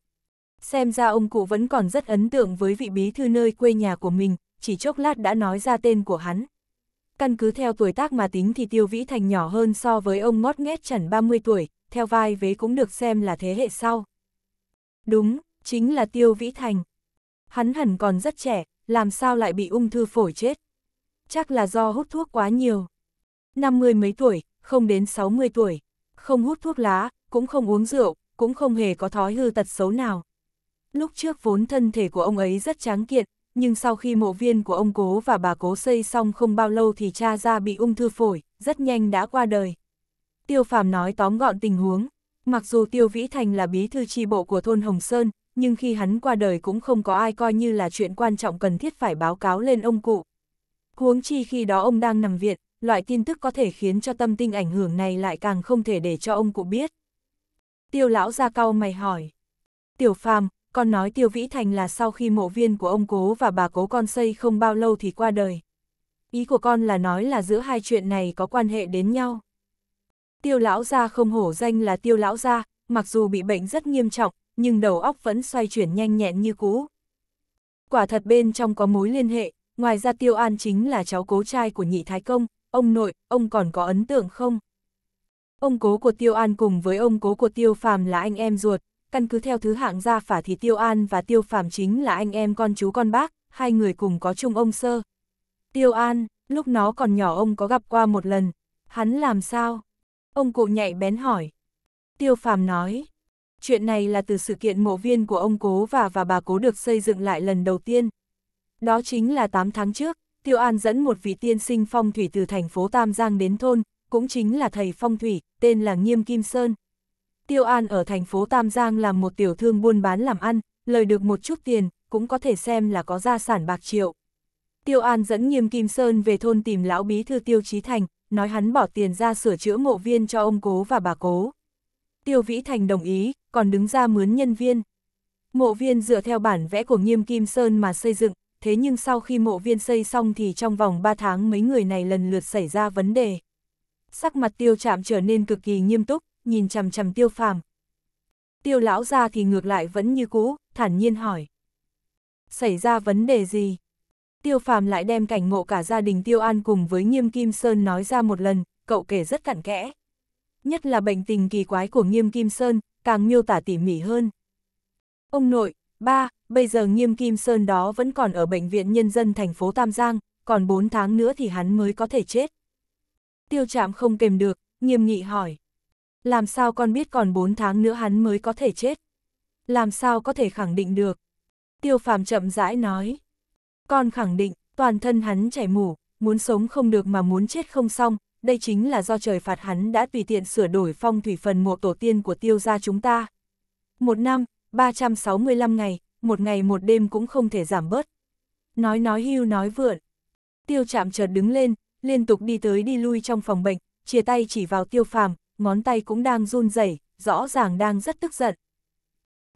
Xem ra ông cụ vẫn còn rất ấn tượng với vị bí thư nơi quê nhà của mình, chỉ chốc lát đã nói ra tên của hắn. Căn cứ theo tuổi tác mà tính thì Tiêu Vĩ Thành nhỏ hơn so với ông ngót nghét chẳng 30 tuổi, theo vai vế cũng được xem là thế hệ sau. Đúng, chính là Tiêu Vĩ Thành. Hắn hẳn còn rất trẻ, làm sao lại bị ung thư phổi chết? Chắc là do hút thuốc quá nhiều. Năm mươi mấy tuổi, không đến 60 tuổi, không hút thuốc lá, cũng không uống rượu, cũng không hề có thói hư tật xấu nào. Lúc trước vốn thân thể của ông ấy rất tráng kiện, nhưng sau khi mộ viên của ông cố và bà cố xây xong không bao lâu thì cha ra bị ung thư phổi, rất nhanh đã qua đời. Tiêu Phàm nói tóm gọn tình huống, mặc dù Tiêu Vĩ Thành là bí thư tri bộ của thôn Hồng Sơn, nhưng khi hắn qua đời cũng không có ai coi như là chuyện quan trọng cần thiết phải báo cáo lên ông cụ. Huống chi khi đó ông đang nằm viện, loại tin tức có thể khiến cho tâm tinh ảnh hưởng này lại càng không thể để cho ông cụ biết. Tiêu lão ra cau mày hỏi. Tiểu phàm, con nói Tiêu Vĩ Thành là sau khi mộ viên của ông cố và bà cố con xây không bao lâu thì qua đời. Ý của con là nói là giữa hai chuyện này có quan hệ đến nhau. Tiêu lão gia không hổ danh là tiêu lão gia, mặc dù bị bệnh rất nghiêm trọng, nhưng đầu óc vẫn xoay chuyển nhanh nhẹn như cũ. Quả thật bên trong có mối liên hệ, ngoài ra Tiêu An chính là cháu cố trai của nhị thái công, ông nội, ông còn có ấn tượng không? Ông cố của Tiêu An cùng với ông cố của Tiêu Phàm là anh em ruột, căn cứ theo thứ hạng gia phả thì Tiêu An và Tiêu Phàm chính là anh em con chú con bác, hai người cùng có chung ông sơ. Tiêu An, lúc nó còn nhỏ ông có gặp qua một lần, hắn làm sao? Ông cụ nhạy bén hỏi. Tiêu Phàm nói, chuyện này là từ sự kiện mộ viên của ông Cố và và bà Cố được xây dựng lại lần đầu tiên. Đó chính là 8 tháng trước, Tiêu An dẫn một vị tiên sinh phong thủy từ thành phố Tam Giang đến thôn, cũng chính là thầy phong thủy, tên là Nghiêm Kim Sơn. Tiêu An ở thành phố Tam Giang làm một tiểu thương buôn bán làm ăn, lời được một chút tiền, cũng có thể xem là có gia sản bạc triệu. Tiêu An dẫn Nghiêm Kim Sơn về thôn tìm lão bí thư Tiêu Chí Thành, nói hắn bỏ tiền ra sửa chữa mộ viên cho ông cố và bà cố. Tiêu Vĩ Thành đồng ý, còn đứng ra mướn nhân viên. Mộ viên dựa theo bản vẽ của Nghiêm Kim Sơn mà xây dựng, thế nhưng sau khi mộ viên xây xong thì trong vòng 3 tháng mấy người này lần lượt xảy ra vấn đề. Sắc mặt tiêu chạm trở nên cực kỳ nghiêm túc, nhìn chằm chằm tiêu phàm. Tiêu lão ra thì ngược lại vẫn như cũ, thản nhiên hỏi. Xảy ra vấn đề gì? Tiêu phàm lại đem cảnh ngộ cả gia đình tiêu an cùng với nghiêm kim sơn nói ra một lần, cậu kể rất cặn kẽ nhất là bệnh tình kỳ quái của Nghiêm Kim Sơn, càng miêu tả tỉ mỉ hơn. Ông nội, ba, bây giờ Nghiêm Kim Sơn đó vẫn còn ở Bệnh viện Nhân dân thành phố Tam Giang, còn 4 tháng nữa thì hắn mới có thể chết. Tiêu trạm không kềm được, nghiêm nghị hỏi. Làm sao con biết còn 4 tháng nữa hắn mới có thể chết? Làm sao có thể khẳng định được? Tiêu phàm chậm rãi nói. Con khẳng định, toàn thân hắn chảy mủ, muốn sống không được mà muốn chết không xong, đây chính là do trời phạt hắn đã tùy tiện sửa đổi phong thủy phần mộ tổ tiên của tiêu gia chúng ta. Một năm, 365 ngày, một ngày một đêm cũng không thể giảm bớt. Nói nói hưu nói vượn. Tiêu chạm chợt đứng lên, liên tục đi tới đi lui trong phòng bệnh, chia tay chỉ vào tiêu phàm, ngón tay cũng đang run rẩy, rõ ràng đang rất tức giận.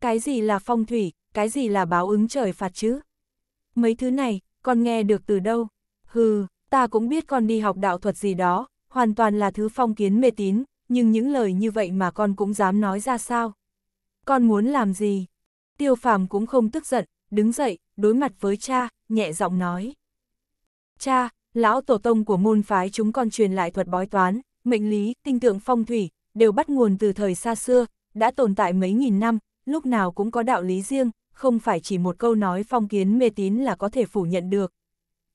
Cái gì là phong thủy, cái gì là báo ứng trời phạt chứ? Mấy thứ này, con nghe được từ đâu? Hừ, ta cũng biết con đi học đạo thuật gì đó, hoàn toàn là thứ phong kiến mê tín, nhưng những lời như vậy mà con cũng dám nói ra sao. Con muốn làm gì? Tiêu phàm cũng không tức giận, đứng dậy, đối mặt với cha, nhẹ giọng nói. Cha, lão tổ tông của môn phái chúng con truyền lại thuật bói toán, mệnh lý, tinh tượng phong thủy, đều bắt nguồn từ thời xa xưa, đã tồn tại mấy nghìn năm, lúc nào cũng có đạo lý riêng, không phải chỉ một câu nói phong kiến mê tín là có thể phủ nhận được.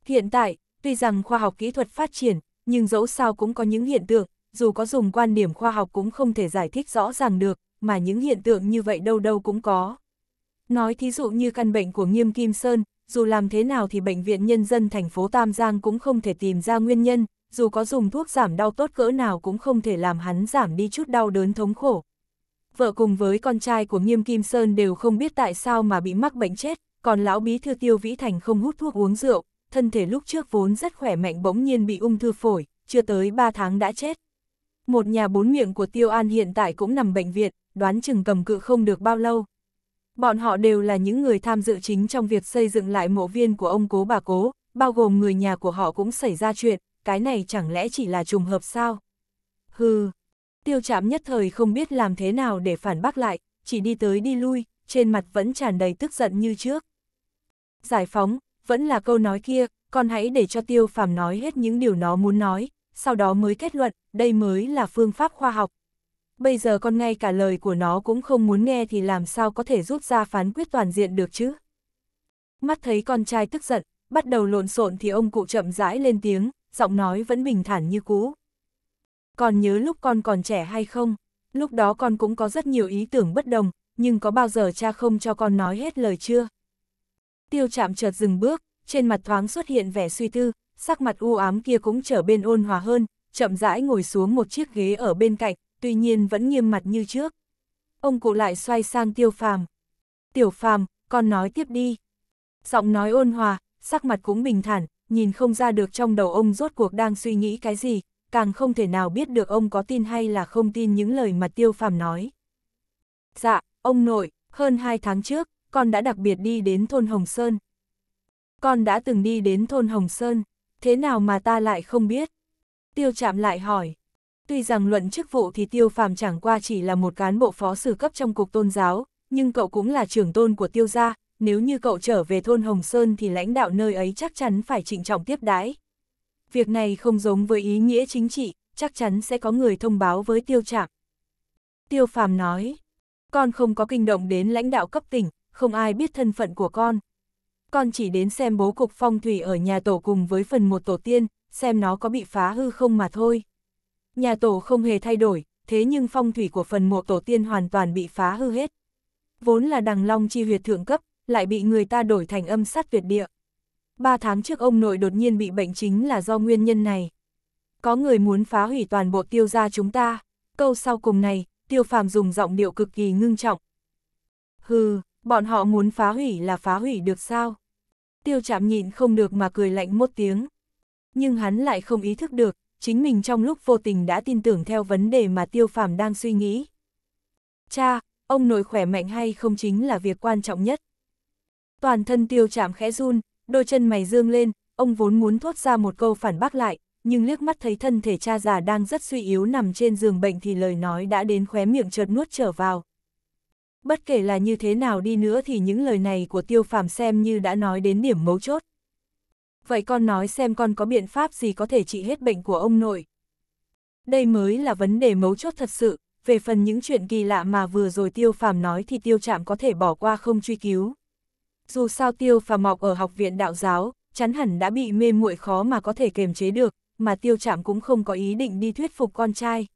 Hiện tại, tuy rằng khoa học kỹ thuật phát triển, nhưng dẫu sao cũng có những hiện tượng, dù có dùng quan điểm khoa học cũng không thể giải thích rõ ràng được, mà những hiện tượng như vậy đâu đâu cũng có. Nói thí dụ như căn bệnh của Nghiêm Kim Sơn, dù làm thế nào thì Bệnh viện Nhân dân thành phố Tam Giang cũng không thể tìm ra nguyên nhân, dù có dùng thuốc giảm đau tốt cỡ nào cũng không thể làm hắn giảm đi chút đau đớn thống khổ. Vợ cùng với con trai của Nghiêm Kim Sơn đều không biết tại sao mà bị mắc bệnh chết, còn lão bí thư Tiêu Vĩ Thành không hút thuốc uống rượu, thân thể lúc trước vốn rất khỏe mạnh bỗng nhiên bị ung thư phổi, chưa tới 3 tháng đã chết. Một nhà bốn miệng của Tiêu An hiện tại cũng nằm bệnh viện, đoán chừng cầm cự không được bao lâu. Bọn họ đều là những người tham dự chính trong việc xây dựng lại mộ viên của ông cố bà cố, bao gồm người nhà của họ cũng xảy ra chuyện, cái này chẳng lẽ chỉ là trùng hợp sao? Hừ, tiêu trạm nhất thời không biết làm thế nào để phản bác lại, chỉ đi tới đi lui, trên mặt vẫn tràn đầy tức giận như trước. Giải phóng, vẫn là câu nói kia, con hãy để cho tiêu phàm nói hết những điều nó muốn nói, sau đó mới kết luận, đây mới là phương pháp khoa học. Bây giờ con ngay cả lời của nó cũng không muốn nghe thì làm sao có thể rút ra phán quyết toàn diện được chứ. Mắt thấy con trai tức giận, bắt đầu lộn xộn thì ông cụ chậm rãi lên tiếng, giọng nói vẫn bình thản như cũ. Còn nhớ lúc con còn trẻ hay không? Lúc đó con cũng có rất nhiều ý tưởng bất đồng, nhưng có bao giờ cha không cho con nói hết lời chưa? tiêu chạm chợt dừng bước, trên mặt thoáng xuất hiện vẻ suy tư, sắc mặt u ám kia cũng trở bên ôn hòa hơn, chậm rãi ngồi xuống một chiếc ghế ở bên cạnh, tuy nhiên vẫn nghiêm mặt như trước. Ông cụ lại xoay sang tiêu phàm. Tiểu phàm, con nói tiếp đi. Giọng nói ôn hòa, sắc mặt cũng bình thản, nhìn không ra được trong đầu ông rốt cuộc đang suy nghĩ cái gì, càng không thể nào biết được ông có tin hay là không tin những lời mà tiêu phàm nói. Dạ, ông nội, hơn hai tháng trước, con đã đặc biệt đi đến thôn Hồng Sơn. Con đã từng đi đến thôn Hồng Sơn, thế nào mà ta lại không biết? Tiêu Trạm lại hỏi. Tuy rằng luận chức vụ thì tiêu phàm chẳng qua chỉ là một cán bộ phó sử cấp trong cục tôn giáo, nhưng cậu cũng là trưởng tôn của tiêu gia, nếu như cậu trở về thôn Hồng Sơn thì lãnh đạo nơi ấy chắc chắn phải trịnh trọng tiếp đái. Việc này không giống với ý nghĩa chính trị, chắc chắn sẽ có người thông báo với tiêu Trạm. Tiêu phàm nói, con không có kinh động đến lãnh đạo cấp tỉnh, không ai biết thân phận của con. Con chỉ đến xem bố cục phong thủy ở nhà tổ cùng với phần một tổ tiên, xem nó có bị phá hư không mà thôi. Nhà tổ không hề thay đổi, thế nhưng phong thủy của phần mộ tổ tiên hoàn toàn bị phá hư hết. Vốn là đằng long chi huyệt thượng cấp, lại bị người ta đổi thành âm sát tuyệt địa. Ba tháng trước ông nội đột nhiên bị bệnh chính là do nguyên nhân này. Có người muốn phá hủy toàn bộ tiêu gia chúng ta. Câu sau cùng này, tiêu phàm dùng giọng điệu cực kỳ ngưng trọng. Hừ, Bọn họ muốn phá hủy là phá hủy được sao? Tiêu chạm nhịn không được mà cười lạnh một tiếng. Nhưng hắn lại không ý thức được, chính mình trong lúc vô tình đã tin tưởng theo vấn đề mà tiêu phàm đang suy nghĩ. Cha, ông nội khỏe mạnh hay không chính là việc quan trọng nhất. Toàn thân tiêu chạm khẽ run, đôi chân mày dương lên, ông vốn muốn thốt ra một câu phản bác lại, nhưng liếc mắt thấy thân thể cha già đang rất suy yếu nằm trên giường bệnh thì lời nói đã đến khóe miệng chợt nuốt trở vào. Bất kể là như thế nào đi nữa thì những lời này của tiêu phàm xem như đã nói đến điểm mấu chốt. Vậy con nói xem con có biện pháp gì có thể trị hết bệnh của ông nội. Đây mới là vấn đề mấu chốt thật sự, về phần những chuyện kỳ lạ mà vừa rồi tiêu phàm nói thì tiêu trạm có thể bỏ qua không truy cứu. Dù sao tiêu phàm mọc ở học viện đạo giáo, chắn hẳn đã bị mê muội khó mà có thể kềm chế được, mà tiêu trạm cũng không có ý định đi thuyết phục con trai.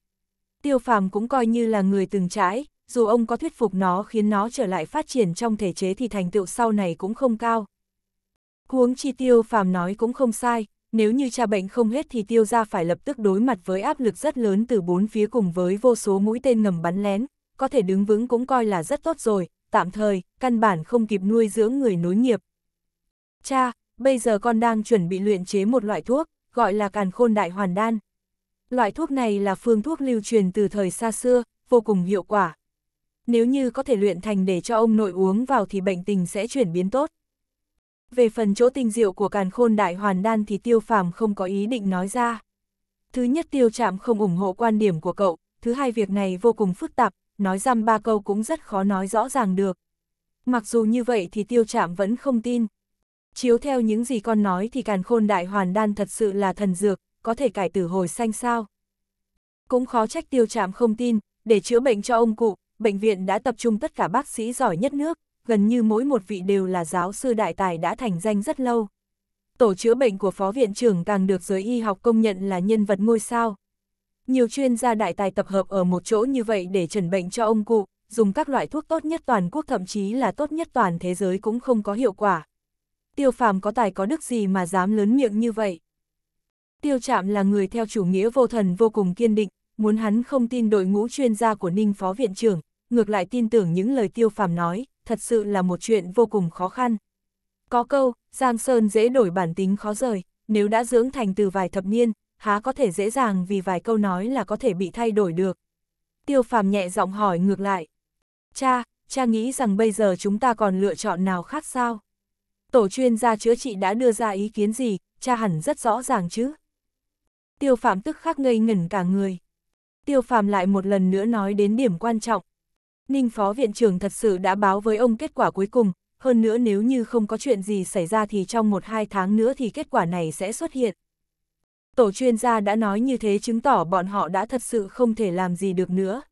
Tiêu phàm cũng coi như là người từng trái dù ông có thuyết phục nó khiến nó trở lại phát triển trong thể chế thì thành tựu sau này cũng không cao. Huống chi tiêu phàm nói cũng không sai, nếu như cha bệnh không hết thì tiêu ra phải lập tức đối mặt với áp lực rất lớn từ bốn phía cùng với vô số mũi tên ngầm bắn lén, có thể đứng vững cũng coi là rất tốt rồi, tạm thời, căn bản không kịp nuôi dưỡng người nối nghiệp. Cha, bây giờ con đang chuẩn bị luyện chế một loại thuốc, gọi là càn khôn đại hoàn đan. Loại thuốc này là phương thuốc lưu truyền từ thời xa xưa, vô cùng hiệu quả, nếu như có thể luyện thành để cho ông nội uống vào thì bệnh tình sẽ chuyển biến tốt. Về phần chỗ tinh diệu của càn khôn đại hoàn đan thì tiêu phàm không có ý định nói ra. Thứ nhất tiêu trạm không ủng hộ quan điểm của cậu, thứ hai việc này vô cùng phức tạp, nói răm ba câu cũng rất khó nói rõ ràng được. Mặc dù như vậy thì tiêu trạm vẫn không tin. Chiếu theo những gì con nói thì càn khôn đại hoàn đan thật sự là thần dược, có thể cải tử hồi xanh sao. Cũng khó trách tiêu trạm không tin, để chữa bệnh cho ông cụ, bệnh viện đã tập trung tất cả bác sĩ giỏi nhất nước, gần như mỗi một vị đều là giáo sư đại tài đã thành danh rất lâu. Tổ chữa bệnh của phó viện trưởng càng được giới y học công nhận là nhân vật ngôi sao. Nhiều chuyên gia đại tài tập hợp ở một chỗ như vậy để trần bệnh cho ông cụ, dùng các loại thuốc tốt nhất toàn quốc thậm chí là tốt nhất toàn thế giới cũng không có hiệu quả. Tiêu phàm có tài có đức gì mà dám lớn miệng như vậy. Tiêu Trạm là người theo chủ nghĩa vô thần vô cùng kiên định, muốn hắn không tin đội ngũ chuyên gia của Ninh Phó Viện trưởng, ngược lại tin tưởng những lời tiêu phàm nói, thật sự là một chuyện vô cùng khó khăn. Có câu, Giang Sơn dễ đổi bản tính khó rời, nếu đã dưỡng thành từ vài thập niên, há có thể dễ dàng vì vài câu nói là có thể bị thay đổi được. Tiêu phàm nhẹ giọng hỏi ngược lại. Cha, cha nghĩ rằng bây giờ chúng ta còn lựa chọn nào khác sao? Tổ chuyên gia chữa trị đã đưa ra ý kiến gì, cha hẳn rất rõ ràng chứ? Tiêu phạm tức khắc ngây ngẩn cả người tiêu phàm lại một lần nữa nói đến điểm quan trọng. Ninh Phó Viện trưởng thật sự đã báo với ông kết quả cuối cùng, hơn nữa nếu như không có chuyện gì xảy ra thì trong một hai tháng nữa thì kết quả này sẽ xuất hiện. Tổ chuyên gia đã nói như thế chứng tỏ bọn họ đã thật sự không thể làm gì được nữa.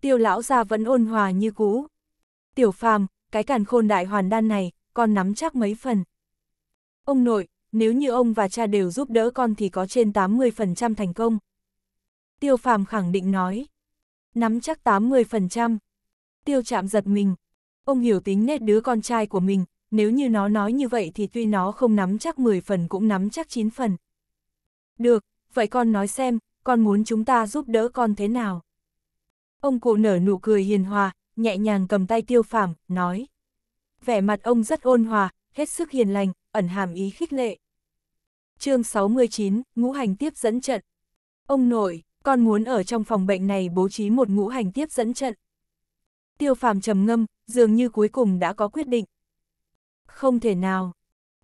Tiêu lão gia vẫn ôn hòa như cũ. Tiểu phàm, cái càn khôn đại hoàn đan này, con nắm chắc mấy phần. Ông nội, nếu như ông và cha đều giúp đỡ con thì có trên 80% thành công. Tiêu phàm khẳng định nói. Nắm chắc 80%. Tiêu chạm giật mình. Ông hiểu tính nét đứa con trai của mình, nếu như nó nói như vậy thì tuy nó không nắm chắc 10 phần cũng nắm chắc 9 phần. Được, vậy con nói xem, con muốn chúng ta giúp đỡ con thế nào? Ông cụ nở nụ cười hiền hòa, nhẹ nhàng cầm tay tiêu phàm, nói. Vẻ mặt ông rất ôn hòa, hết sức hiền lành, ẩn hàm ý khích lệ. chương 69, ngũ hành tiếp dẫn trận. Ông nội, con muốn ở trong phòng bệnh này bố trí một ngũ hành tiếp dẫn trận. Tiêu phàm trầm ngâm, dường như cuối cùng đã có quyết định. Không thể nào.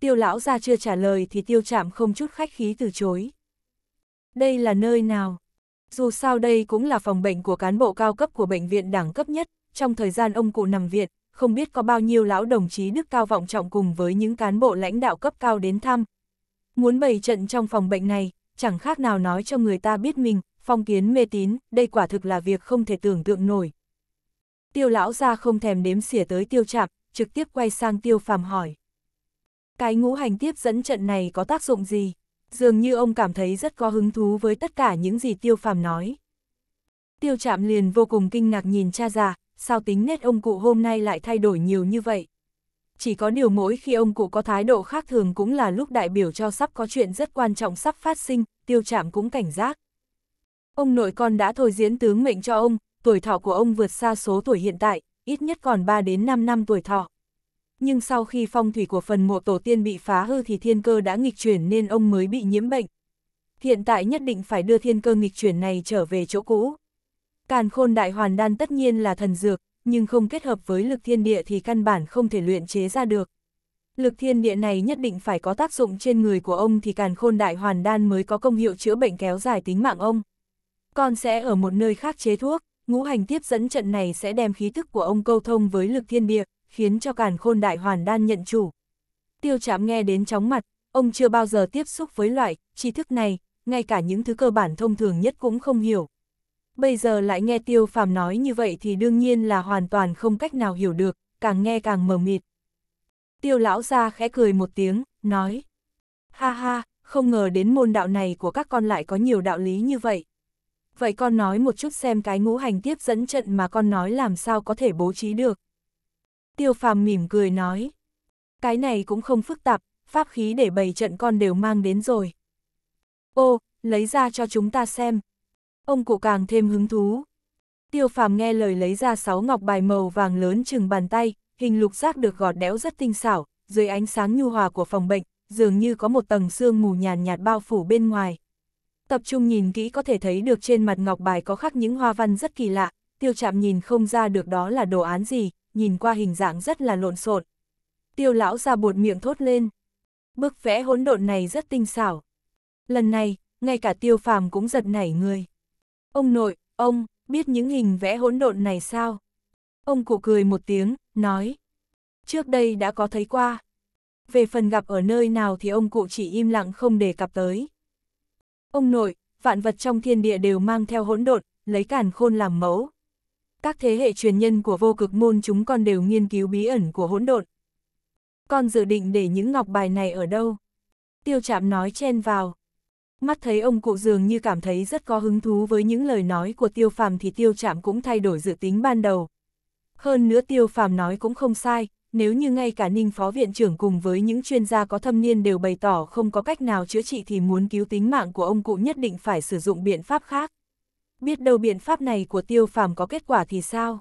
Tiêu lão ra chưa trả lời thì tiêu chạm không chút khách khí từ chối. Đây là nơi nào? Dù sao đây cũng là phòng bệnh của cán bộ cao cấp của bệnh viện đẳng cấp nhất, trong thời gian ông cụ nằm viện, không biết có bao nhiêu lão đồng chí đức cao vọng trọng cùng với những cán bộ lãnh đạo cấp cao đến thăm. Muốn bày trận trong phòng bệnh này, chẳng khác nào nói cho người ta biết mình, phong kiến mê tín, đây quả thực là việc không thể tưởng tượng nổi. Tiêu lão ra không thèm đếm xỉa tới tiêu chạp, trực tiếp quay sang tiêu phàm hỏi. Cái ngũ hành tiếp dẫn trận này có tác dụng gì? Dường như ông cảm thấy rất có hứng thú với tất cả những gì tiêu phàm nói. Tiêu chạm liền vô cùng kinh ngạc nhìn cha già, sao tính nét ông cụ hôm nay lại thay đổi nhiều như vậy? Chỉ có điều mỗi khi ông cụ có thái độ khác thường cũng là lúc đại biểu cho sắp có chuyện rất quan trọng sắp phát sinh, tiêu chạm cũng cảnh giác. Ông nội con đã thôi diễn tướng mệnh cho ông, tuổi thọ của ông vượt xa số tuổi hiện tại, ít nhất còn 3 đến 5 năm tuổi thọ. Nhưng sau khi phong thủy của phần mộ tổ tiên bị phá hư thì thiên cơ đã nghịch chuyển nên ông mới bị nhiễm bệnh. Hiện tại nhất định phải đưa thiên cơ nghịch chuyển này trở về chỗ cũ. Càn khôn đại hoàn đan tất nhiên là thần dược, nhưng không kết hợp với lực thiên địa thì căn bản không thể luyện chế ra được. Lực thiên địa này nhất định phải có tác dụng trên người của ông thì càn khôn đại hoàn đan mới có công hiệu chữa bệnh kéo dài tính mạng ông. Con sẽ ở một nơi khác chế thuốc, ngũ hành tiếp dẫn trận này sẽ đem khí thức của ông câu thông với lực thiên địa, khiến cho càn khôn đại hoàn đan nhận chủ. Tiêu Trạm nghe đến chóng mặt, ông chưa bao giờ tiếp xúc với loại tri thức này, ngay cả những thứ cơ bản thông thường nhất cũng không hiểu. Bây giờ lại nghe tiêu phàm nói như vậy thì đương nhiên là hoàn toàn không cách nào hiểu được, càng nghe càng mờ mịt. Tiêu lão ra khẽ cười một tiếng, nói. Ha ha, không ngờ đến môn đạo này của các con lại có nhiều đạo lý như vậy vậy con nói một chút xem cái ngũ hành tiếp dẫn trận mà con nói làm sao có thể bố trí được. Tiêu phàm mỉm cười nói, cái này cũng không phức tạp, pháp khí để bày trận con đều mang đến rồi. Ô, lấy ra cho chúng ta xem. Ông cụ càng thêm hứng thú. Tiêu phàm nghe lời lấy ra sáu ngọc bài màu vàng lớn chừng bàn tay, hình lục giác được gọt đẽo rất tinh xảo, dưới ánh sáng nhu hòa của phòng bệnh, dường như có một tầng sương mù nhàn nhạt, nhạt bao phủ bên ngoài. Tập trung nhìn kỹ có thể thấy được trên mặt ngọc bài có khắc những hoa văn rất kỳ lạ, tiêu chạm nhìn không ra được đó là đồ án gì, nhìn qua hình dạng rất là lộn xộn. Tiêu lão ra buột miệng thốt lên. Bức vẽ hỗn độn này rất tinh xảo. Lần này, ngay cả tiêu phàm cũng giật nảy người. Ông nội, ông, biết những hình vẽ hỗn độn này sao? Ông cụ cười một tiếng, nói. Trước đây đã có thấy qua. Về phần gặp ở nơi nào thì ông cụ chỉ im lặng không đề cập tới. Ông nội, vạn vật trong thiên địa đều mang theo hỗn độn, lấy càn khôn làm mẫu. Các thế hệ truyền nhân của vô cực môn chúng con đều nghiên cứu bí ẩn của hỗn độn. Con dự định để những ngọc bài này ở đâu? Tiêu chạm nói chen vào. Mắt thấy ông cụ dường như cảm thấy rất có hứng thú với những lời nói của tiêu phàm thì tiêu chạm cũng thay đổi dự tính ban đầu. Hơn nữa tiêu phàm nói cũng không sai, nếu như ngay cả Ninh Phó Viện trưởng cùng với những chuyên gia có thâm niên đều bày tỏ không có cách nào chữa trị thì muốn cứu tính mạng của ông cụ nhất định phải sử dụng biện pháp khác. Biết đâu biện pháp này của tiêu phàm có kết quả thì sao?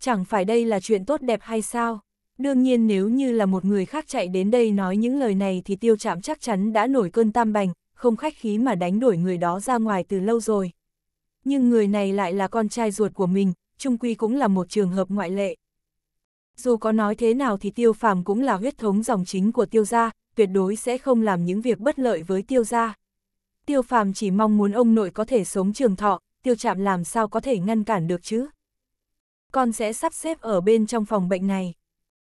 Chẳng phải đây là chuyện tốt đẹp hay sao? Đương nhiên nếu như là một người khác chạy đến đây nói những lời này thì tiêu trạm chắc chắn đã nổi cơn tam bành, không khách khí mà đánh đuổi người đó ra ngoài từ lâu rồi. Nhưng người này lại là con trai ruột của mình, trung quy cũng là một trường hợp ngoại lệ. Dù có nói thế nào thì tiêu phàm cũng là huyết thống dòng chính của tiêu gia, tuyệt đối sẽ không làm những việc bất lợi với tiêu gia. Tiêu phàm chỉ mong muốn ông nội có thể sống trường thọ, tiêu chạm làm sao có thể ngăn cản được chứ. Con sẽ sắp xếp ở bên trong phòng bệnh này.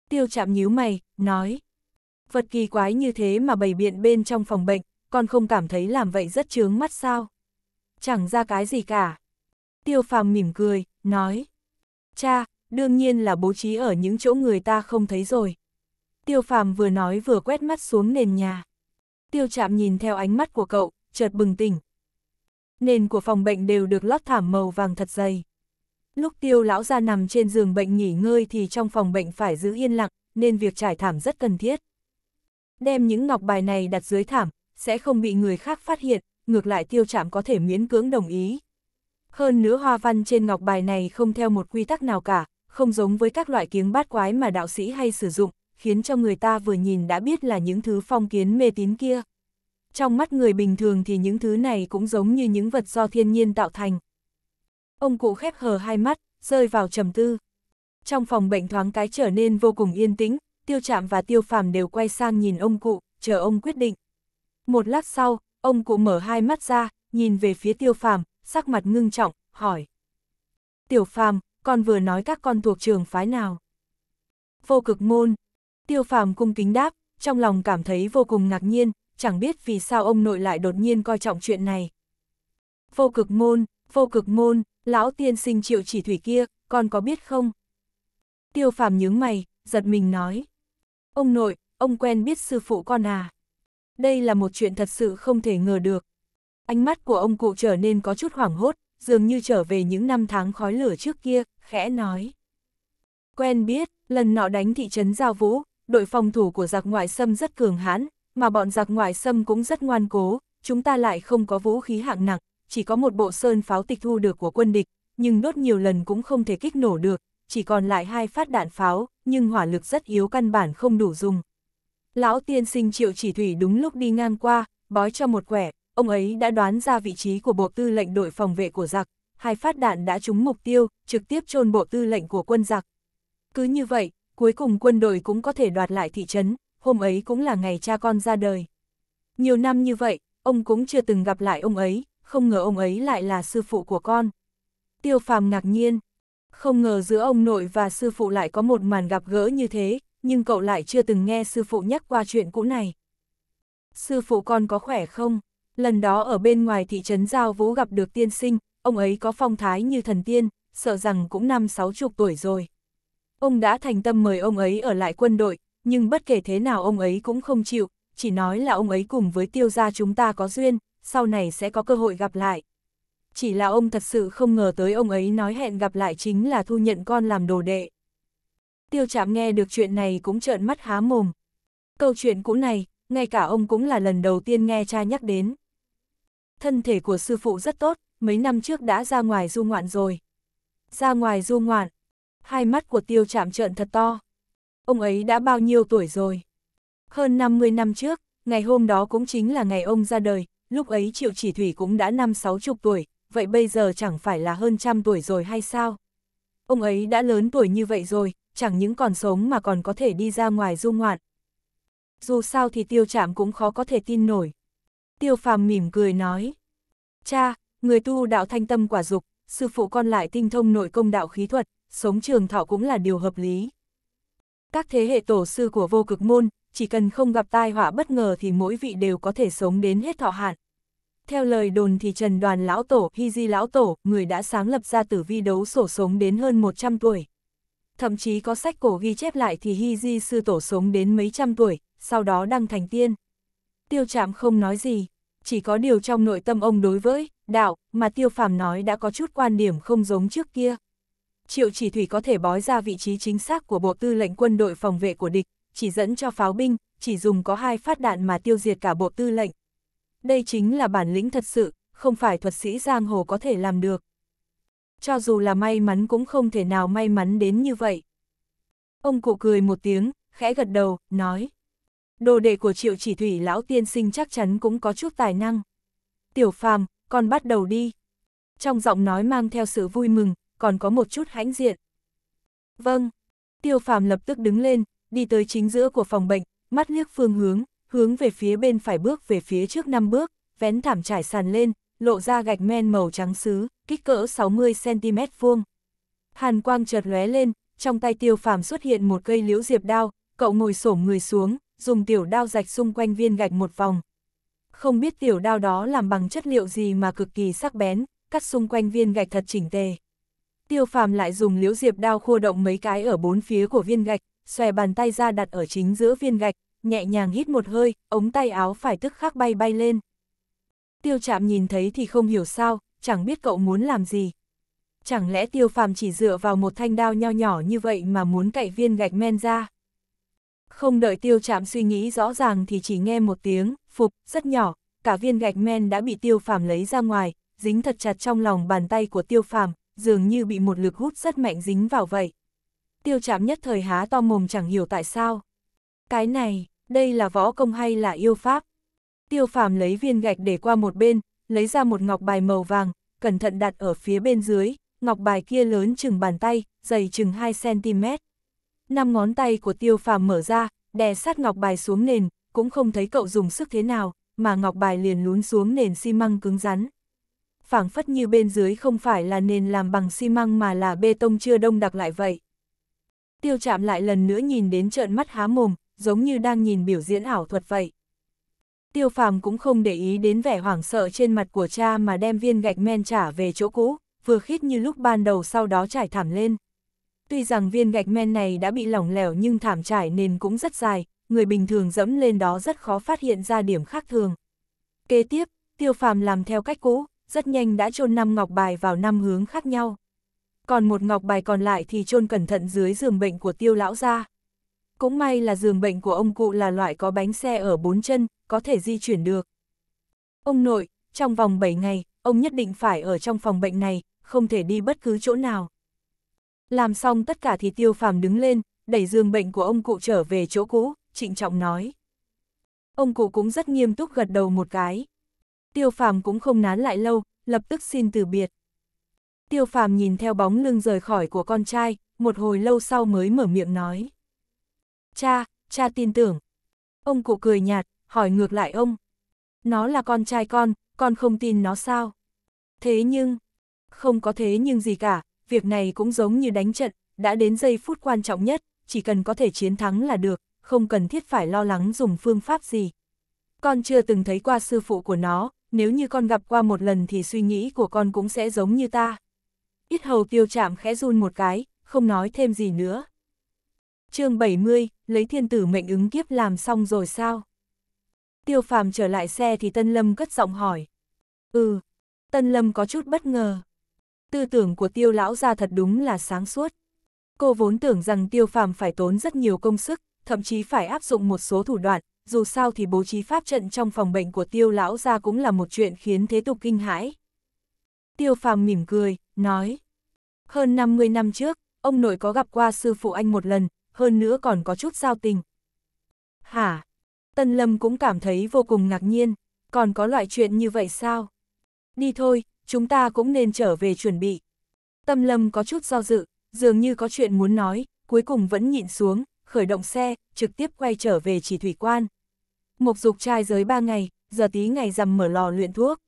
Tiêu chạm nhíu mày, nói. Vật kỳ quái như thế mà bày biện bên trong phòng bệnh, con không cảm thấy làm vậy rất chướng mắt sao. Chẳng ra cái gì cả. Tiêu phàm mỉm cười, nói. Cha, đương nhiên là bố trí ở những chỗ người ta không thấy rồi. Tiêu phàm vừa nói vừa quét mắt xuống nền nhà. Tiêu chạm nhìn theo ánh mắt của cậu, chợt bừng tỉnh. Nền của phòng bệnh đều được lót thảm màu vàng thật dày. Lúc tiêu lão ra nằm trên giường bệnh nghỉ ngơi thì trong phòng bệnh phải giữ yên lặng, nên việc trải thảm rất cần thiết. Đem những ngọc bài này đặt dưới thảm, sẽ không bị người khác phát hiện, ngược lại tiêu chạm có thể miễn cưỡng đồng ý. Hơn nữa hoa văn trên ngọc bài này không theo một quy tắc nào cả, không giống với các loại kiếng bát quái mà đạo sĩ hay sử dụng, khiến cho người ta vừa nhìn đã biết là những thứ phong kiến mê tín kia. Trong mắt người bình thường thì những thứ này cũng giống như những vật do thiên nhiên tạo thành. Ông cụ khép hờ hai mắt, rơi vào trầm tư. Trong phòng bệnh thoáng cái trở nên vô cùng yên tĩnh, tiêu chạm và tiêu phàm đều quay sang nhìn ông cụ, chờ ông quyết định. Một lát sau, ông cụ mở hai mắt ra, nhìn về phía tiêu phàm, sắc mặt ngưng trọng, hỏi. Tiểu phàm, con vừa nói các con thuộc trường phái nào. Vô cực môn, tiêu phàm cung kính đáp, trong lòng cảm thấy vô cùng ngạc nhiên, chẳng biết vì sao ông nội lại đột nhiên coi trọng chuyện này. Vô cực môn, vô cực môn, lão tiên sinh triệu chỉ thủy kia, con có biết không? Tiêu phàm nhướng mày, giật mình nói. Ông nội, ông quen biết sư phụ con à? Đây là một chuyện thật sự không thể ngờ được. Ánh mắt của ông cụ trở nên có chút hoảng hốt, dường như trở về những năm tháng khói lửa trước kia, khẽ nói. Quen biết, lần nọ đánh thị trấn Giao Vũ, đội phòng thủ của giặc ngoại xâm rất cường hãn, mà bọn giặc ngoại xâm cũng rất ngoan cố, chúng ta lại không có vũ khí hạng nặng, chỉ có một bộ sơn pháo tịch thu được của quân địch, nhưng đốt nhiều lần cũng không thể kích nổ được, chỉ còn lại hai phát đạn pháo, nhưng hỏa lực rất yếu căn bản không đủ dùng. Lão tiên sinh triệu chỉ thủy đúng lúc đi ngang qua, bói cho một quẻ, ông ấy đã đoán ra vị trí của bộ tư lệnh đội phòng vệ của giặc, hai phát đạn đã trúng mục tiêu, trực tiếp chôn bộ tư lệnh của quân giặc. Cứ như vậy, cuối cùng quân đội cũng có thể đoạt lại thị trấn, hôm ấy cũng là ngày cha con ra đời. Nhiều năm như vậy, ông cũng chưa từng gặp lại ông ấy, không ngờ ông ấy lại là sư phụ của con. Tiêu phàm ngạc nhiên, không ngờ giữa ông nội và sư phụ lại có một màn gặp gỡ như thế, nhưng cậu lại chưa từng nghe sư phụ nhắc qua chuyện cũ này. Sư phụ con có khỏe không? Lần đó ở bên ngoài thị trấn Giao Vũ gặp được tiên sinh, ông ấy có phong thái như thần tiên, sợ rằng cũng năm sáu chục tuổi rồi. Ông đã thành tâm mời ông ấy ở lại quân đội, nhưng bất kể thế nào ông ấy cũng không chịu, chỉ nói là ông ấy cùng với tiêu gia chúng ta có duyên, sau này sẽ có cơ hội gặp lại. Chỉ là ông thật sự không ngờ tới ông ấy nói hẹn gặp lại chính là thu nhận con làm đồ đệ. Tiêu chạm nghe được chuyện này cũng trợn mắt há mồm. Câu chuyện cũ này, ngay cả ông cũng là lần đầu tiên nghe cha nhắc đến thân thể của sư phụ rất tốt, mấy năm trước đã ra ngoài du ngoạn rồi. Ra ngoài du ngoạn, hai mắt của tiêu chạm trợn thật to. Ông ấy đã bao nhiêu tuổi rồi? Hơn 50 năm trước, ngày hôm đó cũng chính là ngày ông ra đời, lúc ấy Triệu Chỉ Thủy cũng đã năm sáu chục tuổi, vậy bây giờ chẳng phải là hơn trăm tuổi rồi hay sao? Ông ấy đã lớn tuổi như vậy rồi, chẳng những còn sống mà còn có thể đi ra ngoài du ngoạn. Dù sao thì tiêu chạm cũng khó có thể tin nổi. Tiêu phàm mỉm cười nói. Cha, người tu đạo thanh tâm quả dục, sư phụ con lại tinh thông nội công đạo khí thuật, sống trường thọ cũng là điều hợp lý. Các thế hệ tổ sư của vô cực môn, chỉ cần không gặp tai họa bất ngờ thì mỗi vị đều có thể sống đến hết thọ hạn. Theo lời đồn thì Trần Đoàn Lão Tổ, Hy Di Lão Tổ, người đã sáng lập ra tử vi đấu sổ sống đến hơn 100 tuổi. Thậm chí có sách cổ ghi chép lại thì Hy Di Sư Tổ sống đến mấy trăm tuổi, sau đó đăng thành tiên tiêu Trạm không nói gì, chỉ có điều trong nội tâm ông đối với, đạo, mà tiêu phàm nói đã có chút quan điểm không giống trước kia. Triệu chỉ thủy có thể bói ra vị trí chính xác của bộ tư lệnh quân đội phòng vệ của địch, chỉ dẫn cho pháo binh, chỉ dùng có hai phát đạn mà tiêu diệt cả bộ tư lệnh. Đây chính là bản lĩnh thật sự, không phải thuật sĩ giang hồ có thể làm được. Cho dù là may mắn cũng không thể nào may mắn đến như vậy. Ông cụ cười một tiếng, khẽ gật đầu, nói đồ đệ của triệu chỉ thủy lão tiên sinh chắc chắn cũng có chút tài năng. Tiểu phàm, con bắt đầu đi. Trong giọng nói mang theo sự vui mừng, còn có một chút hãnh diện. Vâng, tiêu phàm lập tức đứng lên, đi tới chính giữa của phòng bệnh, mắt liếc phương hướng, hướng về phía bên phải bước về phía trước 5 bước, vén thảm trải sàn lên, lộ ra gạch men màu trắng xứ, kích cỡ 60cm vuông. Hàn quang chợt lóe lên, trong tay tiêu phàm xuất hiện một cây liễu diệp đao, cậu ngồi xổm người xuống, dùng tiểu đao rạch xung quanh viên gạch một vòng. Không biết tiểu đao đó làm bằng chất liệu gì mà cực kỳ sắc bén, cắt xung quanh viên gạch thật chỉnh tề. Tiêu phàm lại dùng liễu diệp đao khua động mấy cái ở bốn phía của viên gạch, xòe bàn tay ra đặt ở chính giữa viên gạch, nhẹ nhàng hít một hơi, ống tay áo phải tức khắc bay bay lên. Tiêu chạm nhìn thấy thì không hiểu sao, chẳng biết cậu muốn làm gì. Chẳng lẽ tiêu phàm chỉ dựa vào một thanh đao nho nhỏ như vậy mà muốn cậy viên gạch men ra? Không đợi tiêu chạm suy nghĩ rõ ràng thì chỉ nghe một tiếng, phục, rất nhỏ, cả viên gạch men đã bị tiêu phàm lấy ra ngoài, dính thật chặt trong lòng bàn tay của tiêu phàm, dường như bị một lực hút rất mạnh dính vào vậy. Tiêu chạm nhất thời há to mồm chẳng hiểu tại sao. Cái này, đây là võ công hay là yêu pháp? Tiêu phàm lấy viên gạch để qua một bên, lấy ra một ngọc bài màu vàng, cẩn thận đặt ở phía bên dưới, ngọc bài kia lớn chừng bàn tay, dày chừng 2cm năm ngón tay của tiêu phàm mở ra, đè sát ngọc bài xuống nền, cũng không thấy cậu dùng sức thế nào, mà ngọc bài liền lún xuống nền xi măng cứng rắn. phảng phất như bên dưới không phải là nền làm bằng xi măng mà là bê tông chưa đông đặc lại vậy. Tiêu chạm lại lần nữa nhìn đến trợn mắt há mồm, giống như đang nhìn biểu diễn ảo thuật vậy. Tiêu phàm cũng không để ý đến vẻ hoảng sợ trên mặt của cha mà đem viên gạch men trả về chỗ cũ, vừa khít như lúc ban đầu sau đó trải thảm lên. Tuy rằng viên gạch men này đã bị lỏng lẻo nhưng thảm trải nên cũng rất dài, người bình thường dẫm lên đó rất khó phát hiện ra điểm khác thường. Kế tiếp, tiêu phàm làm theo cách cũ, rất nhanh đã chôn năm ngọc bài vào năm hướng khác nhau. Còn một ngọc bài còn lại thì chôn cẩn thận dưới giường bệnh của tiêu lão gia. Cũng may là giường bệnh của ông cụ là loại có bánh xe ở bốn chân, có thể di chuyển được. Ông nội, trong vòng 7 ngày, ông nhất định phải ở trong phòng bệnh này, không thể đi bất cứ chỗ nào. Làm xong tất cả thì tiêu phàm đứng lên, đẩy giường bệnh của ông cụ trở về chỗ cũ, trịnh trọng nói. Ông cụ cũng rất nghiêm túc gật đầu một cái. Tiêu phàm cũng không nán lại lâu, lập tức xin từ biệt. Tiêu phàm nhìn theo bóng lưng rời khỏi của con trai, một hồi lâu sau mới mở miệng nói. Cha, cha tin tưởng. Ông cụ cười nhạt, hỏi ngược lại ông. Nó là con trai con, con không tin nó sao? Thế nhưng, không có thế nhưng gì cả, việc này cũng giống như đánh trận, đã đến giây phút quan trọng nhất, chỉ cần có thể chiến thắng là được, không cần thiết phải lo lắng dùng phương pháp gì. Con chưa từng thấy qua sư phụ của nó, nếu như con gặp qua một lần thì suy nghĩ của con cũng sẽ giống như ta. Ít hầu tiêu chạm khẽ run một cái, không nói thêm gì nữa. chương 70, lấy thiên tử mệnh ứng kiếp làm xong rồi sao? Tiêu phàm trở lại xe thì Tân Lâm cất giọng hỏi. Ừ, Tân Lâm có chút bất ngờ tư tưởng của tiêu lão ra thật đúng là sáng suốt. Cô vốn tưởng rằng tiêu phàm phải tốn rất nhiều công sức, thậm chí phải áp dụng một số thủ đoạn, dù sao thì bố trí pháp trận trong phòng bệnh của tiêu lão ra cũng là một chuyện khiến thế tục kinh hãi. Tiêu phàm mỉm cười, nói. Hơn 50 năm trước, ông nội có gặp qua sư phụ anh một lần, hơn nữa còn có chút giao tình. Hả? Tân Lâm cũng cảm thấy vô cùng ngạc nhiên, còn có loại chuyện như vậy sao? Đi thôi, chúng ta cũng nên trở về chuẩn bị. Tâm Lâm có chút do dự, dường như có chuyện muốn nói, cuối cùng vẫn nhịn xuống, khởi động xe, trực tiếp quay trở về chỉ thủy quan. Mục dục trai giới 3 ngày, giờ tí ngày rằm mở lò luyện thuốc.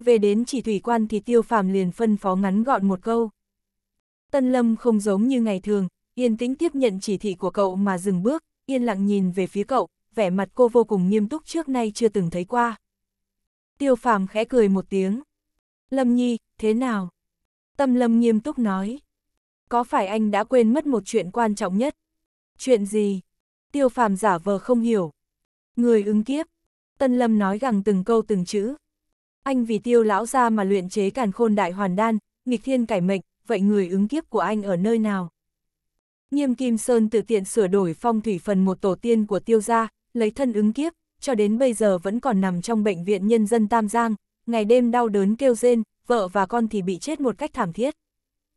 Về đến chỉ thủy quan thì tiêu phàm liền phân phó ngắn gọn một câu. Tân Lâm không giống như ngày thường, yên tĩnh tiếp nhận chỉ thị của cậu mà dừng bước, yên lặng nhìn về phía cậu, vẻ mặt cô vô cùng nghiêm túc trước nay chưa từng thấy qua. Tiêu phàm khẽ cười một tiếng. Lâm Nhi, thế nào? Tâm Lâm nghiêm túc nói. Có phải anh đã quên mất một chuyện quan trọng nhất? Chuyện gì? Tiêu phàm giả vờ không hiểu. Người ứng kiếp. Tân Lâm nói gằng từng câu từng chữ. Anh vì tiêu lão ra mà luyện chế càn khôn đại hoàn đan, nghịch thiên cải mệnh, vậy người ứng kiếp của anh ở nơi nào? Nghiêm Kim Sơn tự tiện sửa đổi phong thủy phần một tổ tiên của tiêu gia, lấy thân ứng kiếp, cho đến bây giờ vẫn còn nằm trong bệnh viện nhân dân Tam Giang, ngày đêm đau đớn kêu rên, vợ và con thì bị chết một cách thảm thiết.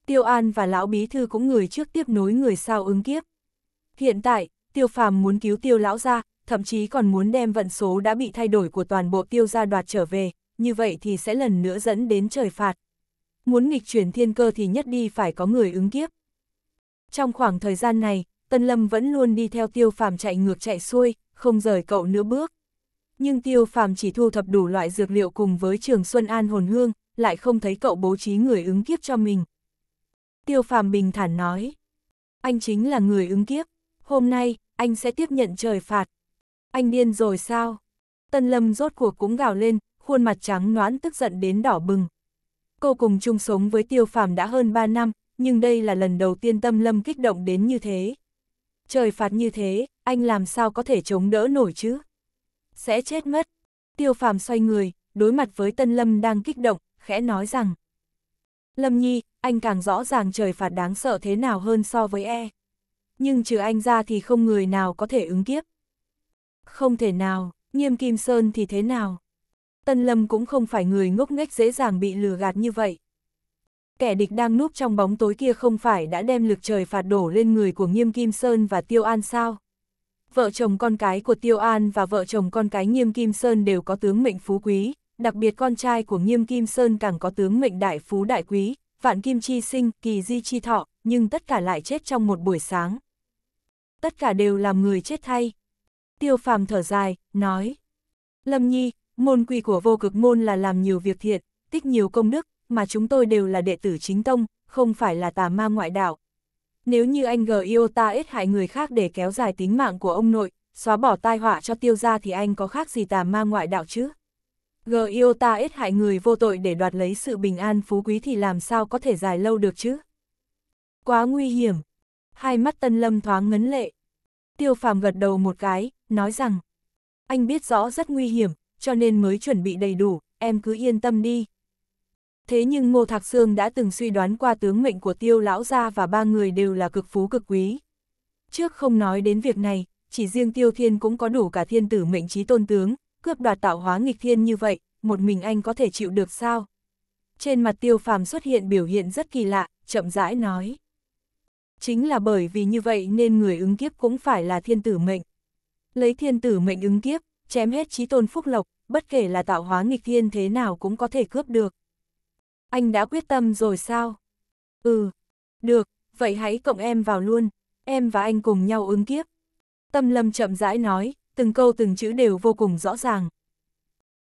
Tiêu An và Lão Bí Thư cũng người trước tiếp nối người sau ứng kiếp. Hiện tại, Tiêu Phàm muốn cứu Tiêu Lão ra, thậm chí còn muốn đem vận số đã bị thay đổi của toàn bộ Tiêu gia đoạt trở về, như vậy thì sẽ lần nữa dẫn đến trời phạt. Muốn nghịch chuyển thiên cơ thì nhất đi phải có người ứng kiếp. Trong khoảng thời gian này, Tân Lâm vẫn luôn đi theo Tiêu Phàm chạy ngược chạy xuôi, không rời cậu nửa bước nhưng tiêu phàm chỉ thu thập đủ loại dược liệu cùng với trường Xuân An hồn hương, lại không thấy cậu bố trí người ứng kiếp cho mình. Tiêu phàm bình thản nói, anh chính là người ứng kiếp, hôm nay, anh sẽ tiếp nhận trời phạt. Anh điên rồi sao? Tân Lâm rốt cuộc cũng gào lên, khuôn mặt trắng noãn tức giận đến đỏ bừng. Cô cùng chung sống với tiêu phàm đã hơn 3 năm, nhưng đây là lần đầu tiên Tâm Lâm kích động đến như thế. Trời phạt như thế, anh làm sao có thể chống đỡ nổi chứ? sẽ chết mất. Tiêu phàm xoay người, đối mặt với Tân Lâm đang kích động, khẽ nói rằng. Lâm Nhi, anh càng rõ ràng trời phạt đáng sợ thế nào hơn so với e. Nhưng trừ anh ra thì không người nào có thể ứng kiếp. Không thể nào, nghiêm kim sơn thì thế nào? Tân Lâm cũng không phải người ngốc nghếch dễ dàng bị lừa gạt như vậy. Kẻ địch đang núp trong bóng tối kia không phải đã đem lực trời phạt đổ lên người của Nghiêm Kim Sơn và Tiêu An sao? vợ chồng con cái của Tiêu An và vợ chồng con cái Nghiêm Kim Sơn đều có tướng mệnh phú quý, đặc biệt con trai của Nghiêm Kim Sơn càng có tướng mệnh đại phú đại quý, vạn kim chi sinh, kỳ di chi thọ, nhưng tất cả lại chết trong một buổi sáng. Tất cả đều làm người chết thay. Tiêu phàm thở dài, nói. Lâm Nhi, môn quy của vô cực môn là làm nhiều việc thiện, tích nhiều công đức, mà chúng tôi đều là đệ tử chính tông, không phải là tà ma ngoại đạo, nếu như anh G Iota ít hại người khác để kéo dài tính mạng của ông nội, xóa bỏ tai họa cho tiêu gia thì anh có khác gì tà ma ngoại đạo chứ? G Iota ít hại người vô tội để đoạt lấy sự bình an phú quý thì làm sao có thể dài lâu được chứ? Quá nguy hiểm. Hai mắt tân lâm thoáng ngấn lệ. Tiêu phàm gật đầu một cái, nói rằng, anh biết rõ rất nguy hiểm, cho nên mới chuẩn bị đầy đủ, em cứ yên tâm đi. Thế nhưng Ngô Thạc Sương đã từng suy đoán qua tướng mệnh của tiêu lão gia và ba người đều là cực phú cực quý. Trước không nói đến việc này, chỉ riêng tiêu thiên cũng có đủ cả thiên tử mệnh trí tôn tướng, cướp đoạt tạo hóa nghịch thiên như vậy, một mình anh có thể chịu được sao? Trên mặt tiêu phàm xuất hiện biểu hiện rất kỳ lạ, chậm rãi nói. Chính là bởi vì như vậy nên người ứng kiếp cũng phải là thiên tử mệnh. Lấy thiên tử mệnh ứng kiếp, chém hết trí tôn phúc lộc, bất kể là tạo hóa nghịch thiên thế nào cũng có thể cướp được. Anh đã quyết tâm rồi sao? Ừ, được, vậy hãy cộng em vào luôn, em và anh cùng nhau ứng kiếp. Tâm Lâm chậm rãi nói, từng câu từng chữ đều vô cùng rõ ràng.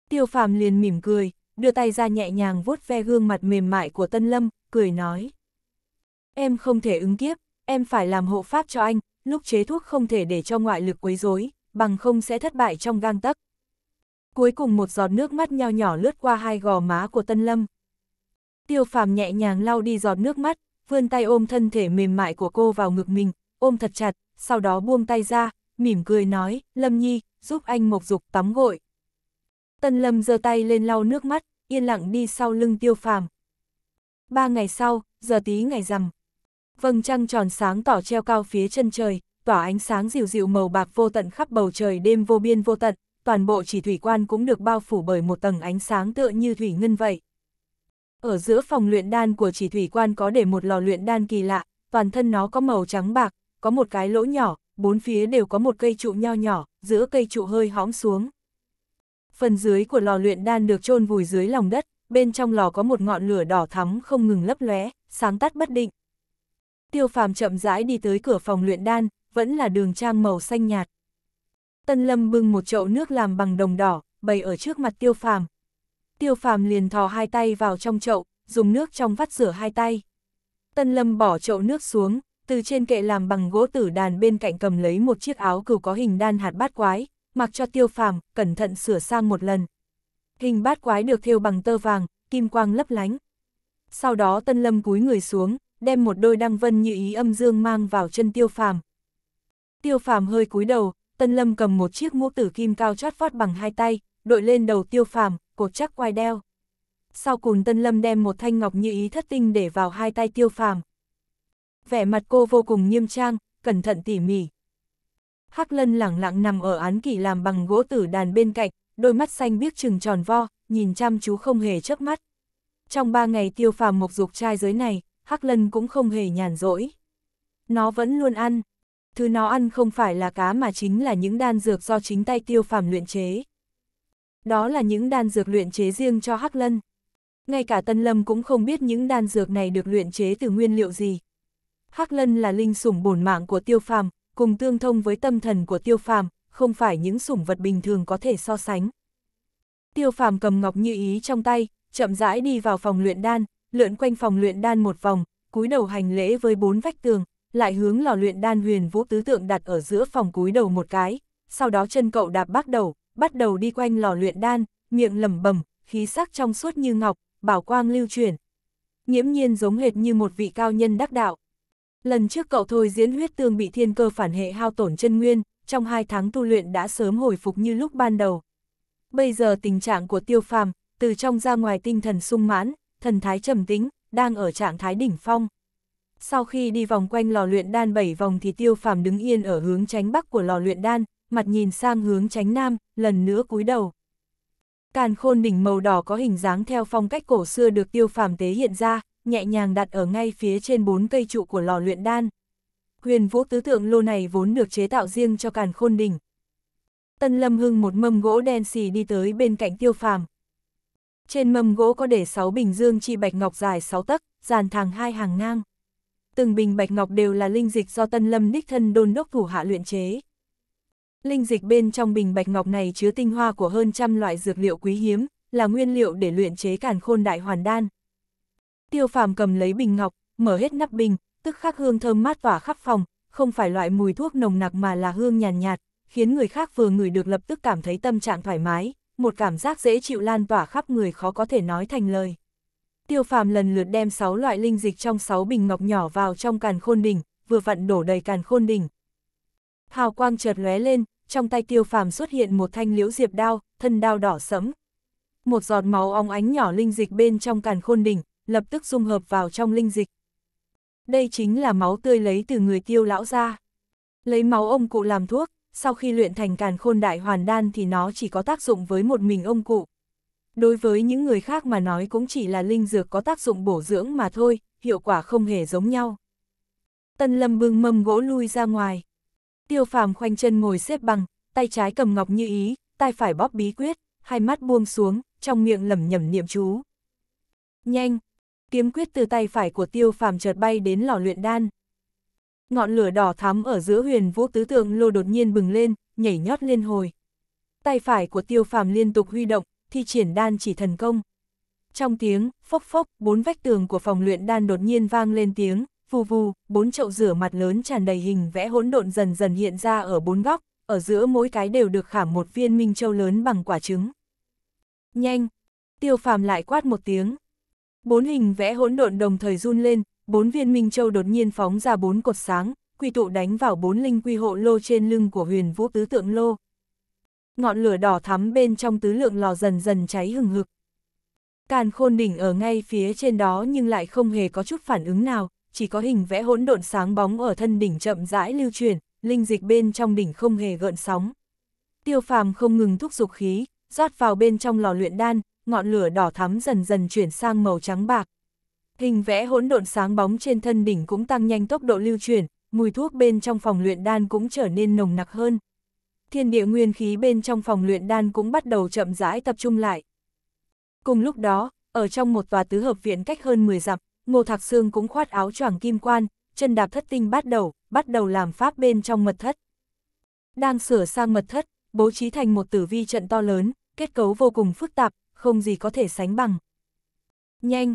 Tiêu Phàm liền mỉm cười, đưa tay ra nhẹ nhàng vuốt ve gương mặt mềm mại của Tân Lâm, cười nói. Em không thể ứng kiếp, em phải làm hộ pháp cho anh, lúc chế thuốc không thể để cho ngoại lực quấy rối, bằng không sẽ thất bại trong gang tấc. Cuối cùng một giọt nước mắt nhao nhỏ lướt qua hai gò má của Tân Lâm. Tiêu phàm nhẹ nhàng lau đi giọt nước mắt, vươn tay ôm thân thể mềm mại của cô vào ngực mình, ôm thật chặt, sau đó buông tay ra, mỉm cười nói, Lâm Nhi, giúp anh Mộc Dục tắm gội. Tân Lâm giơ tay lên lau nước mắt, yên lặng đi sau lưng tiêu phàm. Ba ngày sau, giờ tí ngày rằm. Vầng trăng tròn sáng tỏ treo cao phía chân trời, tỏa ánh sáng dịu dịu màu bạc vô tận khắp bầu trời đêm vô biên vô tận, toàn bộ chỉ thủy quan cũng được bao phủ bởi một tầng ánh sáng tựa như thủy ngân vậy. Ở giữa phòng luyện đan của chỉ thủy quan có để một lò luyện đan kỳ lạ, toàn thân nó có màu trắng bạc, có một cái lỗ nhỏ, bốn phía đều có một cây trụ nho nhỏ, giữa cây trụ hơi hõm xuống. Phần dưới của lò luyện đan được chôn vùi dưới lòng đất, bên trong lò có một ngọn lửa đỏ thắm không ngừng lấp lóe, sáng tắt bất định. Tiêu phàm chậm rãi đi tới cửa phòng luyện đan, vẫn là đường trang màu xanh nhạt. Tân Lâm bưng một chậu nước làm bằng đồng đỏ, bày ở trước mặt tiêu phàm, tiêu phàm liền thò hai tay vào trong chậu, dùng nước trong vắt rửa hai tay. Tân lâm bỏ chậu nước xuống, từ trên kệ làm bằng gỗ tử đàn bên cạnh cầm lấy một chiếc áo cừu có hình đan hạt bát quái, mặc cho tiêu phàm, cẩn thận sửa sang một lần. Hình bát quái được thêu bằng tơ vàng, kim quang lấp lánh. Sau đó tân lâm cúi người xuống, đem một đôi đăng vân như ý âm dương mang vào chân tiêu phàm. Tiêu phàm hơi cúi đầu, tân lâm cầm một chiếc mũ tử kim cao chót vót bằng hai tay, đội lên đầu tiêu phàm, cột chắc quai đeo. Sau cùng Tân Lâm đem một thanh ngọc như ý thất tinh để vào hai tay tiêu phàm. Vẻ mặt cô vô cùng nghiêm trang, cẩn thận tỉ mỉ. Hắc lân lẳng lặng nằm ở án kỷ làm bằng gỗ tử đàn bên cạnh, đôi mắt xanh biếc trừng tròn vo, nhìn chăm chú không hề chớp mắt. Trong ba ngày tiêu phàm mộc dục trai giới này, Hắc lân cũng không hề nhàn rỗi. Nó vẫn luôn ăn. Thứ nó ăn không phải là cá mà chính là những đan dược do chính tay tiêu phàm luyện chế. Đó là những đan dược luyện chế riêng cho Hắc Lân. Ngay cả Tân Lâm cũng không biết những đan dược này được luyện chế từ nguyên liệu gì. Hắc Lân là linh sủng bổn mạng của Tiêu Phàm, cùng tương thông với tâm thần của Tiêu Phàm, không phải những sủng vật bình thường có thể so sánh. Tiêu Phàm cầm ngọc như ý trong tay, chậm rãi đi vào phòng luyện đan, lượn quanh phòng luyện đan một vòng, cúi đầu hành lễ với bốn vách tường, lại hướng lò luyện đan huyền vũ tứ tượng đặt ở giữa phòng cúi đầu một cái, sau đó chân cậu đạp bắt đầu, bắt đầu đi quanh lò luyện đan, miệng lẩm bẩm, khí sắc trong suốt như ngọc, bảo quang lưu chuyển. nhiễm nhiên giống hệt như một vị cao nhân đắc đạo. Lần trước cậu thôi diễn huyết tương bị thiên cơ phản hệ hao tổn chân nguyên, trong hai tháng tu luyện đã sớm hồi phục như lúc ban đầu. Bây giờ tình trạng của tiêu phàm, từ trong ra ngoài tinh thần sung mãn, thần thái trầm tính, đang ở trạng thái đỉnh phong. Sau khi đi vòng quanh lò luyện đan 7 vòng thì tiêu phàm đứng yên ở hướng tránh bắc của lò luyện đan, mặt nhìn sang hướng tránh nam, lần nữa cúi đầu. Càn khôn đỉnh màu đỏ có hình dáng theo phong cách cổ xưa được tiêu phàm tế hiện ra, nhẹ nhàng đặt ở ngay phía trên bốn cây trụ của lò luyện đan. Huyền vũ tứ tượng lô này vốn được chế tạo riêng cho càn khôn đỉnh. Tân Lâm Hưng một mâm gỗ đen xì đi tới bên cạnh tiêu phàm. Trên mâm gỗ có để 6 bình dương chi bạch ngọc dài 6 tấc, dàn thẳng hai hàng ngang. Từng bình bạch ngọc đều là linh dịch do Tân Lâm đích thân đôn đốc thủ hạ luyện chế. Linh dịch bên trong bình bạch ngọc này chứa tinh hoa của hơn trăm loại dược liệu quý hiếm, là nguyên liệu để luyện chế càn khôn đại hoàn đan. Tiêu phàm cầm lấy bình ngọc, mở hết nắp bình, tức khắc hương thơm mát tỏa khắp phòng, không phải loại mùi thuốc nồng nặc mà là hương nhàn nhạt, nhạt, khiến người khác vừa ngửi được lập tức cảm thấy tâm trạng thoải mái, một cảm giác dễ chịu lan tỏa khắp người khó có thể nói thành lời. Tiêu phàm lần lượt đem 6 loại linh dịch trong 6 bình ngọc nhỏ vào trong càn khôn đỉnh, vừa vặn đổ đầy càn khôn đỉnh, hào quang chợt lóe lên, trong tay tiêu phàm xuất hiện một thanh liễu diệp đao, thân đao đỏ sẫm. Một giọt máu óng ánh nhỏ linh dịch bên trong càn khôn đỉnh, lập tức dung hợp vào trong linh dịch. Đây chính là máu tươi lấy từ người tiêu lão ra. Lấy máu ông cụ làm thuốc, sau khi luyện thành càn khôn đại hoàn đan thì nó chỉ có tác dụng với một mình ông cụ. Đối với những người khác mà nói cũng chỉ là linh dược có tác dụng bổ dưỡng mà thôi, hiệu quả không hề giống nhau. Tân Lâm bưng mâm gỗ lui ra ngoài. Tiêu phàm khoanh chân ngồi xếp bằng, tay trái cầm ngọc như ý, tay phải bóp bí quyết, hai mắt buông xuống, trong miệng lẩm nhẩm niệm chú. Nhanh! Kiếm quyết từ tay phải của tiêu phàm chợt bay đến lò luyện đan. Ngọn lửa đỏ thắm ở giữa huyền vũ tứ tượng lô đột nhiên bừng lên, nhảy nhót lên hồi. Tay phải của tiêu phàm liên tục huy động, thi triển đan chỉ thần công. Trong tiếng, phốc phốc, bốn vách tường của phòng luyện đan đột nhiên vang lên tiếng, vù vù, bốn chậu rửa mặt lớn tràn đầy hình vẽ hỗn độn dần dần hiện ra ở bốn góc, ở giữa mỗi cái đều được khảm một viên minh châu lớn bằng quả trứng. Nhanh! Tiêu phàm lại quát một tiếng. Bốn hình vẽ hỗn độn đồng thời run lên, bốn viên minh châu đột nhiên phóng ra bốn cột sáng, quy tụ đánh vào bốn linh quy hộ lô trên lưng của huyền vũ tứ tượng lô. Ngọn lửa đỏ thắm bên trong tứ lượng lò dần dần cháy hừng hực. Càn khôn đỉnh ở ngay phía trên đó nhưng lại không hề có chút phản ứng nào, chỉ có hình vẽ hỗn độn sáng bóng ở thân đỉnh chậm rãi lưu truyền, linh dịch bên trong đỉnh không hề gợn sóng. Tiêu phàm không ngừng thúc dục khí, rót vào bên trong lò luyện đan, ngọn lửa đỏ thắm dần dần chuyển sang màu trắng bạc. Hình vẽ hỗn độn sáng bóng trên thân đỉnh cũng tăng nhanh tốc độ lưu truyền, mùi thuốc bên trong phòng luyện đan cũng trở nên nồng nặc hơn. Thiên địa nguyên khí bên trong phòng luyện đan cũng bắt đầu chậm rãi tập trung lại. Cùng lúc đó, ở trong một tòa tứ hợp viện cách hơn 10 dặm, Ngô Thạc Sương cũng khoát áo choàng kim quan, chân đạp thất tinh bắt đầu, bắt đầu làm pháp bên trong mật thất. Đang sửa sang mật thất, bố trí thành một tử vi trận to lớn, kết cấu vô cùng phức tạp, không gì có thể sánh bằng. Nhanh!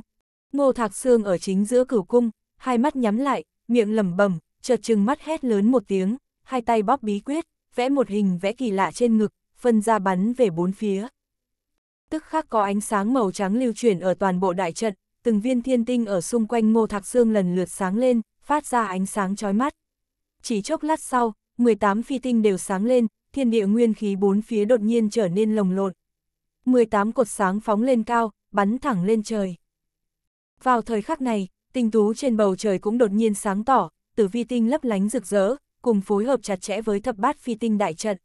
Ngô Thạc Sương ở chính giữa cửu cung, hai mắt nhắm lại, miệng lẩm bẩm, chợt chừng mắt hét lớn một tiếng, hai tay bóp bí quyết, vẽ một hình vẽ kỳ lạ trên ngực, phân ra bắn về bốn phía. Tức khắc có ánh sáng màu trắng lưu chuyển ở toàn bộ đại trận, từng viên thiên tinh ở xung quanh Ngô Thạc Sương lần lượt sáng lên, phát ra ánh sáng chói mắt. Chỉ chốc lát sau, 18 phi tinh đều sáng lên, thiên địa nguyên khí bốn phía đột nhiên trở nên lồng lộn. 18 cột sáng phóng lên cao, bắn thẳng lên trời. Vào thời khắc này, tinh tú trên bầu trời cũng đột nhiên sáng tỏ, tử vi tinh lấp lánh rực rỡ, cùng phối hợp chặt chẽ với thập bát phi tinh đại trận.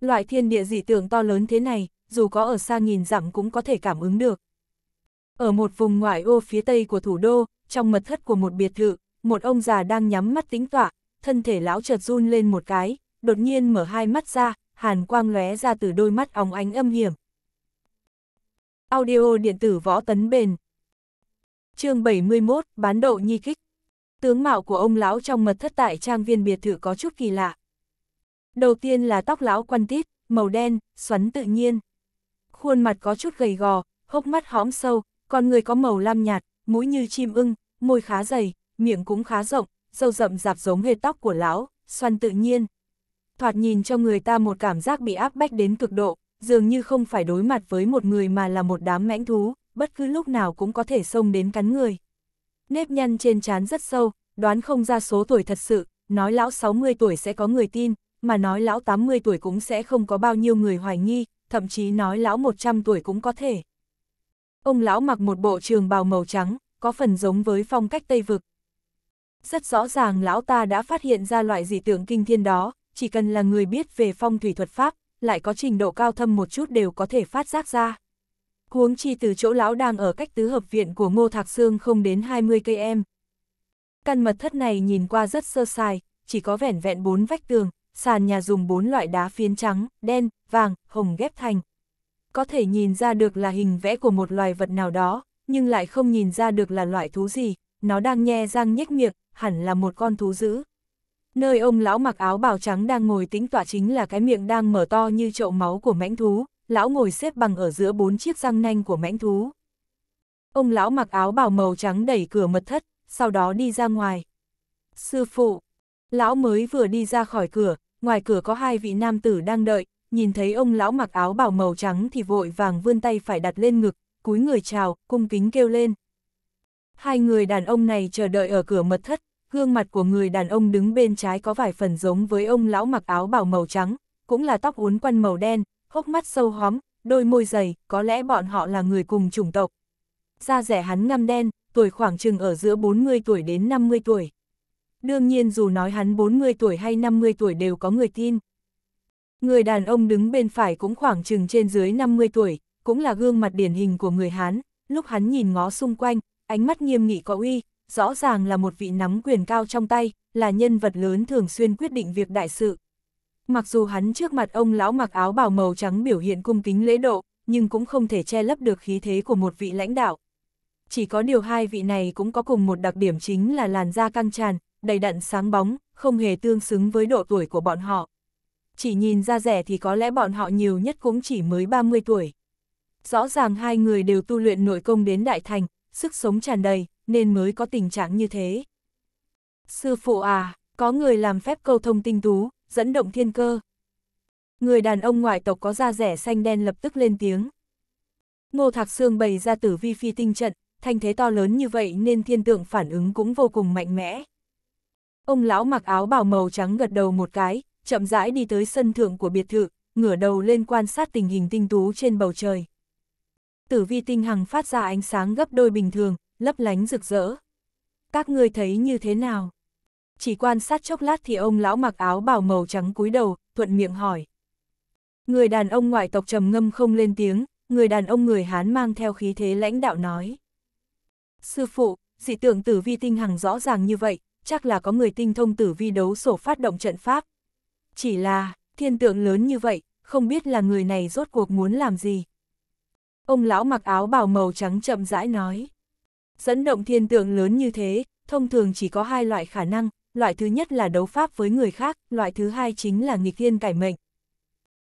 Loại thiên địa dị tượng to lớn thế này, dù có ở xa nghìn dặm cũng có thể cảm ứng được. Ở một vùng ngoại ô phía tây của thủ đô, trong mật thất của một biệt thự, một ông già đang nhắm mắt tính tọa, thân thể lão chợt run lên một cái, đột nhiên mở hai mắt ra, hàn quang lóe ra từ đôi mắt óng ánh âm hiểm. Audio điện tử võ tấn bền chương 71, bán độ nhi kích. Tướng mạo của ông lão trong mật thất tại trang viên biệt thự có chút kỳ lạ. Đầu tiên là tóc lão quăn tít, màu đen, xoắn tự nhiên. Khuôn mặt có chút gầy gò, hốc mắt hõm sâu, con người có màu lam nhạt, mũi như chim ưng, môi khá dày, miệng cũng khá rộng, râu rậm rạp giống hệt tóc của lão, xoăn tự nhiên. Thoạt nhìn cho người ta một cảm giác bị áp bách đến cực độ, dường như không phải đối mặt với một người mà là một đám mãnh thú, bất cứ lúc nào cũng có thể xông đến cắn người. Nếp nhăn trên trán rất sâu, đoán không ra số tuổi thật sự, nói lão 60 tuổi sẽ có người tin, mà nói lão 80 tuổi cũng sẽ không có bao nhiêu người hoài nghi, thậm chí nói lão 100 tuổi cũng có thể. Ông lão mặc một bộ trường bào màu trắng, có phần giống với phong cách Tây Vực. Rất rõ ràng lão ta đã phát hiện ra loại dị tượng kinh thiên đó, chỉ cần là người biết về phong thủy thuật pháp, lại có trình độ cao thâm một chút đều có thể phát giác ra. Huống chi từ chỗ lão đang ở cách tứ hợp viện của Ngô Thạc Sương không đến 20 cây em. Căn mật thất này nhìn qua rất sơ sài, chỉ có vẻn vẹn bốn vách tường, sàn nhà dùng bốn loại đá phiến trắng, đen, vàng, hồng ghép thành, có thể nhìn ra được là hình vẽ của một loài vật nào đó, nhưng lại không nhìn ra được là loại thú gì, nó đang nhe răng nhếch miệng, hẳn là một con thú dữ. Nơi ông lão mặc áo bào trắng đang ngồi tính tọa chính là cái miệng đang mở to như chậu máu của mãnh thú, lão ngồi xếp bằng ở giữa bốn chiếc răng nanh của mãnh thú. Ông lão mặc áo bào màu trắng đẩy cửa mật thất, sau đó đi ra ngoài. Sư phụ, lão mới vừa đi ra khỏi cửa, ngoài cửa có hai vị nam tử đang đợi, nhìn thấy ông lão mặc áo bảo màu trắng thì vội vàng vươn tay phải đặt lên ngực, cúi người chào, cung kính kêu lên. Hai người đàn ông này chờ đợi ở cửa mật thất, gương mặt của người đàn ông đứng bên trái có vài phần giống với ông lão mặc áo bảo màu trắng, cũng là tóc uốn quăn màu đen, hốc mắt sâu hóm, đôi môi dày, có lẽ bọn họ là người cùng chủng tộc. Da rẻ hắn ngăm đen, tuổi khoảng chừng ở giữa 40 tuổi đến 50 tuổi. Đương nhiên dù nói hắn 40 tuổi hay 50 tuổi đều có người tin. Người đàn ông đứng bên phải cũng khoảng chừng trên dưới 50 tuổi, cũng là gương mặt điển hình của người Hán, lúc hắn nhìn ngó xung quanh, ánh mắt nghiêm nghị có uy, rõ ràng là một vị nắm quyền cao trong tay, là nhân vật lớn thường xuyên quyết định việc đại sự. Mặc dù hắn trước mặt ông lão mặc áo bào màu trắng biểu hiện cung kính lễ độ, nhưng cũng không thể che lấp được khí thế của một vị lãnh đạo. Chỉ có điều hai vị này cũng có cùng một đặc điểm chính là làn da căng tràn, đầy đặn sáng bóng, không hề tương xứng với độ tuổi của bọn họ chỉ nhìn ra rẻ thì có lẽ bọn họ nhiều nhất cũng chỉ mới 30 tuổi. Rõ ràng hai người đều tu luyện nội công đến đại thành, sức sống tràn đầy, nên mới có tình trạng như thế. Sư phụ à, có người làm phép câu thông tinh tú, dẫn động thiên cơ. Người đàn ông ngoại tộc có da rẻ xanh đen lập tức lên tiếng. Ngô Thạc Sương bày ra tử vi phi tinh trận, thanh thế to lớn như vậy nên thiên tượng phản ứng cũng vô cùng mạnh mẽ. Ông lão mặc áo bào màu trắng gật đầu một cái, chậm rãi đi tới sân thượng của biệt thự, ngửa đầu lên quan sát tình hình tinh tú trên bầu trời. Tử vi tinh hằng phát ra ánh sáng gấp đôi bình thường, lấp lánh rực rỡ. Các ngươi thấy như thế nào? Chỉ quan sát chốc lát thì ông lão mặc áo bảo màu trắng cúi đầu, thuận miệng hỏi. Người đàn ông ngoại tộc trầm ngâm không lên tiếng, người đàn ông người Hán mang theo khí thế lãnh đạo nói. Sư phụ, dị tượng tử vi tinh hằng rõ ràng như vậy, chắc là có người tinh thông tử vi đấu sổ phát động trận pháp, chỉ là, thiên tượng lớn như vậy, không biết là người này rốt cuộc muốn làm gì. Ông lão mặc áo bào màu trắng chậm rãi nói. Dẫn động thiên tượng lớn như thế, thông thường chỉ có hai loại khả năng, loại thứ nhất là đấu pháp với người khác, loại thứ hai chính là nghịch thiên cải mệnh.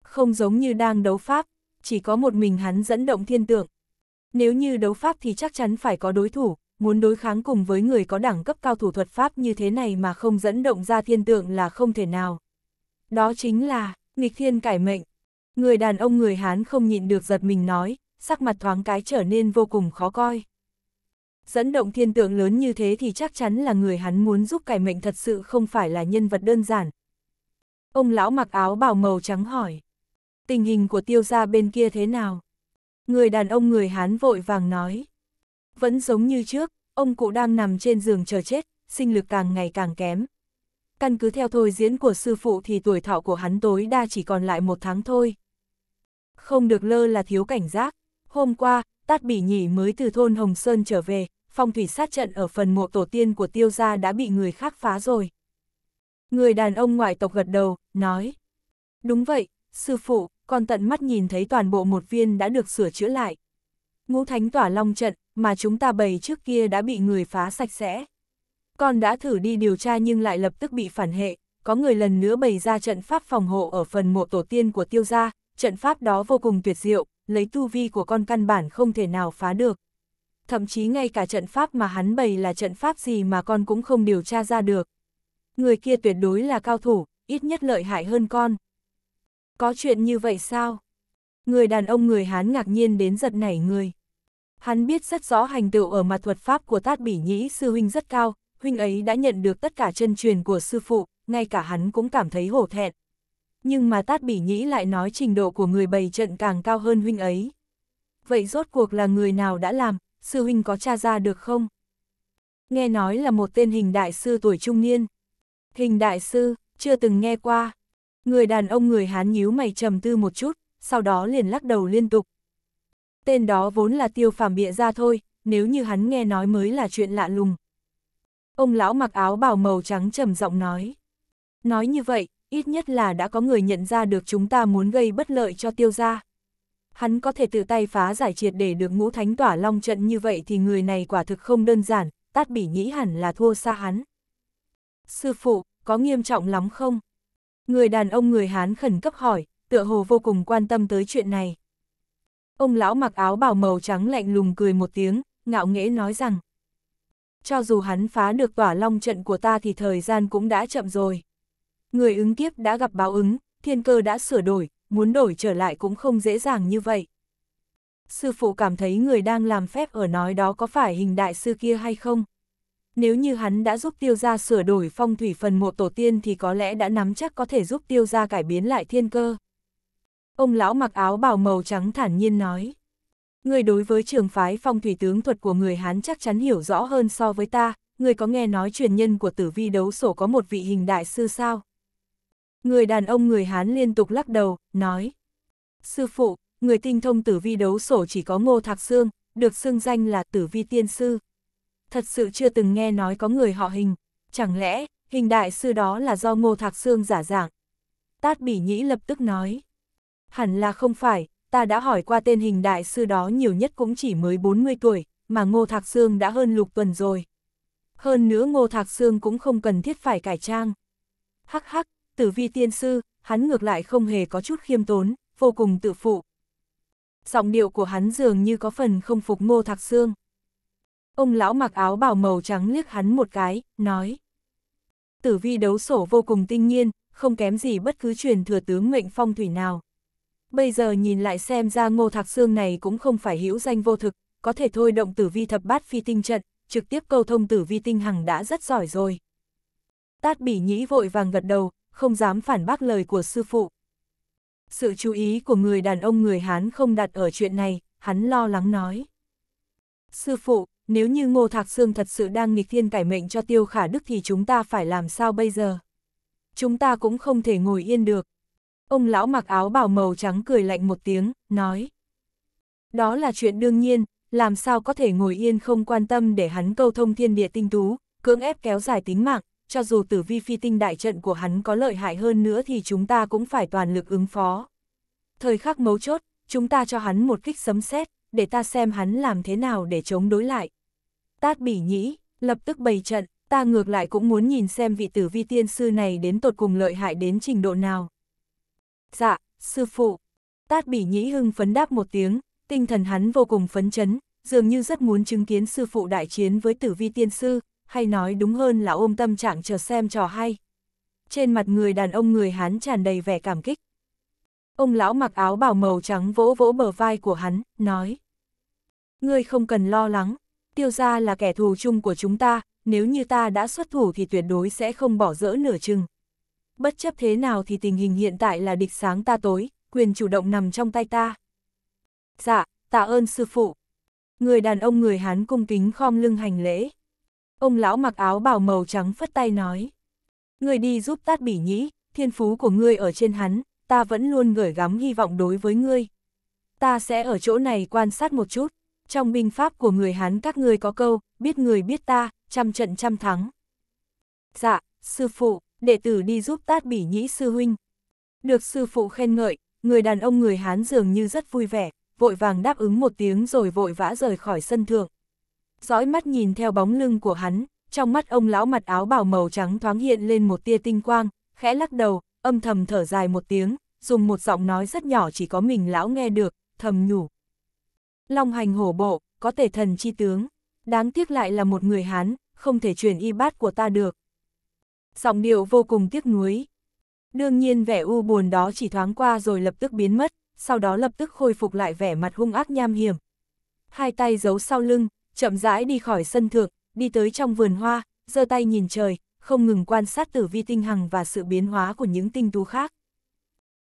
Không giống như đang đấu pháp, chỉ có một mình hắn dẫn động thiên tượng. Nếu như đấu pháp thì chắc chắn phải có đối thủ, muốn đối kháng cùng với người có đẳng cấp cao thủ thuật pháp như thế này mà không dẫn động ra thiên tượng là không thể nào. Đó chính là, nghịch thiên cải mệnh. Người đàn ông người Hán không nhịn được giật mình nói, sắc mặt thoáng cái trở nên vô cùng khó coi. Dẫn động thiên tượng lớn như thế thì chắc chắn là người hắn muốn giúp cải mệnh thật sự không phải là nhân vật đơn giản. Ông lão mặc áo bào màu trắng hỏi, tình hình của tiêu gia bên kia thế nào? Người đàn ông người Hán vội vàng nói, vẫn giống như trước, ông cụ đang nằm trên giường chờ chết, sinh lực càng ngày càng kém căn cứ theo thôi diễn của sư phụ thì tuổi thọ của hắn tối đa chỉ còn lại một tháng thôi. Không được lơ là thiếu cảnh giác, hôm qua, Tát Bỉ Nhị mới từ thôn Hồng Sơn trở về, phong thủy sát trận ở phần mộ tổ tiên của tiêu gia đã bị người khác phá rồi. Người đàn ông ngoại tộc gật đầu, nói. Đúng vậy, sư phụ, con tận mắt nhìn thấy toàn bộ một viên đã được sửa chữa lại. Ngũ thánh tỏa long trận, mà chúng ta bày trước kia đã bị người phá sạch sẽ con đã thử đi điều tra nhưng lại lập tức bị phản hệ, có người lần nữa bày ra trận pháp phòng hộ ở phần mộ tổ tiên của tiêu gia, trận pháp đó vô cùng tuyệt diệu, lấy tu vi của con căn bản không thể nào phá được. Thậm chí ngay cả trận pháp mà hắn bày là trận pháp gì mà con cũng không điều tra ra được. Người kia tuyệt đối là cao thủ, ít nhất lợi hại hơn con. Có chuyện như vậy sao? Người đàn ông người Hán ngạc nhiên đến giật nảy người. Hắn biết rất rõ hành tựu ở mặt thuật pháp của Tát Bỉ Nhĩ Sư Huynh rất cao, huynh ấy đã nhận được tất cả chân truyền của sư phụ, ngay cả hắn cũng cảm thấy hổ thẹn. Nhưng mà Tát Bỉ Nhĩ lại nói trình độ của người bày trận càng cao hơn huynh ấy. Vậy rốt cuộc là người nào đã làm, sư huynh có tra ra được không? Nghe nói là một tên hình đại sư tuổi trung niên. Hình đại sư, chưa từng nghe qua. Người đàn ông người Hán nhíu mày trầm tư một chút, sau đó liền lắc đầu liên tục. Tên đó vốn là tiêu phàm bịa ra thôi, nếu như hắn nghe nói mới là chuyện lạ lùng. Ông lão mặc áo bào màu trắng trầm giọng nói. Nói như vậy, ít nhất là đã có người nhận ra được chúng ta muốn gây bất lợi cho tiêu gia. Hắn có thể tự tay phá giải triệt để được ngũ thánh tỏa long trận như vậy thì người này quả thực không đơn giản, tát bỉ nghĩ hẳn là thua xa hắn. Sư phụ, có nghiêm trọng lắm không? Người đàn ông người Hán khẩn cấp hỏi, tựa hồ vô cùng quan tâm tới chuyện này. Ông lão mặc áo bào màu trắng lạnh lùng cười một tiếng, ngạo nghễ nói rằng, cho dù hắn phá được tỏa long trận của ta thì thời gian cũng đã chậm rồi. Người ứng kiếp đã gặp báo ứng, thiên cơ đã sửa đổi, muốn đổi trở lại cũng không dễ dàng như vậy. Sư phụ cảm thấy người đang làm phép ở nói đó có phải hình đại sư kia hay không? Nếu như hắn đã giúp tiêu gia sửa đổi phong thủy phần mộ tổ tiên thì có lẽ đã nắm chắc có thể giúp tiêu gia cải biến lại thiên cơ. Ông lão mặc áo bào màu trắng thản nhiên nói. Người đối với trường phái phong thủy tướng thuật của người Hán chắc chắn hiểu rõ hơn so với ta, người có nghe nói truyền nhân của tử vi đấu sổ có một vị hình đại sư sao? Người đàn ông người Hán liên tục lắc đầu, nói. Sư phụ, người tinh thông tử vi đấu sổ chỉ có ngô thạc xương, được xưng danh là tử vi tiên sư. Thật sự chưa từng nghe nói có người họ hình, chẳng lẽ hình đại sư đó là do ngô thạc xương giả dạng? Tát bỉ nhĩ lập tức nói. Hẳn là không phải, ta đã hỏi qua tên hình đại sư đó nhiều nhất cũng chỉ mới 40 tuổi, mà Ngô Thạc Sương đã hơn lục tuần rồi. Hơn nữa Ngô Thạc Sương cũng không cần thiết phải cải trang. Hắc hắc, tử vi tiên sư, hắn ngược lại không hề có chút khiêm tốn, vô cùng tự phụ. Giọng điệu của hắn dường như có phần không phục Ngô Thạc Sương. Ông lão mặc áo bào màu trắng liếc hắn một cái, nói. Tử vi đấu sổ vô cùng tinh nhiên, không kém gì bất cứ truyền thừa tướng mệnh phong thủy nào bây giờ nhìn lại xem ra ngô thạc xương này cũng không phải hữu danh vô thực, có thể thôi động tử vi thập bát phi tinh trận, trực tiếp câu thông tử vi tinh hằng đã rất giỏi rồi. Tát bỉ nhĩ vội vàng gật đầu, không dám phản bác lời của sư phụ. Sự chú ý của người đàn ông người Hán không đặt ở chuyện này, hắn lo lắng nói. Sư phụ, nếu như Ngô Thạc Sương thật sự đang nghịch thiên cải mệnh cho Tiêu Khả Đức thì chúng ta phải làm sao bây giờ? Chúng ta cũng không thể ngồi yên được. Ông lão mặc áo bảo màu trắng cười lạnh một tiếng, nói. Đó là chuyện đương nhiên, làm sao có thể ngồi yên không quan tâm để hắn câu thông thiên địa tinh tú, cưỡng ép kéo dài tính mạng, cho dù tử vi phi tinh đại trận của hắn có lợi hại hơn nữa thì chúng ta cũng phải toàn lực ứng phó. Thời khắc mấu chốt, chúng ta cho hắn một kích sấm sét, để ta xem hắn làm thế nào để chống đối lại. Tát bỉ nhĩ, lập tức bày trận, ta ngược lại cũng muốn nhìn xem vị tử vi tiên sư này đến tột cùng lợi hại đến trình độ nào. Dạ, sư phụ. Tát bỉ nhĩ hưng phấn đáp một tiếng, tinh thần hắn vô cùng phấn chấn, dường như rất muốn chứng kiến sư phụ đại chiến với tử vi tiên sư, hay nói đúng hơn là ôm tâm trạng chờ xem trò hay. Trên mặt người đàn ông người hắn tràn đầy vẻ cảm kích. Ông lão mặc áo bảo màu trắng vỗ vỗ bờ vai của hắn, nói. Ngươi không cần lo lắng, tiêu gia là kẻ thù chung của chúng ta, nếu như ta đã xuất thủ thì tuyệt đối sẽ không bỏ dỡ nửa chừng bất chấp thế nào thì tình hình hiện tại là địch sáng ta tối, quyền chủ động nằm trong tay ta. Dạ, tạ ơn sư phụ. Người đàn ông người Hán cung kính khom lưng hành lễ. Ông lão mặc áo bào màu trắng phất tay nói. Người đi giúp tát bỉ nhĩ, thiên phú của ngươi ở trên hắn, ta vẫn luôn gửi gắm hy vọng đối với ngươi. Ta sẽ ở chỗ này quan sát một chút. Trong binh pháp của người Hán các ngươi có câu, biết người biết ta, trăm trận trăm thắng. Dạ, sư phụ đệ tử đi giúp tát bỉ nhĩ sư huynh. Được sư phụ khen ngợi, người đàn ông người Hán dường như rất vui vẻ, vội vàng đáp ứng một tiếng rồi vội vã rời khỏi sân thượng. Dõi mắt nhìn theo bóng lưng của hắn, trong mắt ông lão mặt áo bào màu trắng thoáng hiện lên một tia tinh quang, khẽ lắc đầu, âm thầm thở dài một tiếng, dùng một giọng nói rất nhỏ chỉ có mình lão nghe được, thầm nhủ. Long hành hổ bộ, có thể thần chi tướng, đáng tiếc lại là một người Hán, không thể truyền y bát của ta được giọng điệu vô cùng tiếc nuối. Đương nhiên vẻ u buồn đó chỉ thoáng qua rồi lập tức biến mất, sau đó lập tức khôi phục lại vẻ mặt hung ác nham hiểm. Hai tay giấu sau lưng, chậm rãi đi khỏi sân thượng, đi tới trong vườn hoa, giơ tay nhìn trời, không ngừng quan sát tử vi tinh hằng và sự biến hóa của những tinh tú khác.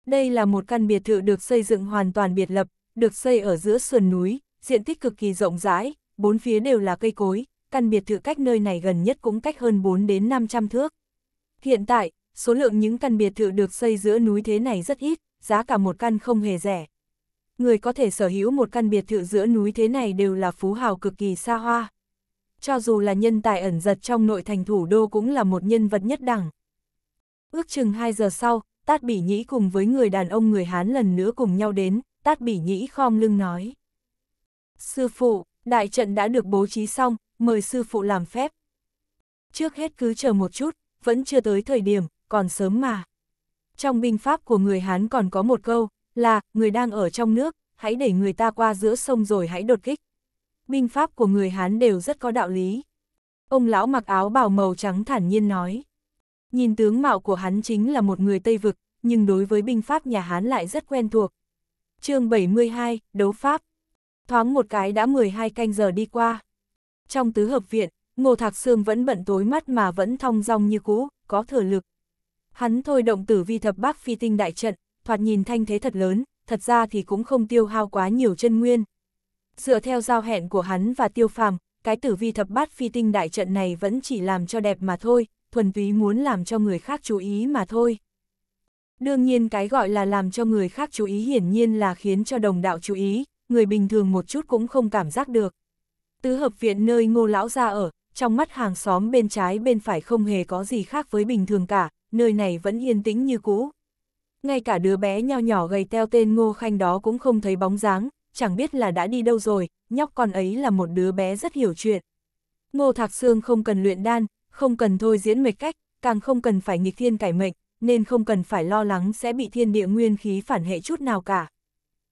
Đây là một căn biệt thự được xây dựng hoàn toàn biệt lập, được xây ở giữa sườn núi, diện tích cực kỳ rộng rãi, bốn phía đều là cây cối, căn biệt thự cách nơi này gần nhất cũng cách hơn 4 đến 500 thước. Hiện tại, số lượng những căn biệt thự được xây giữa núi thế này rất ít, giá cả một căn không hề rẻ. Người có thể sở hữu một căn biệt thự giữa núi thế này đều là phú hào cực kỳ xa hoa. Cho dù là nhân tài ẩn giật trong nội thành thủ đô cũng là một nhân vật nhất đẳng. Ước chừng 2 giờ sau, Tát Bỉ Nhĩ cùng với người đàn ông người Hán lần nữa cùng nhau đến, Tát Bỉ Nhĩ khom lưng nói. Sư phụ, đại trận đã được bố trí xong, mời sư phụ làm phép. Trước hết cứ chờ một chút, vẫn chưa tới thời điểm, còn sớm mà. Trong binh pháp của người Hán còn có một câu, là, người đang ở trong nước, hãy để người ta qua giữa sông rồi hãy đột kích. Binh pháp của người Hán đều rất có đạo lý. Ông lão mặc áo bào màu trắng thản nhiên nói. Nhìn tướng mạo của hắn chính là một người Tây Vực, nhưng đối với binh pháp nhà Hán lại rất quen thuộc. chương 72, Đấu Pháp Thoáng một cái đã 12 canh giờ đi qua. Trong tứ hợp viện, Ngô Thạc Sương vẫn bận tối mắt mà vẫn thong dong như cũ, có thừa lực. Hắn thôi động tử vi thập bác phi tinh đại trận, thoạt nhìn thanh thế thật lớn, thật ra thì cũng không tiêu hao quá nhiều chân nguyên. Dựa theo giao hẹn của hắn và tiêu phàm, cái tử vi thập bát phi tinh đại trận này vẫn chỉ làm cho đẹp mà thôi, thuần túy muốn làm cho người khác chú ý mà thôi. Đương nhiên cái gọi là làm cho người khác chú ý hiển nhiên là khiến cho đồng đạo chú ý, người bình thường một chút cũng không cảm giác được. Tứ hợp viện nơi ngô lão ra ở, trong mắt hàng xóm bên trái bên phải không hề có gì khác với bình thường cả, nơi này vẫn yên tĩnh như cũ. Ngay cả đứa bé nho nhỏ gầy teo tên Ngô Khanh đó cũng không thấy bóng dáng, chẳng biết là đã đi đâu rồi, nhóc con ấy là một đứa bé rất hiểu chuyện. Ngô Thạc Sương không cần luyện đan, không cần thôi diễn mệt cách, càng không cần phải nghịch thiên cải mệnh, nên không cần phải lo lắng sẽ bị thiên địa nguyên khí phản hệ chút nào cả.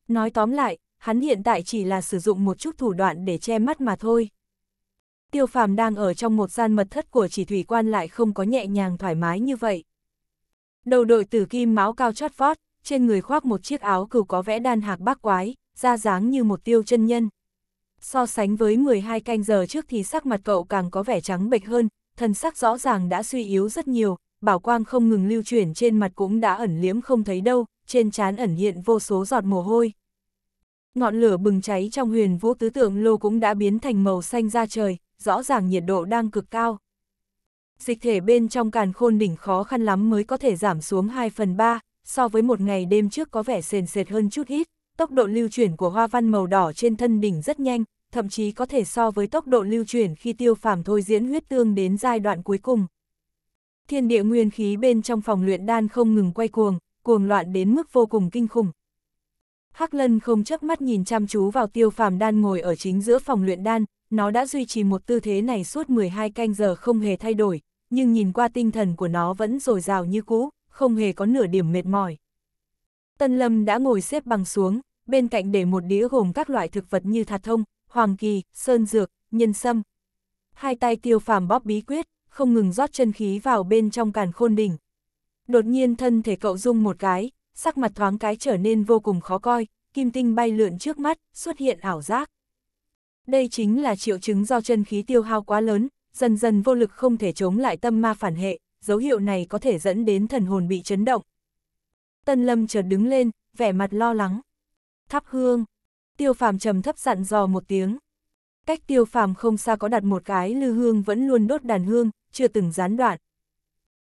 Nói tóm lại, hắn hiện tại chỉ là sử dụng một chút thủ đoạn để che mắt mà thôi tiêu phàm đang ở trong một gian mật thất của chỉ thủy quan lại không có nhẹ nhàng thoải mái như vậy. Đầu đội tử kim máu cao chót vót, trên người khoác một chiếc áo cừu có vẽ đan hạc bác quái, da dáng như một tiêu chân nhân. So sánh với 12 canh giờ trước thì sắc mặt cậu càng có vẻ trắng bệch hơn, thần sắc rõ ràng đã suy yếu rất nhiều, bảo quang không ngừng lưu chuyển trên mặt cũng đã ẩn liếm không thấy đâu, trên trán ẩn hiện vô số giọt mồ hôi. Ngọn lửa bừng cháy trong huyền vũ tứ tượng lô cũng đã biến thành màu xanh ra trời, rõ ràng nhiệt độ đang cực cao. Dịch thể bên trong càn khôn đỉnh khó khăn lắm mới có thể giảm xuống 2 phần 3, so với một ngày đêm trước có vẻ sền sệt hơn chút ít, tốc độ lưu chuyển của hoa văn màu đỏ trên thân đỉnh rất nhanh, thậm chí có thể so với tốc độ lưu chuyển khi tiêu phàm thôi diễn huyết tương đến giai đoạn cuối cùng. Thiên địa nguyên khí bên trong phòng luyện đan không ngừng quay cuồng, cuồng loạn đến mức vô cùng kinh khủng. Hắc Lân không chớp mắt nhìn chăm chú vào tiêu phàm đan ngồi ở chính giữa phòng luyện đan, nó đã duy trì một tư thế này suốt 12 canh giờ không hề thay đổi, nhưng nhìn qua tinh thần của nó vẫn dồi dào như cũ, không hề có nửa điểm mệt mỏi. Tân Lâm đã ngồi xếp bằng xuống, bên cạnh để một đĩa gồm các loại thực vật như thạt thông, hoàng kỳ, sơn dược, nhân sâm. Hai tay tiêu phàm bóp bí quyết, không ngừng rót chân khí vào bên trong càn khôn đỉnh. Đột nhiên thân thể cậu rung một cái, sắc mặt thoáng cái trở nên vô cùng khó coi, kim tinh bay lượn trước mắt, xuất hiện ảo giác. Đây chính là triệu chứng do chân khí tiêu hao quá lớn, dần dần vô lực không thể chống lại tâm ma phản hệ, dấu hiệu này có thể dẫn đến thần hồn bị chấn động. Tân Lâm chợt đứng lên, vẻ mặt lo lắng. Thắp hương. Tiêu phàm trầm thấp dặn dò một tiếng. Cách tiêu phàm không xa có đặt một cái lư hương vẫn luôn đốt đàn hương, chưa từng gián đoạn.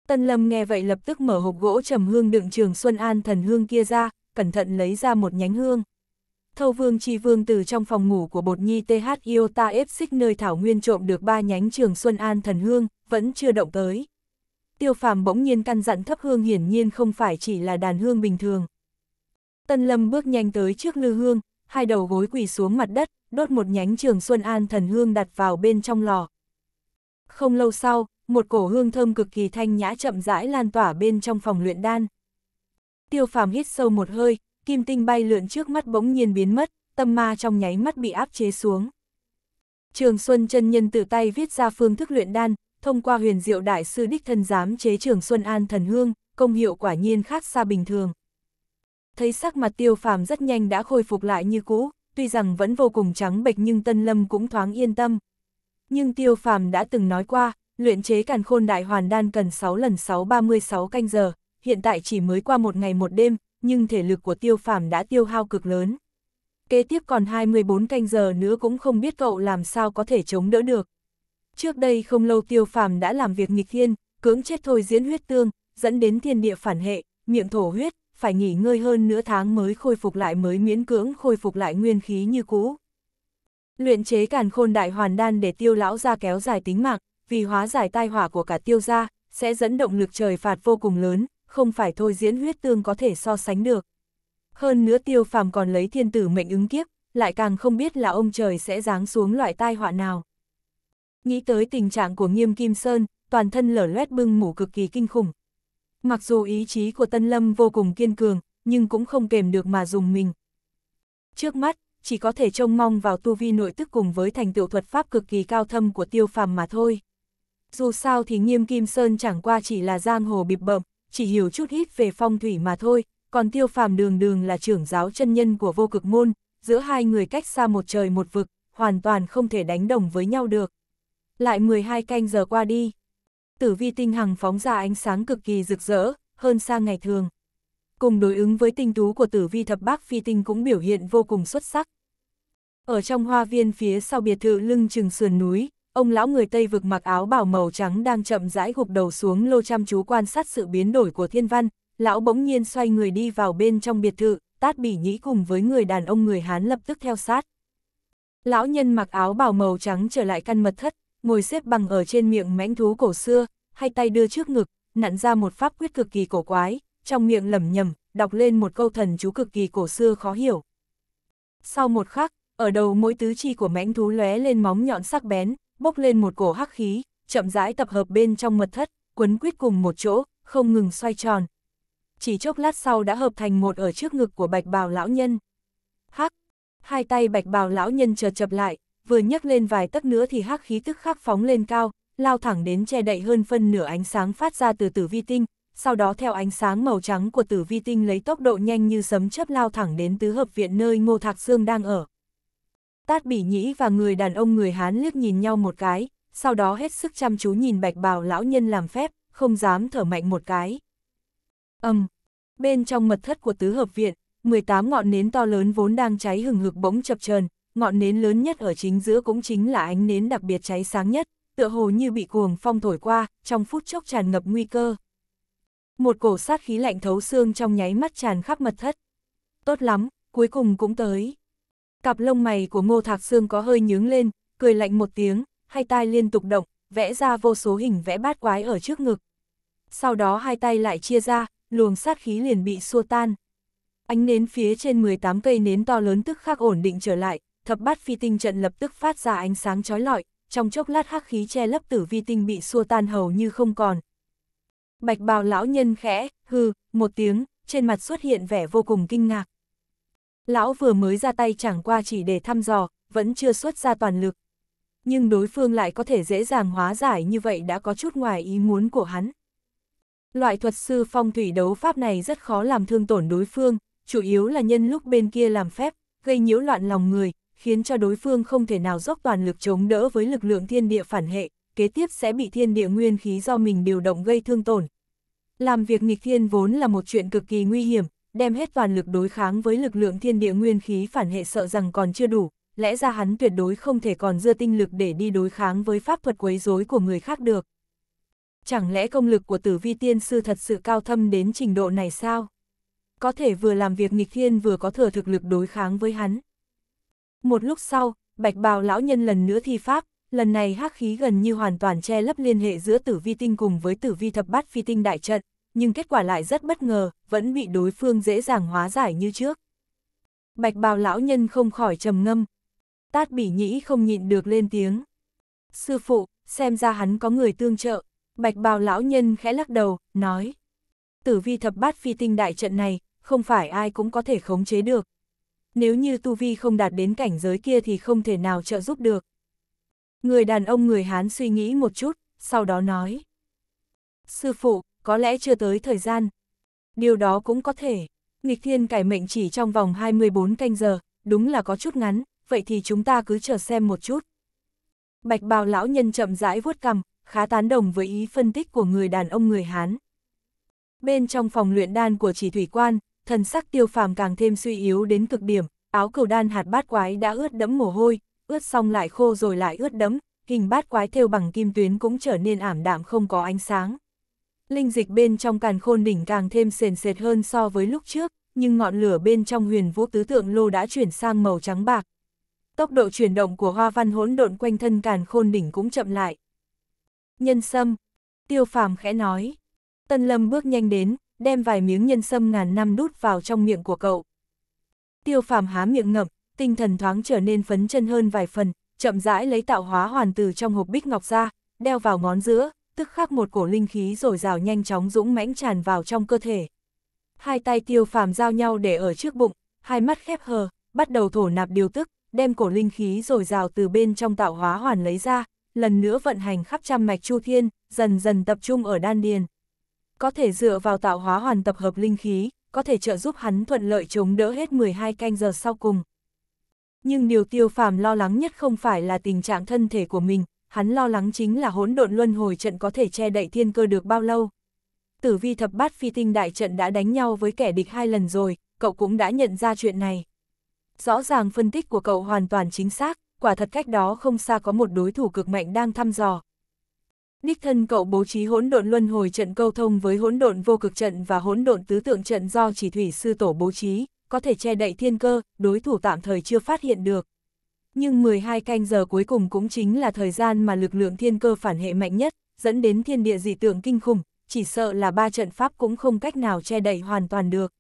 Tân Lâm nghe vậy lập tức mở hộp gỗ trầm hương đựng trường Xuân An thần hương kia ra, cẩn thận lấy ra một nhánh hương. Thâu Vương Chi Vương từ trong phòng ngủ của bột nhi TH Iota ép xích nơi Thảo Nguyên trộm được ba nhánh trường Xuân An Thần Hương, vẫn chưa động tới. Tiêu phàm bỗng nhiên căn dặn thấp hương hiển nhiên không phải chỉ là đàn hương bình thường. Tân Lâm bước nhanh tới trước lư hương, hai đầu gối quỳ xuống mặt đất, đốt một nhánh trường Xuân An Thần Hương đặt vào bên trong lò. Không lâu sau, một cổ hương thơm cực kỳ thanh nhã chậm rãi lan tỏa bên trong phòng luyện đan. Tiêu phàm hít sâu một hơi, kim tinh bay lượn trước mắt bỗng nhiên biến mất, tâm ma trong nháy mắt bị áp chế xuống. Trường Xuân chân nhân tự tay viết ra phương thức luyện đan, thông qua huyền diệu đại sư đích thân giám chế Trường Xuân An thần hương, công hiệu quả nhiên khác xa bình thường. Thấy sắc mặt tiêu phàm rất nhanh đã khôi phục lại như cũ, tuy rằng vẫn vô cùng trắng bệch nhưng Tân Lâm cũng thoáng yên tâm. Nhưng tiêu phàm đã từng nói qua, luyện chế càn khôn đại hoàn đan cần 6 lần 636 canh giờ, hiện tại chỉ mới qua một ngày một đêm, nhưng thể lực của tiêu phàm đã tiêu hao cực lớn. Kế tiếp còn 24 canh giờ nữa cũng không biết cậu làm sao có thể chống đỡ được. Trước đây không lâu tiêu phàm đã làm việc nghịch thiên, cưỡng chết thôi diễn huyết tương, dẫn đến thiên địa phản hệ, miệng thổ huyết, phải nghỉ ngơi hơn nửa tháng mới khôi phục lại mới miễn cưỡng khôi phục lại nguyên khí như cũ. Luyện chế càn khôn đại hoàn đan để tiêu lão ra kéo dài tính mạng, vì hóa giải tai họa của cả tiêu gia, sẽ dẫn động lực trời phạt vô cùng lớn, không phải thôi diễn huyết tương có thể so sánh được. Hơn nữa tiêu phàm còn lấy thiên tử mệnh ứng kiếp, lại càng không biết là ông trời sẽ giáng xuống loại tai họa nào. Nghĩ tới tình trạng của nghiêm kim sơn, toàn thân lở loét bưng mủ cực kỳ kinh khủng. Mặc dù ý chí của Tân Lâm vô cùng kiên cường, nhưng cũng không kềm được mà dùng mình. Trước mắt, chỉ có thể trông mong vào tu vi nội tức cùng với thành tựu thuật pháp cực kỳ cao thâm của tiêu phàm mà thôi. Dù sao thì nghiêm kim sơn chẳng qua chỉ là giang hồ bịp bợm, chỉ hiểu chút ít về phong thủy mà thôi, còn tiêu phàm đường đường là trưởng giáo chân nhân của vô cực môn, giữa hai người cách xa một trời một vực, hoàn toàn không thể đánh đồng với nhau được. Lại 12 canh giờ qua đi, tử vi tinh hằng phóng ra ánh sáng cực kỳ rực rỡ, hơn xa ngày thường. Cùng đối ứng với tinh tú của tử vi thập bác phi tinh cũng biểu hiện vô cùng xuất sắc. Ở trong hoa viên phía sau biệt thự lưng chừng sườn núi, ông lão người Tây vực mặc áo bảo màu trắng đang chậm rãi gục đầu xuống lô chăm chú quan sát sự biến đổi của thiên văn, lão bỗng nhiên xoay người đi vào bên trong biệt thự, tát bỉ nhĩ cùng với người đàn ông người Hán lập tức theo sát. Lão nhân mặc áo bảo màu trắng trở lại căn mật thất, ngồi xếp bằng ở trên miệng mãnh thú cổ xưa, hai tay đưa trước ngực, nặn ra một pháp quyết cực kỳ cổ quái, trong miệng lẩm nhẩm, đọc lên một câu thần chú cực kỳ cổ xưa khó hiểu. Sau một khắc, ở đầu mỗi tứ chi của mãnh thú lóe lên móng nhọn sắc bén, bốc lên một cổ hắc khí, chậm rãi tập hợp bên trong mật thất, quấn quýt cùng một chỗ, không ngừng xoay tròn. Chỉ chốc lát sau đã hợp thành một ở trước ngực của bạch bào lão nhân. Hắc, hai tay bạch bào lão nhân chờ chập lại, vừa nhấc lên vài tấc nữa thì hắc khí tức khắc phóng lên cao, lao thẳng đến che đậy hơn phân nửa ánh sáng phát ra từ tử vi tinh, sau đó theo ánh sáng màu trắng của tử vi tinh lấy tốc độ nhanh như sấm chớp lao thẳng đến tứ hợp viện nơi Ngô Thạc xương đang ở. Tát bỉ nhĩ và người đàn ông người Hán liếc nhìn nhau một cái, sau đó hết sức chăm chú nhìn bạch bào lão nhân làm phép, không dám thở mạnh một cái. Âm, um, bên trong mật thất của tứ hợp viện, 18 ngọn nến to lớn vốn đang cháy hừng hực bỗng chập chờn ngọn nến lớn nhất ở chính giữa cũng chính là ánh nến đặc biệt cháy sáng nhất, tựa hồ như bị cuồng phong thổi qua, trong phút chốc tràn ngập nguy cơ. Một cổ sát khí lạnh thấu xương trong nháy mắt tràn khắp mật thất. Tốt lắm, cuối cùng cũng tới. Cặp lông mày của Ngô Thạc Sương có hơi nhướng lên, cười lạnh một tiếng, hai tay liên tục động, vẽ ra vô số hình vẽ bát quái ở trước ngực. Sau đó hai tay lại chia ra, luồng sát khí liền bị xua tan. Ánh nến phía trên 18 cây nến to lớn tức khắc ổn định trở lại, thập bát phi tinh trận lập tức phát ra ánh sáng chói lọi, trong chốc lát hắc khí che lấp tử vi tinh bị xua tan hầu như không còn. Bạch bào lão nhân khẽ, hư, một tiếng, trên mặt xuất hiện vẻ vô cùng kinh ngạc. Lão vừa mới ra tay chẳng qua chỉ để thăm dò, vẫn chưa xuất ra toàn lực. Nhưng đối phương lại có thể dễ dàng hóa giải như vậy đã có chút ngoài ý muốn của hắn. Loại thuật sư phong thủy đấu pháp này rất khó làm thương tổn đối phương, chủ yếu là nhân lúc bên kia làm phép, gây nhiễu loạn lòng người, khiến cho đối phương không thể nào dốc toàn lực chống đỡ với lực lượng thiên địa phản hệ, kế tiếp sẽ bị thiên địa nguyên khí do mình điều động gây thương tổn. Làm việc nghịch thiên vốn là một chuyện cực kỳ nguy hiểm, đem hết toàn lực đối kháng với lực lượng thiên địa nguyên khí phản hệ sợ rằng còn chưa đủ, lẽ ra hắn tuyệt đối không thể còn dưa tinh lực để đi đối kháng với pháp thuật quấy rối của người khác được. Chẳng lẽ công lực của tử vi tiên sư thật sự cao thâm đến trình độ này sao? Có thể vừa làm việc nghịch thiên vừa có thừa thực lực đối kháng với hắn. Một lúc sau, bạch bào lão nhân lần nữa thi pháp, lần này hắc khí gần như hoàn toàn che lấp liên hệ giữa tử vi tinh cùng với tử vi thập bát phi tinh đại trận, nhưng kết quả lại rất bất ngờ, vẫn bị đối phương dễ dàng hóa giải như trước. Bạch bào lão nhân không khỏi trầm ngâm. Tát bỉ nhĩ không nhịn được lên tiếng. Sư phụ, xem ra hắn có người tương trợ. Bạch bào lão nhân khẽ lắc đầu, nói. Tử vi thập bát phi tinh đại trận này, không phải ai cũng có thể khống chế được. Nếu như tu vi không đạt đến cảnh giới kia thì không thể nào trợ giúp được. Người đàn ông người Hán suy nghĩ một chút, sau đó nói. Sư phụ, có lẽ chưa tới thời gian. Điều đó cũng có thể. Nghịch thiên cải mệnh chỉ trong vòng 24 canh giờ, đúng là có chút ngắn, vậy thì chúng ta cứ chờ xem một chút. Bạch bào lão nhân chậm rãi vuốt cằm, khá tán đồng với ý phân tích của người đàn ông người Hán. Bên trong phòng luyện đan của chỉ thủy quan, thần sắc tiêu phàm càng thêm suy yếu đến cực điểm, áo cầu đan hạt bát quái đã ướt đẫm mồ hôi, ướt xong lại khô rồi lại ướt đẫm, hình bát quái thêu bằng kim tuyến cũng trở nên ảm đạm không có ánh sáng. Linh dịch bên trong càn khôn đỉnh càng thêm sền sệt hơn so với lúc trước, nhưng ngọn lửa bên trong huyền vũ tứ tượng lô đã chuyển sang màu trắng bạc. Tốc độ chuyển động của hoa văn hỗn độn quanh thân càn khôn đỉnh cũng chậm lại. Nhân sâm, tiêu phàm khẽ nói. Tân lâm bước nhanh đến, đem vài miếng nhân sâm ngàn năm đút vào trong miệng của cậu. Tiêu phàm há miệng ngậm, tinh thần thoáng trở nên phấn chân hơn vài phần, chậm rãi lấy tạo hóa hoàn từ trong hộp bích ngọc ra, đeo vào ngón giữa, tức khắc một cổ linh khí rồi rào nhanh chóng dũng mãnh tràn vào trong cơ thể. Hai tay tiêu phàm giao nhau để ở trước bụng, hai mắt khép hờ, bắt đầu thổ nạp điều tức, đem cổ linh khí rồi rào từ bên trong tạo hóa hoàn lấy ra, lần nữa vận hành khắp trăm mạch chu thiên, dần dần tập trung ở đan điền. Có thể dựa vào tạo hóa hoàn tập hợp linh khí, có thể trợ giúp hắn thuận lợi chống đỡ hết 12 canh giờ sau cùng. Nhưng điều tiêu phàm lo lắng nhất không phải là tình trạng thân thể của mình, hắn lo lắng chính là hỗn độn luân hồi trận có thể che đậy thiên cơ được bao lâu. Tử vi thập bát phi tinh đại trận đã đánh nhau với kẻ địch hai lần rồi, cậu cũng đã nhận ra chuyện này. Rõ ràng phân tích của cậu hoàn toàn chính xác, quả thật cách đó không xa có một đối thủ cực mạnh đang thăm dò. Đích thân cậu bố trí hỗn độn luân hồi trận câu thông với hỗn độn vô cực trận và hỗn độn tứ tượng trận do chỉ thủy sư tổ bố trí, có thể che đậy thiên cơ, đối thủ tạm thời chưa phát hiện được nhưng 12 canh giờ cuối cùng cũng chính là thời gian mà lực lượng thiên cơ phản hệ mạnh nhất, dẫn đến thiên địa dị tượng kinh khủng, chỉ sợ là ba trận pháp cũng không cách nào che đậy hoàn toàn được.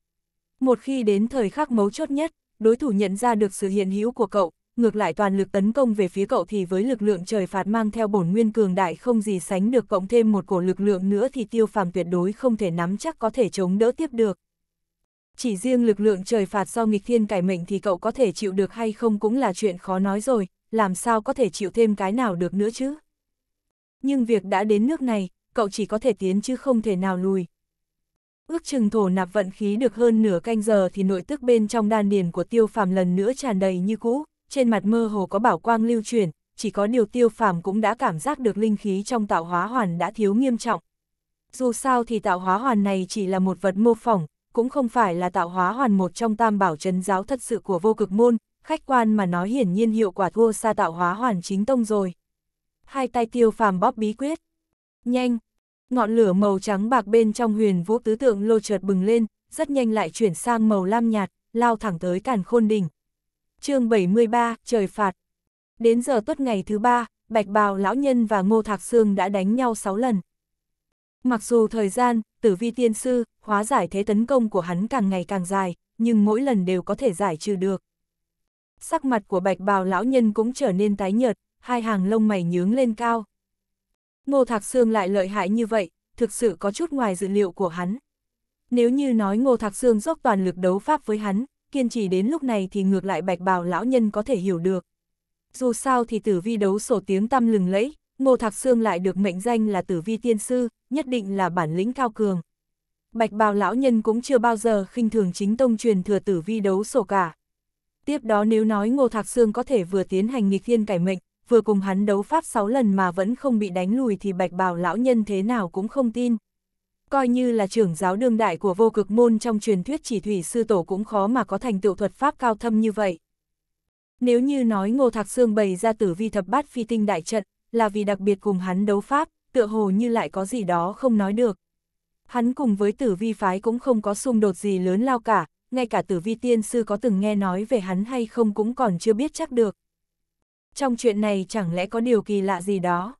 Một khi đến thời khắc mấu chốt nhất, đối thủ nhận ra được sự hiện hữu của cậu, ngược lại toàn lực tấn công về phía cậu thì với lực lượng trời phạt mang theo bổn nguyên cường đại không gì sánh được cộng thêm một cổ lực lượng nữa thì tiêu phàm tuyệt đối không thể nắm chắc có thể chống đỡ tiếp được. Chỉ riêng lực lượng trời phạt do nghịch thiên cải mệnh thì cậu có thể chịu được hay không cũng là chuyện khó nói rồi, làm sao có thể chịu thêm cái nào được nữa chứ. Nhưng việc đã đến nước này, cậu chỉ có thể tiến chứ không thể nào lùi. Ước chừng thổ nạp vận khí được hơn nửa canh giờ thì nội tức bên trong đan điền của tiêu phàm lần nữa tràn đầy như cũ, trên mặt mơ hồ có bảo quang lưu chuyển, chỉ có điều tiêu phàm cũng đã cảm giác được linh khí trong tạo hóa hoàn đã thiếu nghiêm trọng. Dù sao thì tạo hóa hoàn này chỉ là một vật mô phỏng, cũng không phải là tạo hóa hoàn một trong tam bảo trấn giáo thật sự của vô cực môn, khách quan mà nói hiển nhiên hiệu quả thua xa tạo hóa hoàn chính tông rồi. Hai tay tiêu phàm bóp bí quyết. Nhanh! Ngọn lửa màu trắng bạc bên trong huyền vũ tứ tượng lô chợt bừng lên, rất nhanh lại chuyển sang màu lam nhạt, lao thẳng tới càn khôn đỉnh. chương 73, trời phạt. Đến giờ tuất ngày thứ ba, Bạch Bào Lão Nhân và Ngô Thạc Sương đã đánh nhau 6 lần. Mặc dù thời gian, tử vi tiên sư, hóa giải thế tấn công của hắn càng ngày càng dài, nhưng mỗi lần đều có thể giải trừ được. Sắc mặt của bạch bào lão nhân cũng trở nên tái nhợt, hai hàng lông mày nhướng lên cao. Ngô Thạc Sương lại lợi hại như vậy, thực sự có chút ngoài dự liệu của hắn. Nếu như nói Ngô Thạc Sương dốc toàn lực đấu pháp với hắn, kiên trì đến lúc này thì ngược lại bạch bào lão nhân có thể hiểu được. Dù sao thì tử vi đấu sổ tiếng tăm lừng lẫy, Ngô Thạc Sương lại được mệnh danh là tử vi tiên sư, nhất định là bản lĩnh cao cường. Bạch bào lão nhân cũng chưa bao giờ khinh thường chính tông truyền thừa tử vi đấu sổ cả. Tiếp đó nếu nói Ngô Thạc Sương có thể vừa tiến hành nghịch thiên cải mệnh, vừa cùng hắn đấu pháp 6 lần mà vẫn không bị đánh lùi thì bạch bào lão nhân thế nào cũng không tin. Coi như là trưởng giáo đương đại của vô cực môn trong truyền thuyết chỉ thủy sư tổ cũng khó mà có thành tựu thuật pháp cao thâm như vậy. Nếu như nói Ngô Thạc Sương bày ra tử vi thập bát phi tinh đại trận, là vì đặc biệt cùng hắn đấu pháp, tựa hồ như lại có gì đó không nói được. Hắn cùng với tử vi phái cũng không có xung đột gì lớn lao cả, ngay cả tử vi tiên sư có từng nghe nói về hắn hay không cũng còn chưa biết chắc được. Trong chuyện này chẳng lẽ có điều kỳ lạ gì đó?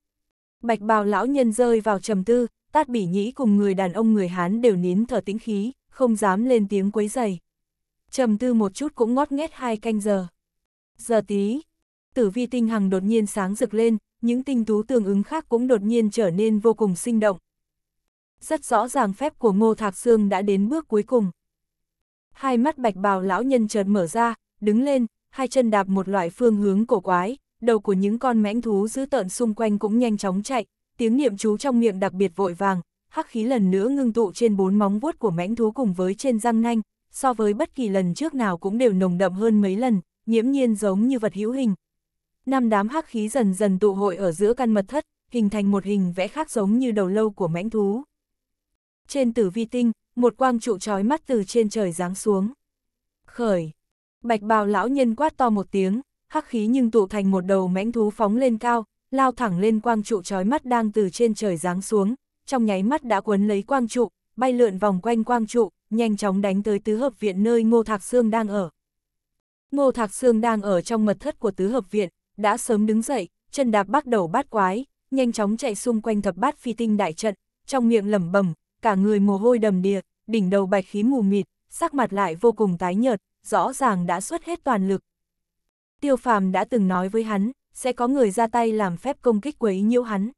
Bạch bào lão nhân rơi vào trầm tư, tát bỉ nhĩ cùng người đàn ông người Hán đều nín thở tĩnh khí, không dám lên tiếng quấy dày. Trầm tư một chút cũng ngót nghét hai canh giờ. Giờ tí, tử vi tinh hằng đột nhiên sáng rực lên, những tinh tú tương ứng khác cũng đột nhiên trở nên vô cùng sinh động. Rất rõ ràng phép của Ngô Thạc Sương đã đến bước cuối cùng. Hai mắt bạch bào lão nhân chợt mở ra, đứng lên, hai chân đạp một loại phương hướng cổ quái, đầu của những con mãnh thú dữ tợn xung quanh cũng nhanh chóng chạy, tiếng niệm chú trong miệng đặc biệt vội vàng, hắc khí lần nữa ngưng tụ trên bốn móng vuốt của mãnh thú cùng với trên răng nanh, so với bất kỳ lần trước nào cũng đều nồng đậm hơn mấy lần, nhiễm nhiên giống như vật hữu hình, năm đám hắc khí dần dần tụ hội ở giữa căn mật thất, hình thành một hình vẽ khác giống như đầu lâu của mãnh thú. Trên tử vi tinh, một quang trụ trói mắt từ trên trời giáng xuống. Khởi! Bạch bào lão nhân quát to một tiếng, hắc khí nhưng tụ thành một đầu mãnh thú phóng lên cao, lao thẳng lên quang trụ trói mắt đang từ trên trời giáng xuống, trong nháy mắt đã quấn lấy quang trụ, bay lượn vòng quanh quang trụ, nhanh chóng đánh tới tứ hợp viện nơi Ngô Thạc Sương đang ở. Ngô Thạc Sương đang ở trong mật thất của tứ hợp viện, đã sớm đứng dậy, chân đạp bắt đầu bát quái, nhanh chóng chạy xung quanh thập bát phi tinh đại trận, trong miệng lẩm bẩm, cả người mồ hôi đầm đìa, đỉnh đầu bạch khí mù mịt, sắc mặt lại vô cùng tái nhợt, rõ ràng đã xuất hết toàn lực. Tiêu Phàm đã từng nói với hắn, sẽ có người ra tay làm phép công kích quấy nhiễu hắn.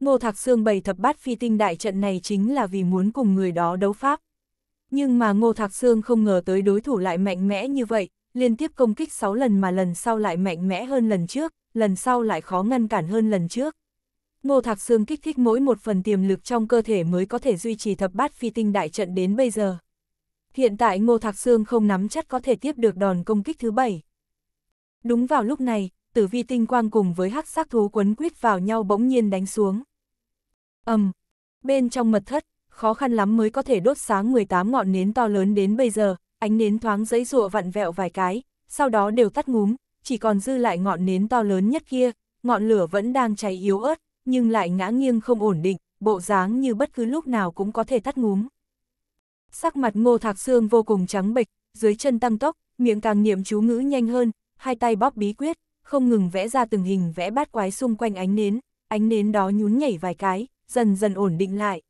Ngô Thạc Sương bày thập bát phi tinh đại trận này chính là vì muốn cùng người đó đấu pháp. Nhưng mà Ngô Thạc Sương không ngờ tới đối thủ lại mạnh mẽ như vậy, liên tiếp công kích 6 lần mà lần sau lại mạnh mẽ hơn lần trước, lần sau lại khó ngăn cản hơn lần trước. Ngô Thạc Sương kích thích mỗi một phần tiềm lực trong cơ thể mới có thể duy trì thập bát phi tinh đại trận đến bây giờ. Hiện tại Ngô Thạc Sương không nắm chắc có thể tiếp được đòn công kích thứ bảy. Đúng vào lúc này, tử vi tinh quang cùng với hắc sắc thú quấn quýt vào nhau bỗng nhiên đánh xuống. ầm, um, bên trong mật thất, khó khăn lắm mới có thể đốt sáng 18 ngọn nến to lớn đến bây giờ, ánh nến thoáng giấy rụa vặn vẹo vài cái, sau đó đều tắt ngúm, chỉ còn dư lại ngọn nến to lớn nhất kia, ngọn lửa vẫn đang cháy yếu ớt, nhưng lại ngã nghiêng không ổn định, bộ dáng như bất cứ lúc nào cũng có thể tắt ngúm. Sắc mặt ngô thạc xương vô cùng trắng bệch, dưới chân tăng tốc, miệng càng niệm chú ngữ nhanh hơn, hai tay bóp bí quyết, không ngừng vẽ ra từng hình vẽ bát quái xung quanh ánh nến, ánh nến đó nhún nhảy vài cái, dần dần ổn định lại.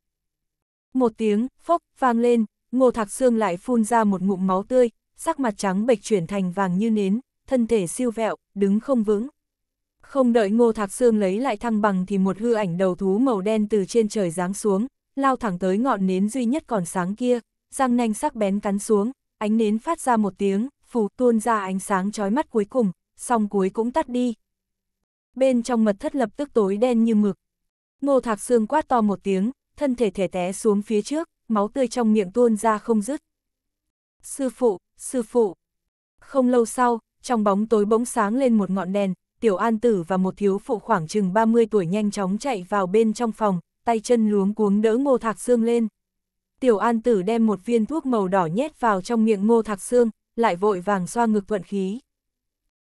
Một tiếng, phốc, vang lên, Ngô Thạc Sương lại phun ra một ngụm máu tươi, sắc mặt trắng bệch chuyển thành vàng như nến, thân thể siêu vẹo, đứng không vững. Không đợi Ngô Thạc Sương lấy lại thăng bằng thì một hư ảnh đầu thú màu đen từ trên trời giáng xuống, lao thẳng tới ngọn nến duy nhất còn sáng kia, răng nanh sắc bén cắn xuống, ánh nến phát ra một tiếng, phù tuôn ra ánh sáng chói mắt cuối cùng, song cuối cũng tắt đi. Bên trong mật thất lập tức tối đen như mực. Ngô Thạc Sương quát to một tiếng, thân thể thể té xuống phía trước máu tươi trong miệng tuôn ra không dứt. Sư phụ, sư phụ. Không lâu sau, trong bóng tối bỗng sáng lên một ngọn đèn, tiểu an tử và một thiếu phụ khoảng chừng 30 tuổi nhanh chóng chạy vào bên trong phòng, tay chân luống cuống đỡ ngô thạc xương lên. Tiểu an tử đem một viên thuốc màu đỏ nhét vào trong miệng ngô thạc xương, lại vội vàng xoa ngực thuận khí.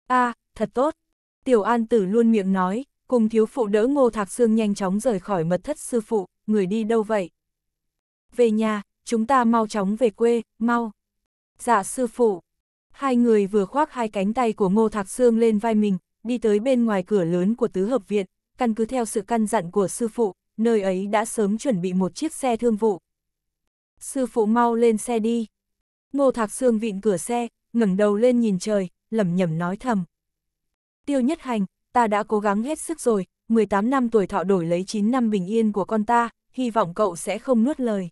a à, thật tốt. Tiểu an tử luôn miệng nói, cùng thiếu phụ đỡ ngô thạc xương nhanh chóng rời khỏi mật thất sư phụ, người đi đâu vậy? về nhà, chúng ta mau chóng về quê, mau. Dạ sư phụ. Hai người vừa khoác hai cánh tay của Ngô Thạc Sương lên vai mình, đi tới bên ngoài cửa lớn của tứ hợp viện, căn cứ theo sự căn dặn của sư phụ, nơi ấy đã sớm chuẩn bị một chiếc xe thương vụ. Sư phụ mau lên xe đi. Ngô Thạc Sương vịn cửa xe, ngẩng đầu lên nhìn trời, lẩm nhẩm nói thầm. Tiêu Nhất Hành, ta đã cố gắng hết sức rồi, 18 năm tuổi thọ đổi lấy 9 năm bình yên của con ta, hy vọng cậu sẽ không nuốt lời.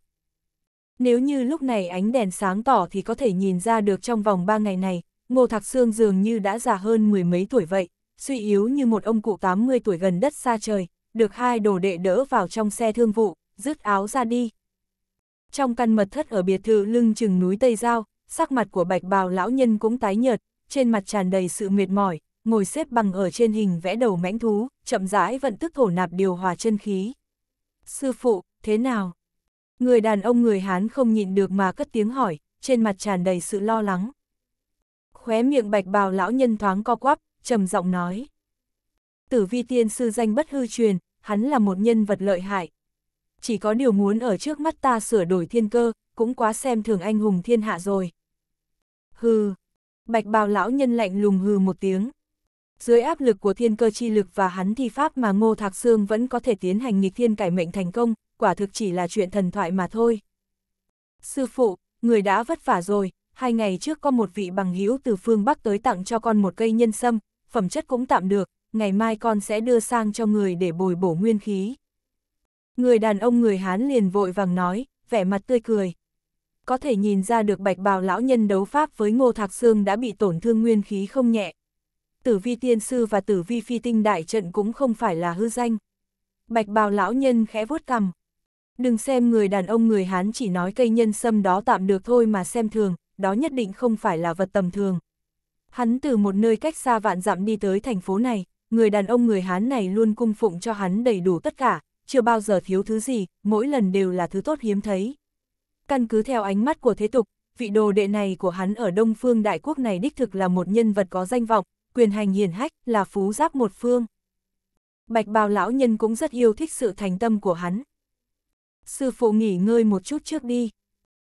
Nếu như lúc này ánh đèn sáng tỏ thì có thể nhìn ra được trong vòng ba ngày này, Ngô Thạc Sương dường như đã già hơn mười mấy tuổi vậy, suy yếu như một ông cụ 80 tuổi gần đất xa trời, được hai đồ đệ đỡ vào trong xe thương vụ, rứt áo ra đi. Trong căn mật thất ở biệt thự lưng chừng núi Tây Giao, sắc mặt của bạch bào lão nhân cũng tái nhợt, trên mặt tràn đầy sự mệt mỏi, ngồi xếp bằng ở trên hình vẽ đầu mãnh thú, chậm rãi vận tức thổ nạp điều hòa chân khí. Sư phụ, thế nào? Người đàn ông người Hán không nhịn được mà cất tiếng hỏi, trên mặt tràn đầy sự lo lắng. Khóe miệng bạch bào lão nhân thoáng co quắp, trầm giọng nói. Tử vi tiên sư danh bất hư truyền, hắn là một nhân vật lợi hại. Chỉ có điều muốn ở trước mắt ta sửa đổi thiên cơ, cũng quá xem thường anh hùng thiên hạ rồi. Hừ, bạch bào lão nhân lạnh lùng hừ một tiếng. Dưới áp lực của thiên cơ chi lực và hắn thi pháp mà Ngô Thạc Sương vẫn có thể tiến hành nghịch thiên cải mệnh thành công, quả thực chỉ là chuyện thần thoại mà thôi. Sư phụ, người đã vất vả rồi, hai ngày trước có một vị bằng hữu từ phương Bắc tới tặng cho con một cây nhân sâm, phẩm chất cũng tạm được, ngày mai con sẽ đưa sang cho người để bồi bổ nguyên khí. Người đàn ông người Hán liền vội vàng nói, vẻ mặt tươi cười. Có thể nhìn ra được bạch bào lão nhân đấu pháp với ngô thạc xương đã bị tổn thương nguyên khí không nhẹ. Tử vi tiên sư và tử vi phi tinh đại trận cũng không phải là hư danh. Bạch bào lão nhân khẽ vuốt cằm, Đừng xem người đàn ông người Hán chỉ nói cây nhân sâm đó tạm được thôi mà xem thường, đó nhất định không phải là vật tầm thường. Hắn từ một nơi cách xa vạn dặm đi tới thành phố này, người đàn ông người Hán này luôn cung phụng cho hắn đầy đủ tất cả, chưa bao giờ thiếu thứ gì, mỗi lần đều là thứ tốt hiếm thấy. Căn cứ theo ánh mắt của thế tục, vị đồ đệ này của hắn ở Đông Phương Đại Quốc này đích thực là một nhân vật có danh vọng, quyền hành hiển hách, là phú giáp một phương. Bạch bào lão nhân cũng rất yêu thích sự thành tâm của hắn, sư phụ nghỉ ngơi một chút trước đi.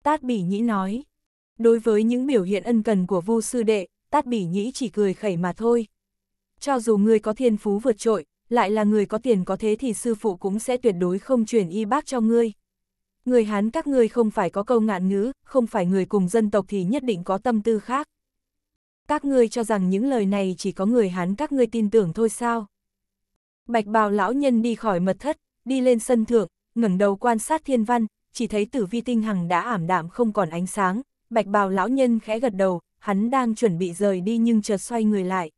Tát bỉ nhĩ nói, đối với những biểu hiện ân cần của vu sư đệ, tát bỉ nhĩ chỉ cười khẩy mà thôi. Cho dù người có thiên phú vượt trội, lại là người có tiền có thế thì sư phụ cũng sẽ tuyệt đối không truyền y bác cho ngươi. Người Hán các ngươi không phải có câu ngạn ngữ, không phải người cùng dân tộc thì nhất định có tâm tư khác. Các ngươi cho rằng những lời này chỉ có người Hán các ngươi tin tưởng thôi sao? Bạch bào lão nhân đi khỏi mật thất, đi lên sân thượng, ngẩng đầu quan sát thiên văn, chỉ thấy tử vi tinh hằng đã ảm đạm không còn ánh sáng, bạch bào lão nhân khẽ gật đầu, hắn đang chuẩn bị rời đi nhưng chợt xoay người lại.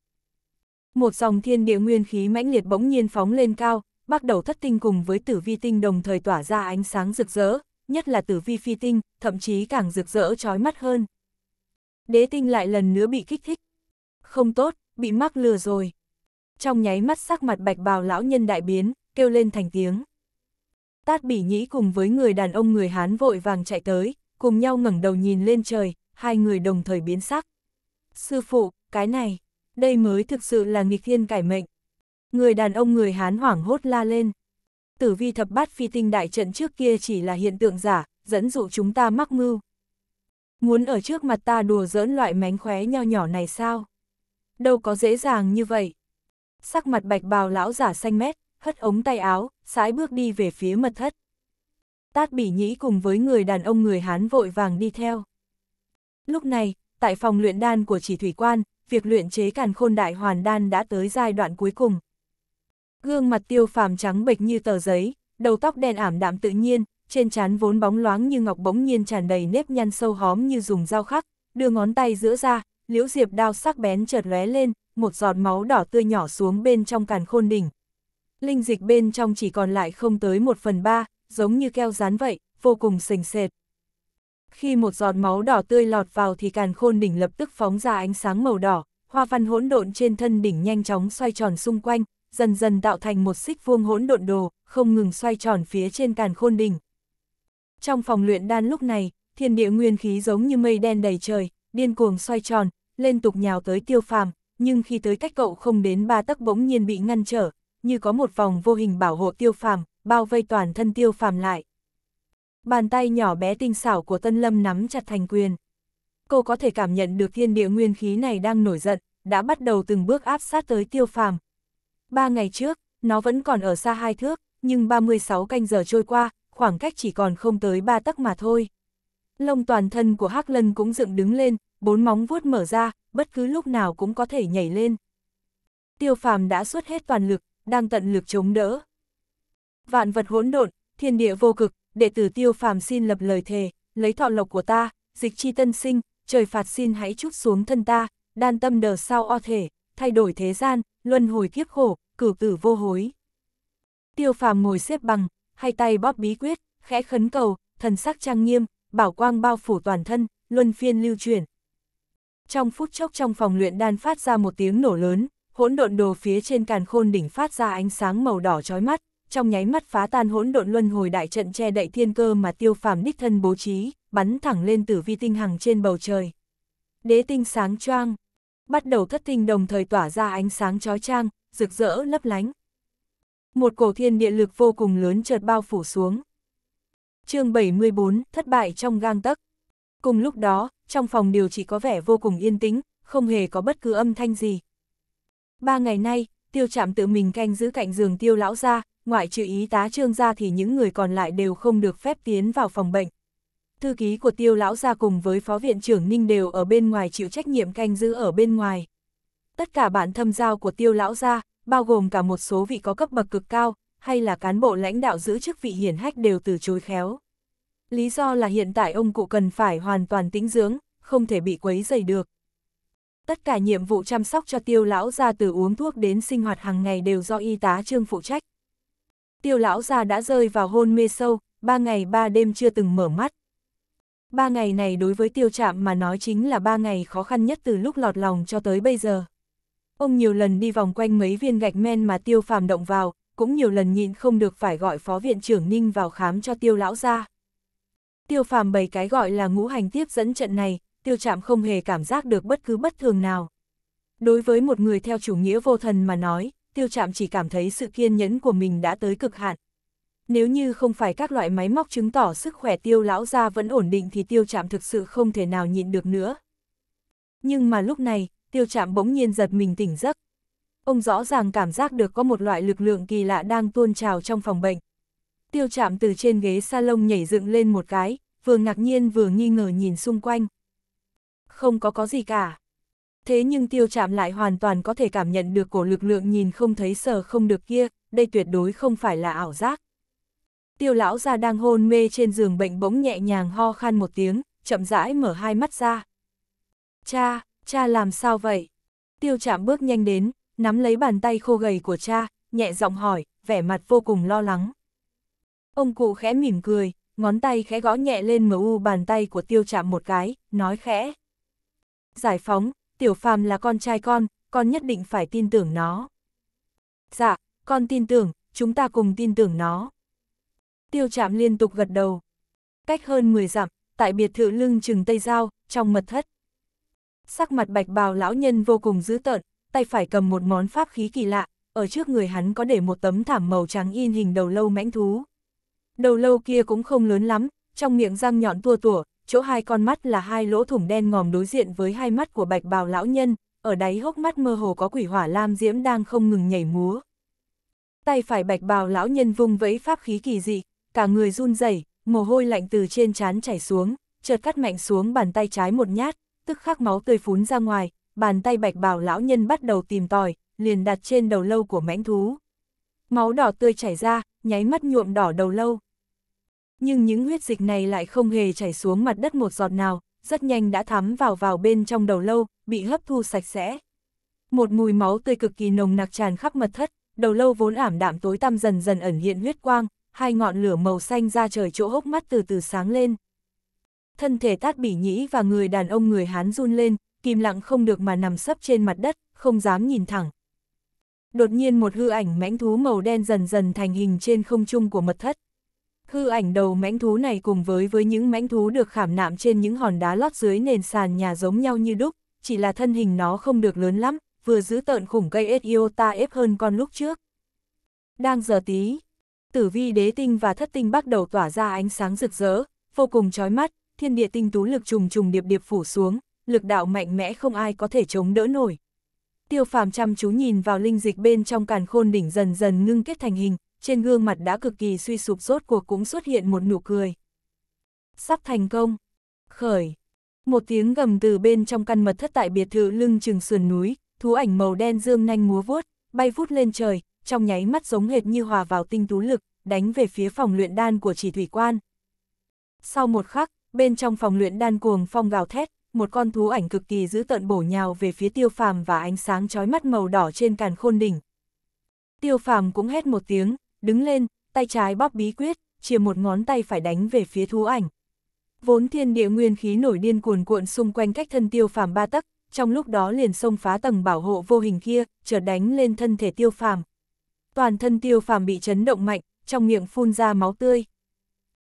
Một dòng thiên địa nguyên khí mãnh liệt bỗng nhiên phóng lên cao, bắt đầu thất tinh cùng với tử vi tinh đồng thời tỏa ra ánh sáng rực rỡ, nhất là tử vi phi tinh, thậm chí càng rực rỡ trói mắt hơn. Đế tinh lại lần nữa bị kích thích. Không tốt, bị mắc lừa rồi. Trong nháy mắt sắc mặt bạch bào lão nhân đại biến, kêu lên thành tiếng. Tát Bỉ Nhĩ cùng với người đàn ông người Hán vội vàng chạy tới, cùng nhau ngẩng đầu nhìn lên trời, hai người đồng thời biến sắc. Sư phụ, cái này, đây mới thực sự là nghịch thiên cải mệnh. Người đàn ông người Hán hoảng hốt la lên. Tử vi thập bát phi tinh đại trận trước kia chỉ là hiện tượng giả, dẫn dụ chúng ta mắc mưu. Muốn ở trước mặt ta đùa giỡn loại mánh khóe nho nhỏ này sao? Đâu có dễ dàng như vậy. Sắc mặt bạch bào lão giả xanh mét, hất ống tay áo, sái bước đi về phía mật thất. Tát bỉ nhĩ cùng với người đàn ông người Hán vội vàng đi theo. Lúc này, tại phòng luyện đan của chỉ thủy quan, việc luyện chế càn khôn đại hoàn đan đã tới giai đoạn cuối cùng. Gương mặt tiêu phàm trắng bệch như tờ giấy, đầu tóc đen ảm đạm tự nhiên, trên trán vốn bóng loáng như ngọc bỗng nhiên tràn đầy nếp nhăn sâu hóm như dùng dao khắc, đưa ngón tay giữa ra, liễu diệp đao sắc bén chợt lóe lên, một giọt máu đỏ tươi nhỏ xuống bên trong càn khôn đỉnh, linh dịch bên trong chỉ còn lại không tới một phần ba, giống như keo rán vậy, vô cùng sình sệt. Khi một giọt máu đỏ tươi lọt vào thì càn khôn đỉnh lập tức phóng ra ánh sáng màu đỏ, hoa văn hỗn độn trên thân đỉnh nhanh chóng xoay tròn xung quanh, dần dần tạo thành một xích vuông hỗn độn đồ, không ngừng xoay tròn phía trên càn khôn đỉnh. Trong phòng luyện đan lúc này, thiên địa nguyên khí giống như mây đen đầy trời, điên cuồng xoay tròn, liên tục nhào tới tiêu phàm, nhưng khi tới cách cậu không đến ba tấc bỗng nhiên bị ngăn trở, như có một vòng vô hình bảo hộ tiêu phàm, bao vây toàn thân tiêu phàm lại. Bàn tay nhỏ bé tinh xảo của Tân Lâm nắm chặt thành quyền. Cô có thể cảm nhận được thiên địa nguyên khí này đang nổi giận, đã bắt đầu từng bước áp sát tới tiêu phàm. Ba ngày trước, nó vẫn còn ở xa hai thước, nhưng 36 canh giờ trôi qua, khoảng cách chỉ còn không tới ba tấc mà thôi. Lông toàn thân của Hắc Lân cũng dựng đứng lên, bốn móng vuốt mở ra, bất cứ lúc nào cũng có thể nhảy lên. Tiêu phàm đã xuất hết toàn lực, đang tận lực chống đỡ. Vạn vật hỗn độn, thiên địa vô cực, đệ tử tiêu phàm xin lập lời thề, lấy thọ lộc của ta, dịch chi tân sinh, trời phạt xin hãy chút xuống thân ta, đan tâm đờ sao o thể, thay đổi thế gian, luân hồi kiếp khổ, cử tử vô hối. Tiêu phàm ngồi xếp bằng, hai tay bóp bí quyết, khẽ khấn cầu, thần sắc trang nghiêm, bảo quang bao phủ toàn thân, luân phiên lưu truyền. Trong phút chốc trong phòng luyện đan phát ra một tiếng nổ lớn, hỗn độn đồ phía trên càn khôn đỉnh phát ra ánh sáng màu đỏ chói mắt, trong nháy mắt phá tan hỗn độn luân hồi đại trận che đậy thiên cơ mà tiêu phàm đích thân bố trí, bắn thẳng lên tử vi tinh hằng trên bầu trời. Đế tinh sáng choang, bắt đầu thất tinh đồng thời tỏa ra ánh sáng chói chang, rực rỡ lấp lánh. Một cổ thiên địa lực vô cùng lớn chợt bao phủ xuống. chương 74, thất bại trong gang tấc. Cùng lúc đó, trong phòng điều chỉ có vẻ vô cùng yên tĩnh, không hề có bất cứ âm thanh gì. Ba ngày nay, tiêu chạm tự mình canh giữ cạnh giường tiêu lão ra, ngoại trừ ý tá trương ra thì những người còn lại đều không được phép tiến vào phòng bệnh. Thư ký của tiêu lão ra cùng với phó viện trưởng Ninh đều ở bên ngoài chịu trách nhiệm canh giữ ở bên ngoài. Tất cả bạn thâm giao của tiêu lão ra, bao gồm cả một số vị có cấp bậc cực cao, hay là cán bộ lãnh đạo giữ chức vị hiển hách đều từ chối khéo. Lý do là hiện tại ông cụ cần phải hoàn toàn tĩnh dưỡng, không thể bị quấy dày được. Tất cả nhiệm vụ chăm sóc cho tiêu lão gia từ uống thuốc đến sinh hoạt hàng ngày đều do y tá trương phụ trách. Tiêu lão gia đã rơi vào hôn mê sâu, ba ngày ba đêm chưa từng mở mắt. Ba ngày này đối với tiêu trạm mà nói chính là ba ngày khó khăn nhất từ lúc lọt lòng cho tới bây giờ. Ông nhiều lần đi vòng quanh mấy viên gạch men mà tiêu phàm động vào, cũng nhiều lần nhịn không được phải gọi phó viện trưởng Ninh vào khám cho tiêu lão gia. Tiêu phàm bày cái gọi là ngũ hành tiếp dẫn trận này, tiêu Trạm không hề cảm giác được bất cứ bất thường nào. Đối với một người theo chủ nghĩa vô thần mà nói, tiêu Trạm chỉ cảm thấy sự kiên nhẫn của mình đã tới cực hạn. Nếu như không phải các loại máy móc chứng tỏ sức khỏe tiêu lão ra vẫn ổn định thì tiêu Trạm thực sự không thể nào nhịn được nữa. Nhưng mà lúc này, tiêu Trạm bỗng nhiên giật mình tỉnh giấc. Ông rõ ràng cảm giác được có một loại lực lượng kỳ lạ đang tuôn trào trong phòng bệnh. Tiêu Trạm từ trên ghế salon nhảy dựng lên một cái, vừa ngạc nhiên vừa nghi ngờ nhìn xung quanh không có có gì cả. Thế nhưng tiêu chạm lại hoàn toàn có thể cảm nhận được cổ lực lượng nhìn không thấy sờ không được kia, đây tuyệt đối không phải là ảo giác. Tiêu lão ra đang hôn mê trên giường bệnh bỗng nhẹ nhàng ho khan một tiếng, chậm rãi mở hai mắt ra. Cha, cha làm sao vậy? Tiêu chạm bước nhanh đến, nắm lấy bàn tay khô gầy của cha, nhẹ giọng hỏi, vẻ mặt vô cùng lo lắng. Ông cụ khẽ mỉm cười, ngón tay khẽ gõ nhẹ lên mu bàn tay của tiêu chạm một cái, nói khẽ giải phóng, tiểu phàm là con trai con, con nhất định phải tin tưởng nó. Dạ, con tin tưởng, chúng ta cùng tin tưởng nó. Tiêu Trạm liên tục gật đầu. Cách hơn 10 dặm, tại biệt thự lưng chừng Tây Giao, trong mật thất. Sắc mặt bạch bào lão nhân vô cùng dữ tợn, tay phải cầm một món pháp khí kỳ lạ, ở trước người hắn có để một tấm thảm màu trắng in hình đầu lâu mãnh thú. Đầu lâu kia cũng không lớn lắm, trong miệng răng nhọn tua tủa, chỗ hai con mắt là hai lỗ thủng đen ngòm đối diện với hai mắt của bạch bào lão nhân, ở đáy hốc mắt mơ hồ có quỷ hỏa lam diễm đang không ngừng nhảy múa. Tay phải bạch bào lão nhân vung vẫy pháp khí kỳ dị, cả người run rẩy, mồ hôi lạnh từ trên trán chảy xuống, chợt cắt mạnh xuống bàn tay trái một nhát, tức khắc máu tươi phún ra ngoài, bàn tay bạch bào lão nhân bắt đầu tìm tòi, liền đặt trên đầu lâu của mãnh thú. Máu đỏ tươi chảy ra, nháy mắt nhuộm đỏ đầu lâu. Nhưng những huyết dịch này lại không hề chảy xuống mặt đất một giọt nào, rất nhanh đã thắm vào vào bên trong đầu lâu, bị hấp thu sạch sẽ. Một mùi máu tươi cực kỳ nồng nặc tràn khắp mật thất, đầu lâu vốn ảm đạm tối tăm dần dần ẩn hiện huyết quang, hai ngọn lửa màu xanh ra trời chỗ hốc mắt từ từ sáng lên. Thân thể tát bỉ nhĩ và người đàn ông người Hán run lên, kìm lặng không được mà nằm sấp trên mặt đất, không dám nhìn thẳng. Đột nhiên một hư ảnh mãnh thú màu đen dần dần thành hình trên không trung của mật thất. Hư ảnh đầu mãnh thú này cùng với với những mãnh thú được khảm nạm trên những hòn đá lót dưới nền sàn nhà giống nhau như đúc, chỉ là thân hình nó không được lớn lắm, vừa giữ tợn khủng cây Esiota ép hơn con lúc trước. Đang giờ tí, tử vi đế tinh và thất tinh bắt đầu tỏa ra ánh sáng rực rỡ, vô cùng chói mắt, thiên địa tinh tú lực trùng trùng điệp điệp phủ xuống, lực đạo mạnh mẽ không ai có thể chống đỡ nổi. Tiêu phàm chăm chú nhìn vào linh dịch bên trong càn khôn đỉnh dần dần ngưng kết thành hình, trên gương mặt đã cực kỳ suy sụp rốt cuộc cũng xuất hiện một nụ cười. Sắp thành công. Khởi. Một tiếng gầm từ bên trong căn mật thất tại biệt thự lưng chừng sườn núi, thú ảnh màu đen dương nhanh múa vuốt, bay vút lên trời, trong nháy mắt giống hệt như hòa vào tinh tú lực, đánh về phía phòng luyện đan của chỉ thủy quan. Sau một khắc, bên trong phòng luyện đan cuồng phong gào thét, một con thú ảnh cực kỳ dữ tợn bổ nhào về phía tiêu phàm và ánh sáng chói mắt màu đỏ trên càn khôn đỉnh. Tiêu phàm cũng hét một tiếng, đứng lên, tay trái bóp bí quyết, chia một ngón tay phải đánh về phía thú ảnh. Vốn thiên địa nguyên khí nổi điên cuồn cuộn xung quanh cách thân tiêu phàm ba tấc, trong lúc đó liền xông phá tầng bảo hộ vô hình kia, chợt đánh lên thân thể tiêu phàm. Toàn thân tiêu phàm bị chấn động mạnh, trong miệng phun ra máu tươi.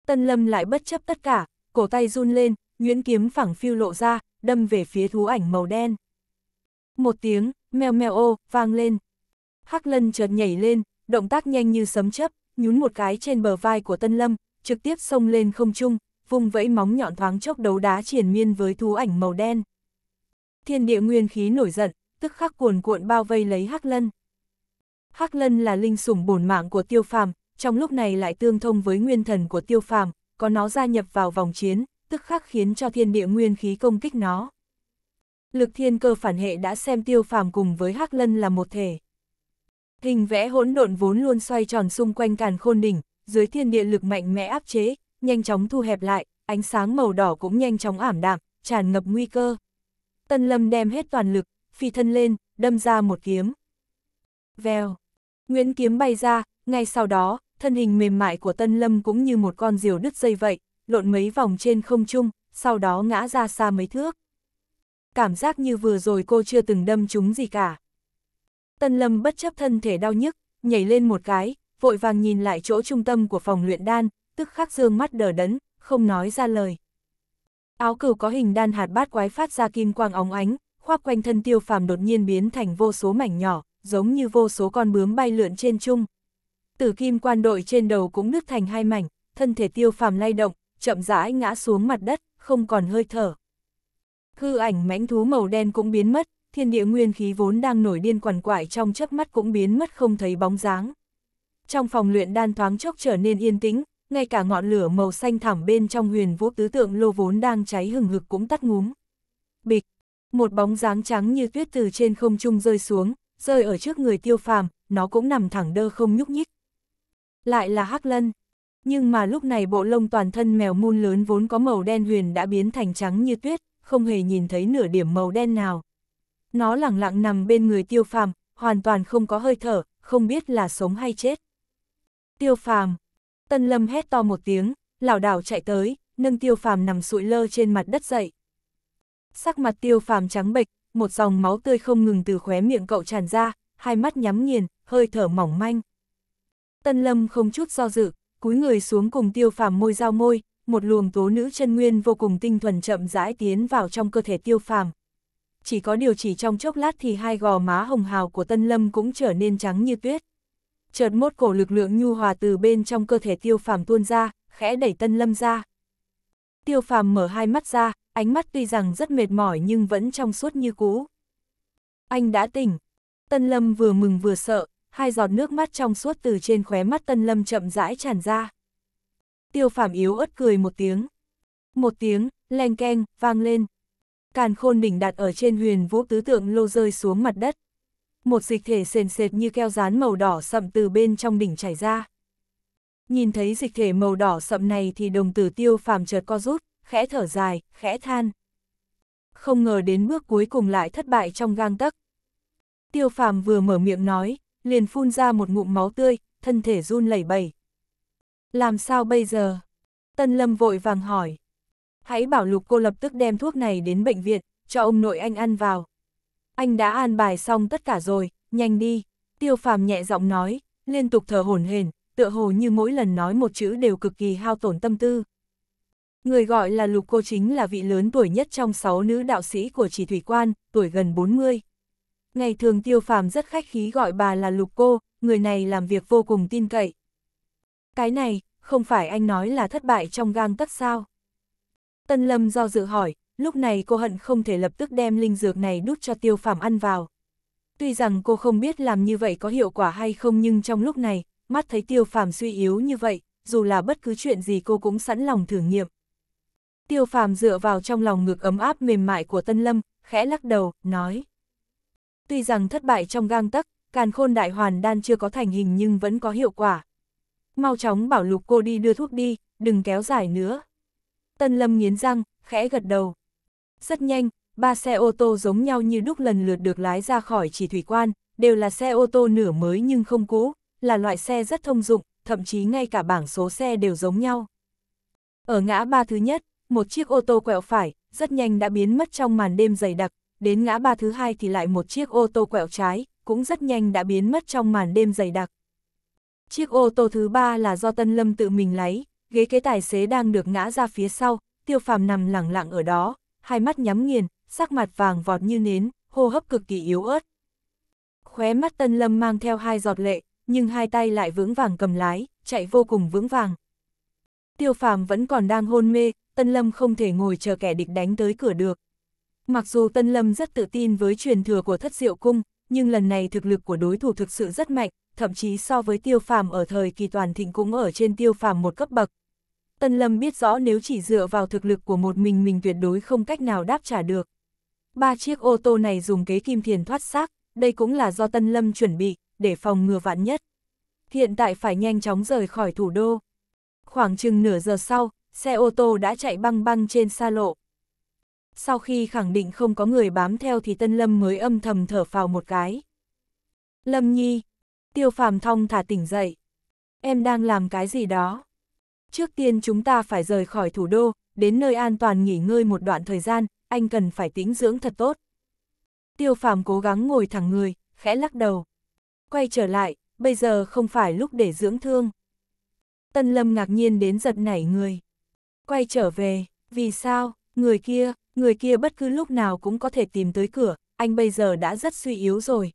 Tân lâm lại bất chấp tất cả, cổ tay run lên, nguyễn kiếm phẳng phiêu lộ ra, đâm về phía thú ảnh màu đen. Một tiếng, meo meo ô, vang lên. Hắc lân chợt nhảy lên, động tác nhanh như sấm chấp, nhún một cái trên bờ vai của Tân Lâm, trực tiếp xông lên không trung, vùng vẫy móng nhọn thoáng chốc đấu đá triển miên với thú ảnh màu đen. Thiên địa nguyên khí nổi giận, tức khắc cuồn cuộn bao vây lấy Hắc Lân. Hắc Lân là linh sủng bổn mạng của Tiêu Phàm, trong lúc này lại tương thông với nguyên thần của Tiêu Phàm, có nó gia nhập vào vòng chiến, tức khắc khiến cho thiên địa nguyên khí công kích nó. Lực thiên cơ phản hệ đã xem Tiêu Phàm cùng với Hắc Lân là một thể. Hình vẽ hỗn độn vốn luôn xoay tròn xung quanh càn khôn đỉnh, dưới thiên địa lực mạnh mẽ áp chế, nhanh chóng thu hẹp lại, ánh sáng màu đỏ cũng nhanh chóng ảm đạm, tràn ngập nguy cơ. Tân Lâm đem hết toàn lực, phi thân lên, đâm ra một kiếm. Vèo. Nguyễn kiếm bay ra, ngay sau đó, thân hình mềm mại của Tân Lâm cũng như một con diều đứt dây vậy, lộn mấy vòng trên không trung, sau đó ngã ra xa mấy thước. Cảm giác như vừa rồi cô chưa từng đâm chúng gì cả. Tân Lâm bất chấp thân thể đau nhức, nhảy lên một cái, vội vàng nhìn lại chỗ trung tâm của phòng luyện đan, tức khắc dương mắt đờ đẫn, không nói ra lời. Áo cừu có hình đan hạt bát quái phát ra kim quang óng ánh, khoác quanh thân tiêu phàm đột nhiên biến thành vô số mảnh nhỏ, giống như vô số con bướm bay lượn trên trung. Tử kim quan đội trên đầu cũng nứt thành hai mảnh, thân thể tiêu phàm lay động, chậm rãi ngã xuống mặt đất, không còn hơi thở. Hư ảnh mãnh thú màu đen cũng biến mất, thiên địa nguyên khí vốn đang nổi điên quằn quại trong chớp mắt cũng biến mất không thấy bóng dáng. Trong phòng luyện đan thoáng chốc trở nên yên tĩnh, ngay cả ngọn lửa màu xanh thẳm bên trong huyền vũ tứ tượng lô vốn đang cháy hừng hực cũng tắt ngúm. Bịch, một bóng dáng trắng như tuyết từ trên không trung rơi xuống, rơi ở trước người tiêu phàm, nó cũng nằm thẳng đơ không nhúc nhích. Lại là hắc lân. Nhưng mà lúc này bộ lông toàn thân mèo mun lớn vốn có màu đen huyền đã biến thành trắng như tuyết, không hề nhìn thấy nửa điểm màu đen nào nó lẳng lặng nằm bên người tiêu phàm, hoàn toàn không có hơi thở, không biết là sống hay chết. Tiêu phàm, tân lâm hét to một tiếng, lảo đảo chạy tới, nâng tiêu phàm nằm sụi lơ trên mặt đất dậy. Sắc mặt tiêu phàm trắng bệch, một dòng máu tươi không ngừng từ khóe miệng cậu tràn ra, hai mắt nhắm nghiền, hơi thở mỏng manh. Tân lâm không chút do dự, cúi người xuống cùng tiêu phàm môi giao môi, một luồng tố nữ chân nguyên vô cùng tinh thuần chậm rãi tiến vào trong cơ thể tiêu phàm chỉ có điều chỉ trong chốc lát thì hai gò má hồng hào của Tân Lâm cũng trở nên trắng như tuyết. Chợt mốt cổ lực lượng nhu hòa từ bên trong cơ thể tiêu phàm tuôn ra, khẽ đẩy Tân Lâm ra. Tiêu phàm mở hai mắt ra, ánh mắt tuy rằng rất mệt mỏi nhưng vẫn trong suốt như cũ. Anh đã tỉnh. Tân Lâm vừa mừng vừa sợ, hai giọt nước mắt trong suốt từ trên khóe mắt Tân Lâm chậm rãi tràn ra. Tiêu phàm yếu ớt cười một tiếng. Một tiếng, leng keng, vang lên, càn khôn đỉnh đặt ở trên huyền vũ tứ tượng lô rơi xuống mặt đất. Một dịch thể sền sệt như keo dán màu đỏ sậm từ bên trong đỉnh chảy ra. Nhìn thấy dịch thể màu đỏ sậm này thì đồng tử tiêu phàm chợt co rút, khẽ thở dài, khẽ than. Không ngờ đến bước cuối cùng lại thất bại trong gang tấc. Tiêu phàm vừa mở miệng nói, liền phun ra một ngụm máu tươi, thân thể run lẩy bẩy. Làm sao bây giờ? Tân Lâm vội vàng hỏi hãy bảo lục cô lập tức đem thuốc này đến bệnh viện, cho ông nội anh ăn vào. Anh đã an bài xong tất cả rồi, nhanh đi, tiêu phàm nhẹ giọng nói, liên tục thở hổn hển, tựa hồ như mỗi lần nói một chữ đều cực kỳ hao tổn tâm tư. Người gọi là lục cô chính là vị lớn tuổi nhất trong sáu nữ đạo sĩ của chỉ thủy quan, tuổi gần 40. Ngày thường tiêu phàm rất khách khí gọi bà là lục cô, người này làm việc vô cùng tin cậy. Cái này, không phải anh nói là thất bại trong gang tấc sao? Tân Lâm do dự hỏi, lúc này cô hận không thể lập tức đem linh dược này đút cho tiêu Phạm ăn vào. Tuy rằng cô không biết làm như vậy có hiệu quả hay không nhưng trong lúc này, mắt thấy tiêu Phạm suy yếu như vậy, dù là bất cứ chuyện gì cô cũng sẵn lòng thử nghiệm. Tiêu Phạm dựa vào trong lòng ngực ấm áp mềm mại của Tân Lâm, khẽ lắc đầu, nói. Tuy rằng thất bại trong gang tắc, càn khôn đại hoàn đan chưa có thành hình nhưng vẫn có hiệu quả. Mau chóng bảo lục cô đi đưa thuốc đi, đừng kéo dài nữa. Tân Lâm nghiến răng, khẽ gật đầu. Rất nhanh, ba xe ô tô giống nhau như đúc lần lượt được lái ra khỏi chỉ thủy quan, đều là xe ô tô nửa mới nhưng không cũ, là loại xe rất thông dụng, thậm chí ngay cả bảng số xe đều giống nhau. Ở ngã ba thứ nhất, một chiếc ô tô quẹo phải, rất nhanh đã biến mất trong màn đêm dày đặc, đến ngã ba thứ hai thì lại một chiếc ô tô quẹo trái, cũng rất nhanh đã biến mất trong màn đêm dày đặc. Chiếc ô tô thứ ba là do Tân Lâm tự mình lấy, ghế kế tài xế đang được ngã ra phía sau, tiêu phàm nằm lẳng lặng ở đó, hai mắt nhắm nghiền, sắc mặt vàng vọt như nến, hô hấp cực kỳ yếu ớt. Khóe mắt Tân Lâm mang theo hai giọt lệ, nhưng hai tay lại vững vàng cầm lái, chạy vô cùng vững vàng. Tiêu phàm vẫn còn đang hôn mê, Tân Lâm không thể ngồi chờ kẻ địch đánh tới cửa được. Mặc dù Tân Lâm rất tự tin với truyền thừa của thất diệu cung, nhưng lần này thực lực của đối thủ thực sự rất mạnh, thậm chí so với tiêu phàm ở thời kỳ toàn thịnh cũng ở trên tiêu phàm một cấp bậc, Tân Lâm biết rõ nếu chỉ dựa vào thực lực của một mình mình tuyệt đối không cách nào đáp trả được. Ba chiếc ô tô này dùng kế kim thiền thoát xác, đây cũng là do Tân Lâm chuẩn bị, để phòng ngừa vạn nhất. Hiện tại phải nhanh chóng rời khỏi thủ đô. Khoảng chừng nửa giờ sau, xe ô tô đã chạy băng băng trên xa lộ. Sau khi khẳng định không có người bám theo thì Tân Lâm mới âm thầm thở phào một cái. Lâm Nhi, Tiêu Phàm Thong thả tỉnh dậy. Em đang làm cái gì đó? Trước tiên chúng ta phải rời khỏi thủ đô, đến nơi an toàn nghỉ ngơi một đoạn thời gian, anh cần phải tĩnh dưỡng thật tốt. Tiêu phàm cố gắng ngồi thẳng người, khẽ lắc đầu. Quay trở lại, bây giờ không phải lúc để dưỡng thương. Tân Lâm ngạc nhiên đến giật nảy người. Quay trở về, vì sao, người kia, người kia bất cứ lúc nào cũng có thể tìm tới cửa, anh bây giờ đã rất suy yếu rồi.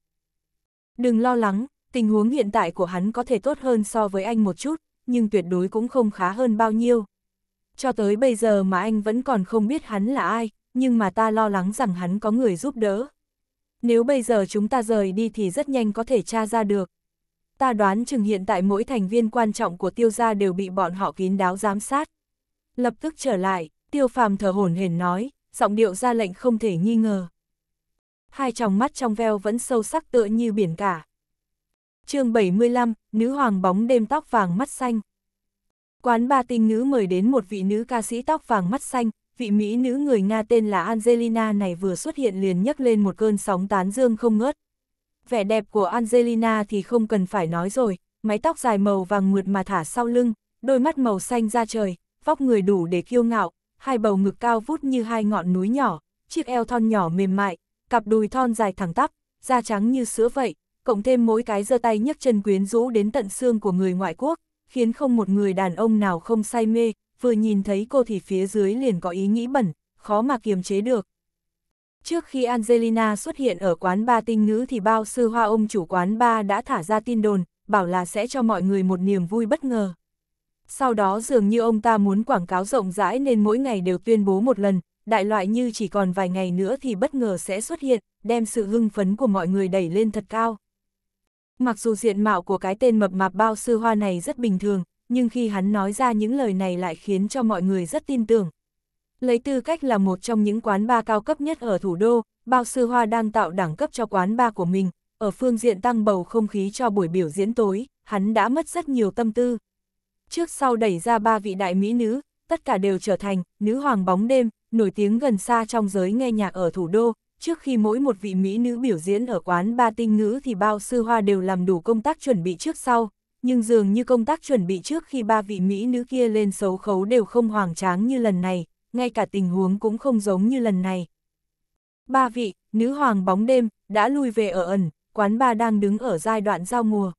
Đừng lo lắng, tình huống hiện tại của hắn có thể tốt hơn so với anh một chút, nhưng tuyệt đối cũng không khá hơn bao nhiêu. Cho tới bây giờ mà anh vẫn còn không biết hắn là ai, nhưng mà ta lo lắng rằng hắn có người giúp đỡ. Nếu bây giờ chúng ta rời đi thì rất nhanh có thể tra ra được. Ta đoán chừng hiện tại mỗi thành viên quan trọng của tiêu gia đều bị bọn họ kín đáo giám sát. Lập tức trở lại, tiêu phàm thở hổn hển nói, giọng điệu ra lệnh không thể nghi ngờ. Hai tròng mắt trong veo vẫn sâu sắc tựa như biển cả chương 75, nữ hoàng bóng đêm tóc vàng mắt xanh. Quán ba tinh nữ mời đến một vị nữ ca sĩ tóc vàng mắt xanh, vị mỹ nữ người Nga tên là Angelina này vừa xuất hiện liền nhấc lên một cơn sóng tán dương không ngớt. Vẻ đẹp của Angelina thì không cần phải nói rồi, mái tóc dài màu vàng mượt mà thả sau lưng, đôi mắt màu xanh ra trời, vóc người đủ để kiêu ngạo, hai bầu ngực cao vút như hai ngọn núi nhỏ, chiếc eo thon nhỏ mềm mại, cặp đùi thon dài thẳng tắp, da trắng như sữa vậy, cộng thêm mỗi cái giơ tay nhấc chân quyến rũ đến tận xương của người ngoại quốc, khiến không một người đàn ông nào không say mê, vừa nhìn thấy cô thì phía dưới liền có ý nghĩ bẩn, khó mà kiềm chế được. Trước khi Angelina xuất hiện ở quán ba tinh nữ thì bao sư hoa ông chủ quán ba đã thả ra tin đồn, bảo là sẽ cho mọi người một niềm vui bất ngờ. Sau đó dường như ông ta muốn quảng cáo rộng rãi nên mỗi ngày đều tuyên bố một lần, đại loại như chỉ còn vài ngày nữa thì bất ngờ sẽ xuất hiện, đem sự hưng phấn của mọi người đẩy lên thật cao. Mặc dù diện mạo của cái tên mập mạp bao sư hoa này rất bình thường, nhưng khi hắn nói ra những lời này lại khiến cho mọi người rất tin tưởng. Lấy tư cách là một trong những quán bar cao cấp nhất ở thủ đô, bao sư hoa đang tạo đẳng cấp cho quán bar của mình, ở phương diện tăng bầu không khí cho buổi biểu diễn tối, hắn đã mất rất nhiều tâm tư. Trước sau đẩy ra ba vị đại mỹ nữ, tất cả đều trở thành nữ hoàng bóng đêm, nổi tiếng gần xa trong giới nghe nhạc ở thủ đô, Trước khi mỗi một vị mỹ nữ biểu diễn ở quán ba tinh ngữ thì bao sư hoa đều làm đủ công tác chuẩn bị trước sau, nhưng dường như công tác chuẩn bị trước khi ba vị mỹ nữ kia lên xấu khấu đều không hoàng tráng như lần này, ngay cả tình huống cũng không giống như lần này. Ba vị, nữ hoàng bóng đêm, đã lui về ở ẩn, quán ba đang đứng ở giai đoạn giao mùa.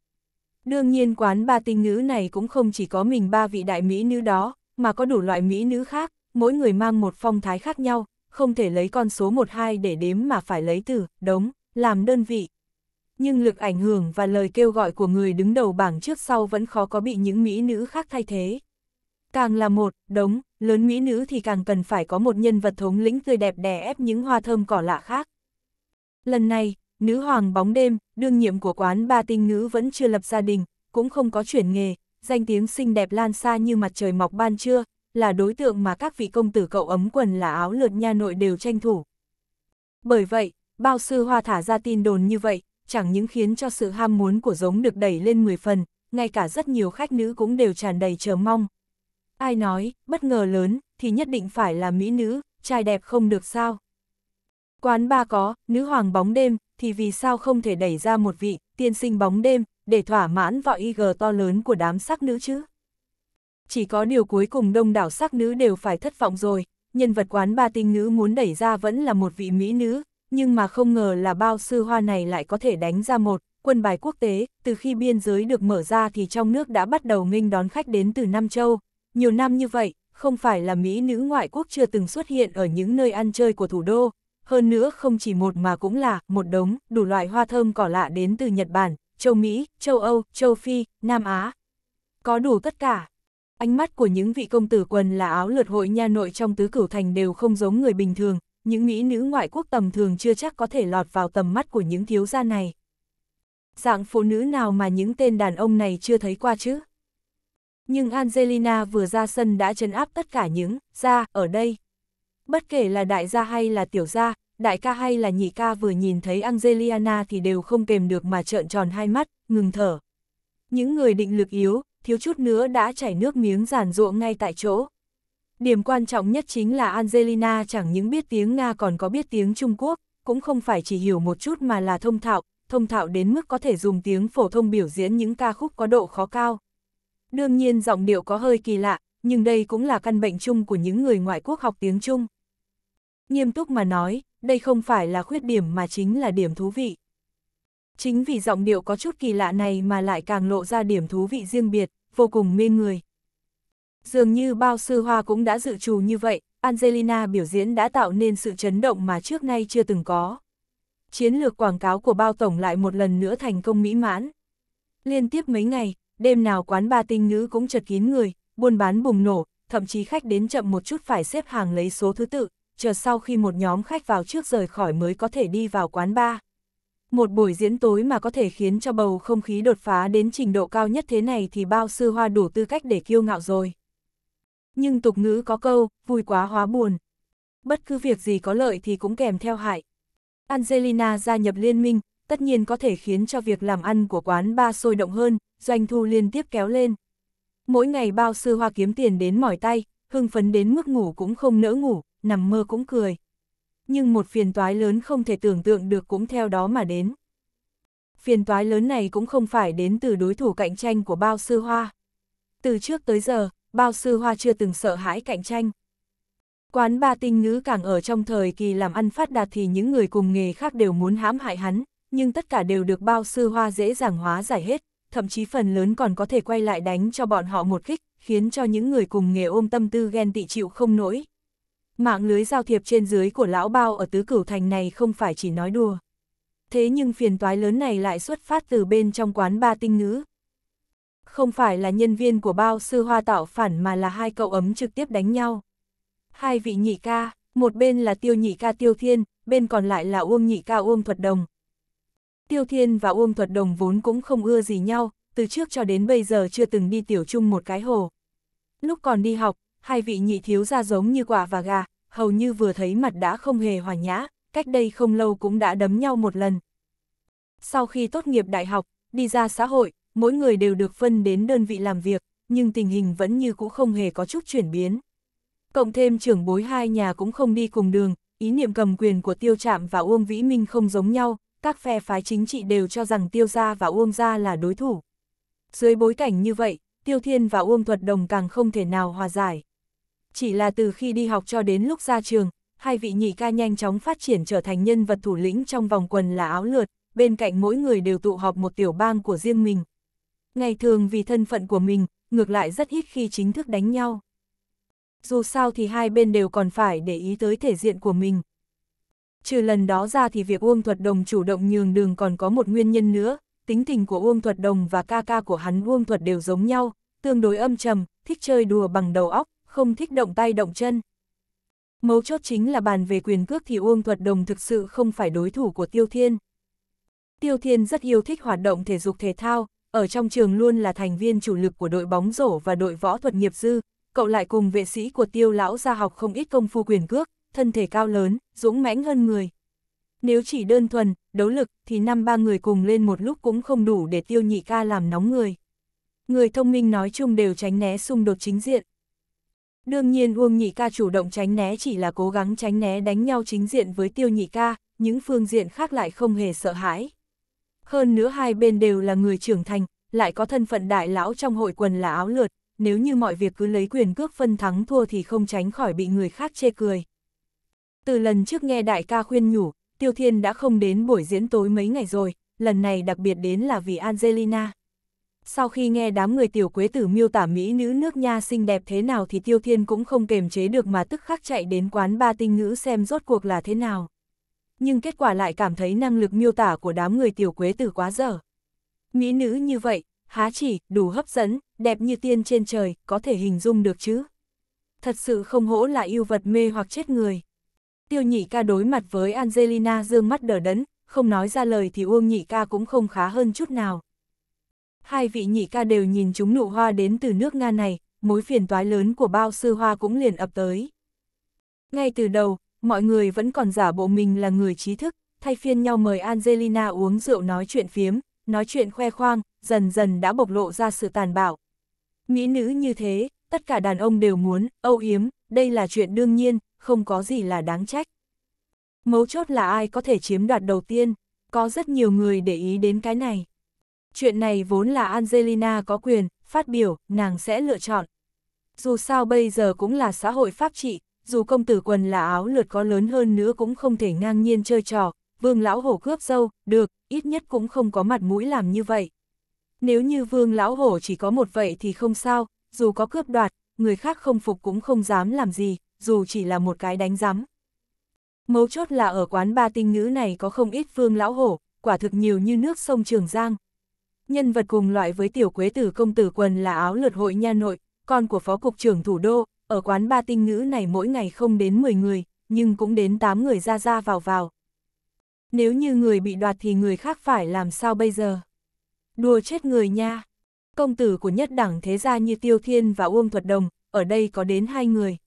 Đương nhiên quán ba tinh nữ này cũng không chỉ có mình ba vị đại mỹ nữ đó, mà có đủ loại mỹ nữ khác, mỗi người mang một phong thái khác nhau, không thể lấy con số 1-2 để đếm mà phải lấy từ, đống, làm đơn vị. Nhưng lực ảnh hưởng và lời kêu gọi của người đứng đầu bảng trước sau vẫn khó có bị những mỹ nữ khác thay thế. Càng là một, đống, lớn mỹ nữ thì càng cần phải có một nhân vật thống lĩnh tươi đẹp đè ép những hoa thơm cỏ lạ khác. Lần này, nữ hoàng bóng đêm, đương nhiệm của quán ba tinh nữ vẫn chưa lập gia đình, cũng không có chuyển nghề, danh tiếng xinh đẹp lan xa như mặt trời mọc ban trưa, là đối tượng mà các vị công tử cậu ấm quần là áo lượt nha nội đều tranh thủ. Bởi vậy, bao sư hoa thả ra tin đồn như vậy, chẳng những khiến cho sự ham muốn của giống được đẩy lên 10 phần, ngay cả rất nhiều khách nữ cũng đều tràn đầy chờ mong. Ai nói, bất ngờ lớn, thì nhất định phải là mỹ nữ, trai đẹp không được sao. Quán ba có, nữ hoàng bóng đêm, thì vì sao không thể đẩy ra một vị, tiên sinh bóng đêm, để thỏa mãn vọi IG to lớn của đám sắc nữ chứ? chỉ có điều cuối cùng đông đảo sắc nữ đều phải thất vọng rồi, nhân vật quán ba tinh nữ muốn đẩy ra vẫn là một vị mỹ nữ, nhưng mà không ngờ là bao sư hoa này lại có thể đánh ra một quân bài quốc tế, từ khi biên giới được mở ra thì trong nước đã bắt đầu nghênh đón khách đến từ Nam Châu. Nhiều năm như vậy, không phải là Mỹ nữ ngoại quốc chưa từng xuất hiện ở những nơi ăn chơi của thủ đô, hơn nữa không chỉ một mà cũng là một đống đủ loại hoa thơm cỏ lạ đến từ Nhật Bản, châu Mỹ, châu Âu, châu Phi, Nam Á. Có đủ tất cả. Ánh mắt của những vị công tử quần là áo lượt hội nha nội trong tứ cửu thành đều không giống người bình thường, những mỹ nữ ngoại quốc tầm thường chưa chắc có thể lọt vào tầm mắt của những thiếu gia này. Dạng phụ nữ nào mà những tên đàn ông này chưa thấy qua chứ? Nhưng Angelina vừa ra sân đã chấn áp tất cả những gia ở đây. Bất kể là đại gia hay là tiểu gia, đại ca hay là nhị ca vừa nhìn thấy Angelina thì đều không kềm được mà trợn tròn hai mắt, ngừng thở. Những người định lực yếu, thiếu chút nữa đã chảy nước miếng giàn ruộng ngay tại chỗ. Điểm quan trọng nhất chính là Angelina chẳng những biết tiếng Nga còn có biết tiếng Trung Quốc, cũng không phải chỉ hiểu một chút mà là thông thạo, thông thạo đến mức có thể dùng tiếng phổ thông biểu diễn những ca khúc có độ khó cao. Đương nhiên giọng điệu có hơi kỳ lạ, nhưng đây cũng là căn bệnh chung của những người ngoại quốc học tiếng Trung. Nghiêm túc mà nói, đây không phải là khuyết điểm mà chính là điểm thú vị. Chính vì giọng điệu có chút kỳ lạ này mà lại càng lộ ra điểm thú vị riêng biệt, vô cùng mê người. Dường như bao sư hoa cũng đã dự trù như vậy, Angelina biểu diễn đã tạo nên sự chấn động mà trước nay chưa từng có. Chiến lược quảng cáo của bao tổng lại một lần nữa thành công mỹ mãn. Liên tiếp mấy ngày, đêm nào quán ba tinh nữ cũng chật kín người, buôn bán bùng nổ, thậm chí khách đến chậm một chút phải xếp hàng lấy số thứ tự, chờ sau khi một nhóm khách vào trước rời khỏi mới có thể đi vào quán ba một buổi diễn tối mà có thể khiến cho bầu không khí đột phá đến trình độ cao nhất thế này thì bao sư hoa đủ tư cách để kiêu ngạo rồi. Nhưng tục ngữ có câu, vui quá hóa buồn. Bất cứ việc gì có lợi thì cũng kèm theo hại. Angelina gia nhập liên minh, tất nhiên có thể khiến cho việc làm ăn của quán ba sôi động hơn, doanh thu liên tiếp kéo lên. Mỗi ngày bao sư hoa kiếm tiền đến mỏi tay, hưng phấn đến mức ngủ cũng không nỡ ngủ, nằm mơ cũng cười nhưng một phiền toái lớn không thể tưởng tượng được cũng theo đó mà đến. Phiền toái lớn này cũng không phải đến từ đối thủ cạnh tranh của Bao Sư Hoa. Từ trước tới giờ, Bao Sư Hoa chưa từng sợ hãi cạnh tranh. Quán ba tinh ngữ càng ở trong thời kỳ làm ăn phát đạt thì những người cùng nghề khác đều muốn hãm hại hắn, nhưng tất cả đều được Bao Sư Hoa dễ dàng hóa giải hết, thậm chí phần lớn còn có thể quay lại đánh cho bọn họ một kích, khiến cho những người cùng nghề ôm tâm tư ghen tị chịu không nổi, mạng lưới giao thiệp trên dưới của lão bao ở tứ cửu thành này không phải chỉ nói đùa. Thế nhưng phiền toái lớn này lại xuất phát từ bên trong quán ba tinh ngữ. Không phải là nhân viên của bao sư hoa tạo phản mà là hai cậu ấm trực tiếp đánh nhau. Hai vị nhị ca, một bên là tiêu nhị ca tiêu thiên, bên còn lại là uông nhị ca uông thuật đồng. Tiêu thiên và uông thuật đồng vốn cũng không ưa gì nhau, từ trước cho đến bây giờ chưa từng đi tiểu chung một cái hồ. Lúc còn đi học, hai vị nhị thiếu ra giống như quả và gà, hầu như vừa thấy mặt đã không hề hòa nhã, cách đây không lâu cũng đã đấm nhau một lần. Sau khi tốt nghiệp đại học, đi ra xã hội, mỗi người đều được phân đến đơn vị làm việc, nhưng tình hình vẫn như cũ không hề có chút chuyển biến. Cộng thêm trưởng bối hai nhà cũng không đi cùng đường, ý niệm cầm quyền của Tiêu Trạm và Uông Vĩ Minh không giống nhau, các phe phái chính trị đều cho rằng Tiêu Gia và Uông Gia là đối thủ. Dưới bối cảnh như vậy, Tiêu Thiên và Uông Thuật Đồng càng không thể nào hòa giải chỉ là từ khi đi học cho đến lúc ra trường, hai vị nhị ca nhanh chóng phát triển trở thành nhân vật thủ lĩnh trong vòng quần là áo lượt, bên cạnh mỗi người đều tụ họp một tiểu bang của riêng mình. Ngày thường vì thân phận của mình, ngược lại rất ít khi chính thức đánh nhau. Dù sao thì hai bên đều còn phải để ý tới thể diện của mình. Trừ lần đó ra thì việc Uông Thuật Đồng chủ động nhường đường còn có một nguyên nhân nữa, tính tình của Uông Thuật Đồng và ca ca của hắn Uông Thuật đều giống nhau, tương đối âm trầm, thích chơi đùa bằng đầu óc, không thích động tay động chân. Mấu chốt chính là bàn về quyền cước thì Uông Thuật Đồng thực sự không phải đối thủ của Tiêu Thiên. Tiêu Thiên rất yêu thích hoạt động thể dục thể thao, ở trong trường luôn là thành viên chủ lực của đội bóng rổ và đội võ thuật nghiệp dư, cậu lại cùng vệ sĩ của Tiêu Lão ra học không ít công phu quyền cước, thân thể cao lớn, dũng mãnh hơn người. Nếu chỉ đơn thuần, đấu lực, thì năm ba người cùng lên một lúc cũng không đủ để Tiêu Nhị ca làm nóng người. Người thông minh nói chung đều tránh né xung đột chính diện, Đương nhiên Uông Nhị Ca chủ động tránh né chỉ là cố gắng tránh né đánh nhau chính diện với Tiêu Nhị Ca, những phương diện khác lại không hề sợ hãi. Hơn nữa hai bên đều là người trưởng thành, lại có thân phận đại lão trong hội quần là áo lượt, nếu như mọi việc cứ lấy quyền cước phân thắng thua thì không tránh khỏi bị người khác chê cười. Từ lần trước nghe đại ca khuyên nhủ, Tiêu Thiên đã không đến buổi diễn tối mấy ngày rồi, lần này đặc biệt đến là vì Angelina sau khi nghe đám người tiểu quế tử miêu tả mỹ nữ nước nha xinh đẹp thế nào thì Tiêu Thiên cũng không kềm chế được mà tức khắc chạy đến quán ba tinh ngữ xem rốt cuộc là thế nào. Nhưng kết quả lại cảm thấy năng lực miêu tả của đám người tiểu quế tử quá dở. Mỹ nữ như vậy, há chỉ, đủ hấp dẫn, đẹp như tiên trên trời, có thể hình dung được chứ. Thật sự không hỗ là yêu vật mê hoặc chết người. Tiêu nhị ca đối mặt với Angelina dương mắt đờ đẫn, không nói ra lời thì Uông nhị ca cũng không khá hơn chút nào. Hai vị nhị ca đều nhìn chúng nụ hoa đến từ nước Nga này, mối phiền toái lớn của bao sư hoa cũng liền ập tới. Ngay từ đầu, mọi người vẫn còn giả bộ mình là người trí thức, thay phiên nhau mời Angelina uống rượu nói chuyện phiếm, nói chuyện khoe khoang, dần dần đã bộc lộ ra sự tàn bạo. Mỹ nữ như thế, tất cả đàn ông đều muốn, âu yếm, đây là chuyện đương nhiên, không có gì là đáng trách. Mấu chốt là ai có thể chiếm đoạt đầu tiên, có rất nhiều người để ý đến cái này. Chuyện này vốn là Angelina có quyền, phát biểu, nàng sẽ lựa chọn. Dù sao bây giờ cũng là xã hội pháp trị, dù công tử quần là áo lượt có lớn hơn nữa cũng không thể ngang nhiên chơi trò, vương lão hổ cướp dâu, được, ít nhất cũng không có mặt mũi làm như vậy. Nếu như vương lão hổ chỉ có một vậy thì không sao, dù có cướp đoạt, người khác không phục cũng không dám làm gì, dù chỉ là một cái đánh giám. Mấu chốt là ở quán ba tinh ngữ này có không ít vương lão hổ, quả thực nhiều như nước sông Trường Giang, Nhân vật cùng loại với tiểu quế tử công tử quần là áo lượt hội nha nội, con của phó cục trưởng thủ đô, ở quán ba tinh ngữ này mỗi ngày không đến 10 người, nhưng cũng đến 8 người ra ra vào vào. Nếu như người bị đoạt thì người khác phải làm sao bây giờ? Đùa chết người nha! Công tử của nhất đẳng thế gia như Tiêu Thiên và Uông Thuật Đồng, ở đây có đến hai người.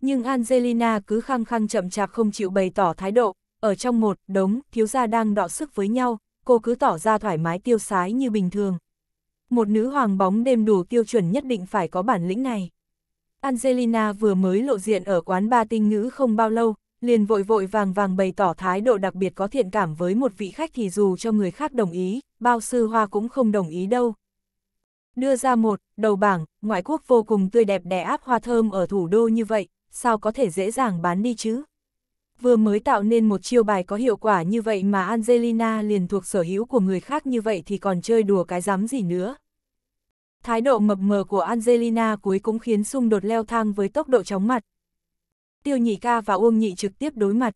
Nhưng Angelina cứ khăng khăng chậm chạp không chịu bày tỏ thái độ, ở trong một đống thiếu gia đang đọ sức với nhau, cô cứ tỏ ra thoải mái tiêu sái như bình thường. Một nữ hoàng bóng đêm đủ tiêu chuẩn nhất định phải có bản lĩnh này. Angelina vừa mới lộ diện ở quán ba tinh ngữ không bao lâu, liền vội vội vàng vàng bày tỏ thái độ đặc biệt có thiện cảm với một vị khách thì dù cho người khác đồng ý, bao sư hoa cũng không đồng ý đâu. Đưa ra một, đầu bảng, ngoại quốc vô cùng tươi đẹp đẻ áp hoa thơm ở thủ đô như vậy, sao có thể dễ dàng bán đi chứ? vừa mới tạo nên một chiêu bài có hiệu quả như vậy mà Angelina liền thuộc sở hữu của người khác như vậy thì còn chơi đùa cái dám gì nữa. Thái độ mập mờ của Angelina cuối cũng khiến xung đột leo thang với tốc độ chóng mặt. Tiêu nhị ca và Uông nhị trực tiếp đối mặt.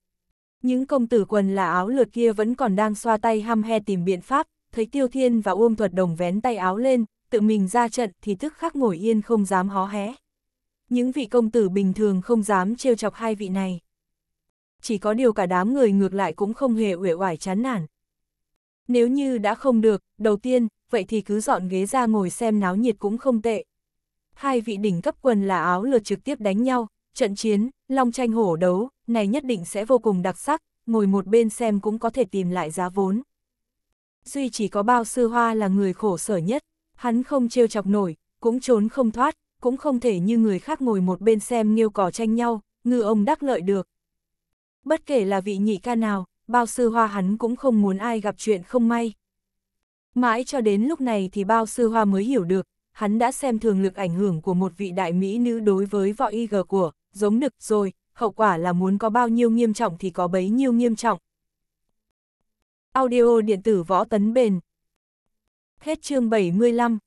Những công tử quần là áo lượt kia vẫn còn đang xoa tay ham he tìm biện pháp, thấy Tiêu Thiên và Uông Thuật Đồng vén tay áo lên, tự mình ra trận thì tức khắc ngồi yên không dám hó hé. Những vị công tử bình thường không dám trêu chọc hai vị này chỉ có điều cả đám người ngược lại cũng không hề uể oải chán nản. Nếu như đã không được, đầu tiên, vậy thì cứ dọn ghế ra ngồi xem náo nhiệt cũng không tệ. Hai vị đỉnh cấp quần là áo lượt trực tiếp đánh nhau, trận chiến, long tranh hổ đấu, này nhất định sẽ vô cùng đặc sắc, ngồi một bên xem cũng có thể tìm lại giá vốn. Duy chỉ có bao sư hoa là người khổ sở nhất, hắn không trêu chọc nổi, cũng trốn không thoát, cũng không thể như người khác ngồi một bên xem nghiêu cỏ tranh nhau, ngư ông đắc lợi được bất kể là vị nhị ca nào, bao sư hoa hắn cũng không muốn ai gặp chuyện không may. Mãi cho đến lúc này thì bao sư hoa mới hiểu được, hắn đã xem thường lực ảnh hưởng của một vị đại mỹ nữ đối với võ y gờ của, giống nực rồi, hậu quả là muốn có bao nhiêu nghiêm trọng thì có bấy nhiêu nghiêm trọng. Audio điện tử võ tấn bền Hết chương 75